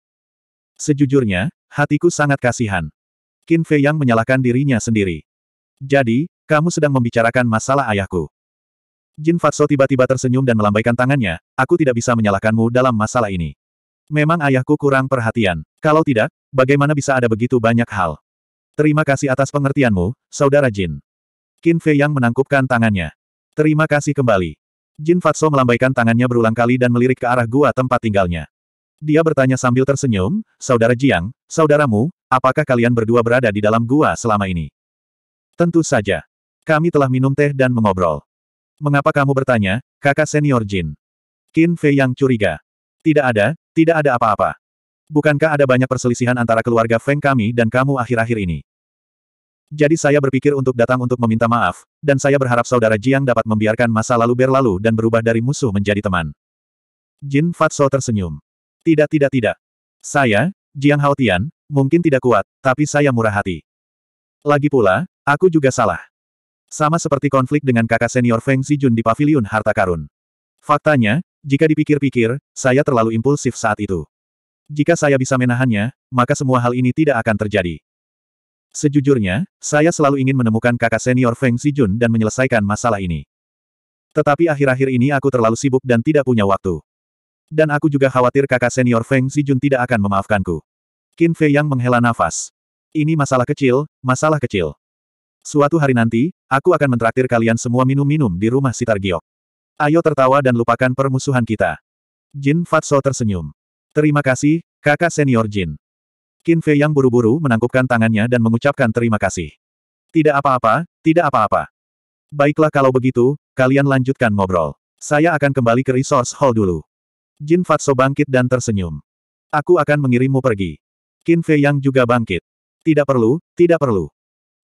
Sejujurnya, hatiku sangat kasihan. Qin Fei yang menyalahkan dirinya sendiri. Jadi, kamu sedang membicarakan masalah ayahku. Jin Fatso tiba-tiba tersenyum dan melambaikan tangannya, aku tidak bisa menyalahkanmu dalam masalah ini. Memang ayahku kurang perhatian. Kalau tidak, bagaimana bisa ada begitu banyak hal? Terima kasih atas pengertianmu, Saudara Jin. Qin Fei yang menangkupkan tangannya. Terima kasih kembali. Jin Fatso melambaikan tangannya berulang kali dan melirik ke arah gua tempat tinggalnya. Dia bertanya sambil tersenyum, Saudara Jiang, saudaramu, apakah kalian berdua berada di dalam gua selama ini? Tentu saja. Kami telah minum teh dan mengobrol. Mengapa kamu bertanya, kakak senior Jin? Qin Fei yang curiga. Tidak ada, tidak ada apa-apa. Bukankah ada banyak perselisihan antara keluarga Feng kami dan kamu akhir-akhir ini? Jadi saya berpikir untuk datang untuk meminta maaf, dan saya berharap saudara Jiang dapat membiarkan masa lalu berlalu dan berubah dari musuh menjadi teman. Jin Fatso tersenyum. Tidak tidak tidak. Saya, Jiang Haotian, mungkin tidak kuat, tapi saya murah hati. Lagi pula, aku juga salah. Sama seperti konflik dengan kakak senior Feng Zijun di Paviliun Harta Karun. Faktanya, jika dipikir-pikir, saya terlalu impulsif saat itu. Jika saya bisa menahannya, maka semua hal ini tidak akan terjadi. Sejujurnya, saya selalu ingin menemukan kakak senior Feng Jun dan menyelesaikan masalah ini. Tetapi akhir-akhir ini aku terlalu sibuk dan tidak punya waktu. Dan aku juga khawatir kakak senior Feng Jun tidak akan memaafkanku. Qin Fei yang menghela nafas. Ini masalah kecil, masalah kecil. Suatu hari nanti, aku akan mentraktir kalian semua minum-minum di rumah Sitar Giok. Ayo tertawa dan lupakan permusuhan kita. Jin Fatso tersenyum. Terima kasih, kakak senior Jin. Qin Fei yang buru-buru menangkupkan tangannya dan mengucapkan terima kasih. Tidak apa-apa, tidak apa-apa. Baiklah kalau begitu, kalian lanjutkan ngobrol. Saya akan kembali ke resource hall dulu. Jin Fatso bangkit dan tersenyum. Aku akan mengirimmu pergi. Qin Fei yang juga bangkit. Tidak perlu, tidak perlu.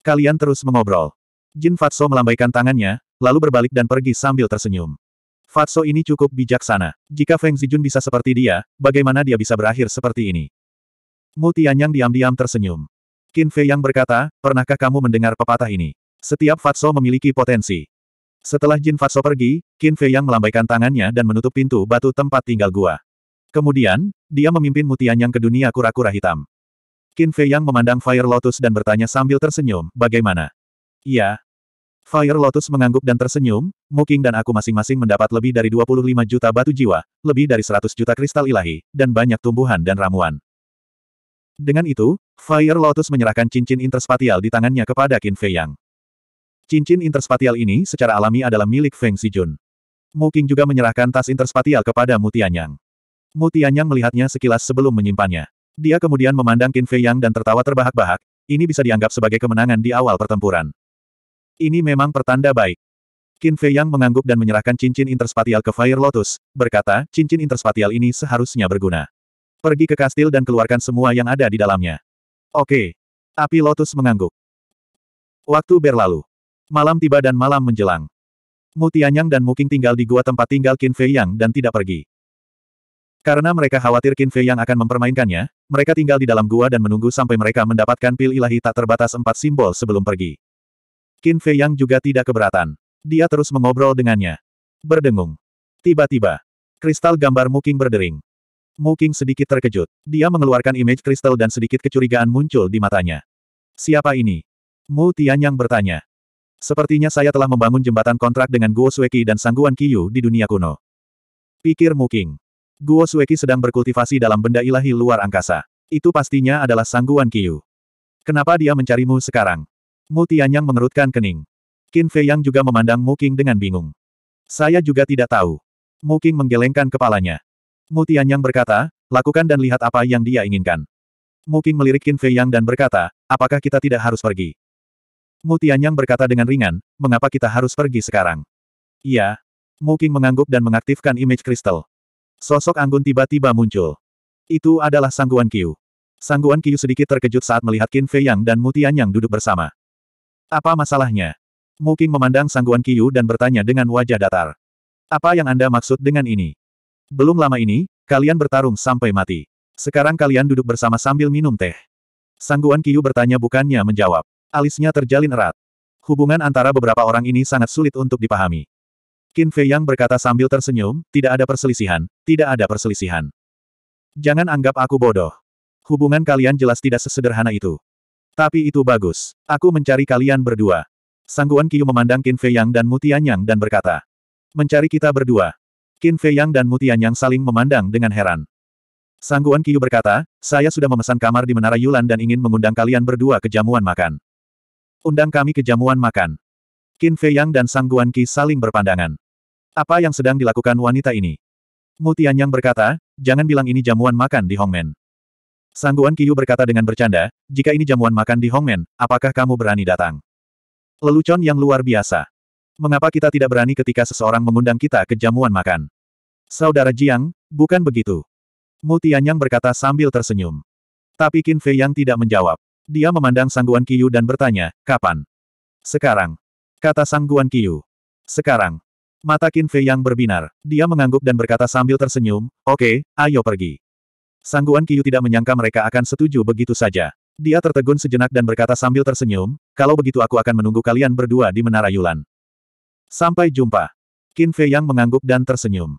Kalian terus mengobrol. Jin Fatso melambaikan tangannya, lalu berbalik dan pergi sambil tersenyum. Fatso ini cukup bijaksana. Jika Feng Zijun bisa seperti dia, bagaimana dia bisa berakhir seperti ini? Mu Tianyang diam-diam tersenyum. Qin Fei yang berkata, pernahkah kamu mendengar pepatah ini? Setiap Fatso memiliki potensi. Setelah Jin Fatso pergi, Qin Fei yang melambaikan tangannya dan menutup pintu batu tempat tinggal gua. Kemudian, dia memimpin Mutianyang ke dunia kura-kura hitam. Qin Fei yang memandang Fire Lotus dan bertanya sambil tersenyum, bagaimana? Iya. Fire Lotus mengangguk dan tersenyum, Muking dan aku masing-masing mendapat lebih dari 25 juta batu jiwa, lebih dari 100 juta kristal ilahi, dan banyak tumbuhan dan ramuan. Dengan itu, Fire Lotus menyerahkan cincin interspatial di tangannya kepada Qin Fei Yang. Cincin interspatial ini secara alami adalah milik Feng Xijun. Muking juga menyerahkan tas interspatial kepada Mu Mutianyang. Mutianyang melihatnya sekilas sebelum menyimpannya. Dia kemudian memandang Qin Fei Yang dan tertawa terbahak-bahak, ini bisa dianggap sebagai kemenangan di awal pertempuran. Ini memang pertanda baik. Qin Fei Yang mengangguk dan menyerahkan cincin interspatial ke Fire Lotus, berkata, cincin interspatial ini seharusnya berguna. Pergi ke kastil dan keluarkan semua yang ada di dalamnya. Oke. Api Lotus mengangguk. Waktu berlalu. Malam tiba dan malam menjelang. Mu Tianyang dan Muking tinggal di gua tempat tinggal Qin Fei Yang dan tidak pergi. Karena mereka khawatir Qin Fei Yang akan mempermainkannya, mereka tinggal di dalam gua dan menunggu sampai mereka mendapatkan pil ilahi tak terbatas empat simbol sebelum pergi. Qin Fei Yang juga tidak keberatan. Dia terus mengobrol dengannya. Berdengung. Tiba-tiba, kristal gambar Muking berdering. Muking Qing sedikit terkejut. Dia mengeluarkan image kristal dan sedikit kecurigaan muncul di matanya. Siapa ini? Mu Tianyang bertanya. Sepertinya saya telah membangun jembatan kontrak dengan Guo Sueki dan Sangguan Qiyu di dunia kuno. Pikir Mu Qing. Guo Sueki sedang berkultivasi dalam benda ilahi luar angkasa. Itu pastinya adalah Sangguan Qiyu. Kenapa dia mencarimu sekarang? Mu Tianyang mengerutkan kening. Qin Fei Yang juga memandang Mu Qing dengan bingung. Saya juga tidak tahu. Mu Qing menggelengkan kepalanya. Mu Tianyang berkata, lakukan dan lihat apa yang dia inginkan. Mu Qing melirik Qin Fei Yang dan berkata, apakah kita tidak harus pergi? Mu Tianyang berkata dengan ringan, mengapa kita harus pergi sekarang? Iya. Mu Qing mengangguk dan mengaktifkan image kristal. Sosok anggun tiba-tiba muncul. Itu adalah Sangguan Qiu. Sangguan Qiu sedikit terkejut saat melihat Qin Fei Yang dan Mu Tianyang duduk bersama. Apa masalahnya? Mu Qing memandang Sangguan Qiu dan bertanya dengan wajah datar. Apa yang Anda maksud dengan ini? Belum lama ini, kalian bertarung sampai mati. Sekarang kalian duduk bersama sambil minum teh. Sangguan Kiyu bertanya bukannya menjawab. Alisnya terjalin erat. Hubungan antara beberapa orang ini sangat sulit untuk dipahami. Qin Fei Yang berkata sambil tersenyum, tidak ada perselisihan, tidak ada perselisihan. Jangan anggap aku bodoh. Hubungan kalian jelas tidak sesederhana itu. Tapi itu bagus. Aku mencari kalian berdua. Sangguan Kiyu memandang Qin Fei Yang dan Mutian Yang dan berkata. Mencari kita berdua. Qin Fei Yang dan Mutian Yang saling memandang dengan heran. Sangguan Qiu berkata, saya sudah memesan kamar di Menara Yulan dan ingin mengundang kalian berdua ke jamuan makan. Undang kami ke jamuan makan. Qin Fei Yang dan Sangguan Qi saling berpandangan. Apa yang sedang dilakukan wanita ini? Mutian Yang berkata, jangan bilang ini jamuan makan di Hongmen. Sangguan Qiu berkata dengan bercanda, jika ini jamuan makan di Hongmen, apakah kamu berani datang? Lelucon yang luar biasa. Mengapa kita tidak berani ketika seseorang mengundang kita ke jamuan makan? Saudara Jiang, bukan begitu. Mutianyang berkata sambil tersenyum. Tapi Qin Fei yang tidak menjawab. Dia memandang Sangguan Qiyu dan bertanya, kapan? Sekarang. Kata Sangguan Qiyu. Sekarang. Mata Qin Fei yang berbinar. Dia mengangguk dan berkata sambil tersenyum, oke, okay, ayo pergi. Sangguan Qiyu tidak menyangka mereka akan setuju begitu saja. Dia tertegun sejenak dan berkata sambil tersenyum, kalau begitu aku akan menunggu kalian berdua di Menara Yulan. Sampai jumpa. Qin Fei Yang mengangguk dan tersenyum.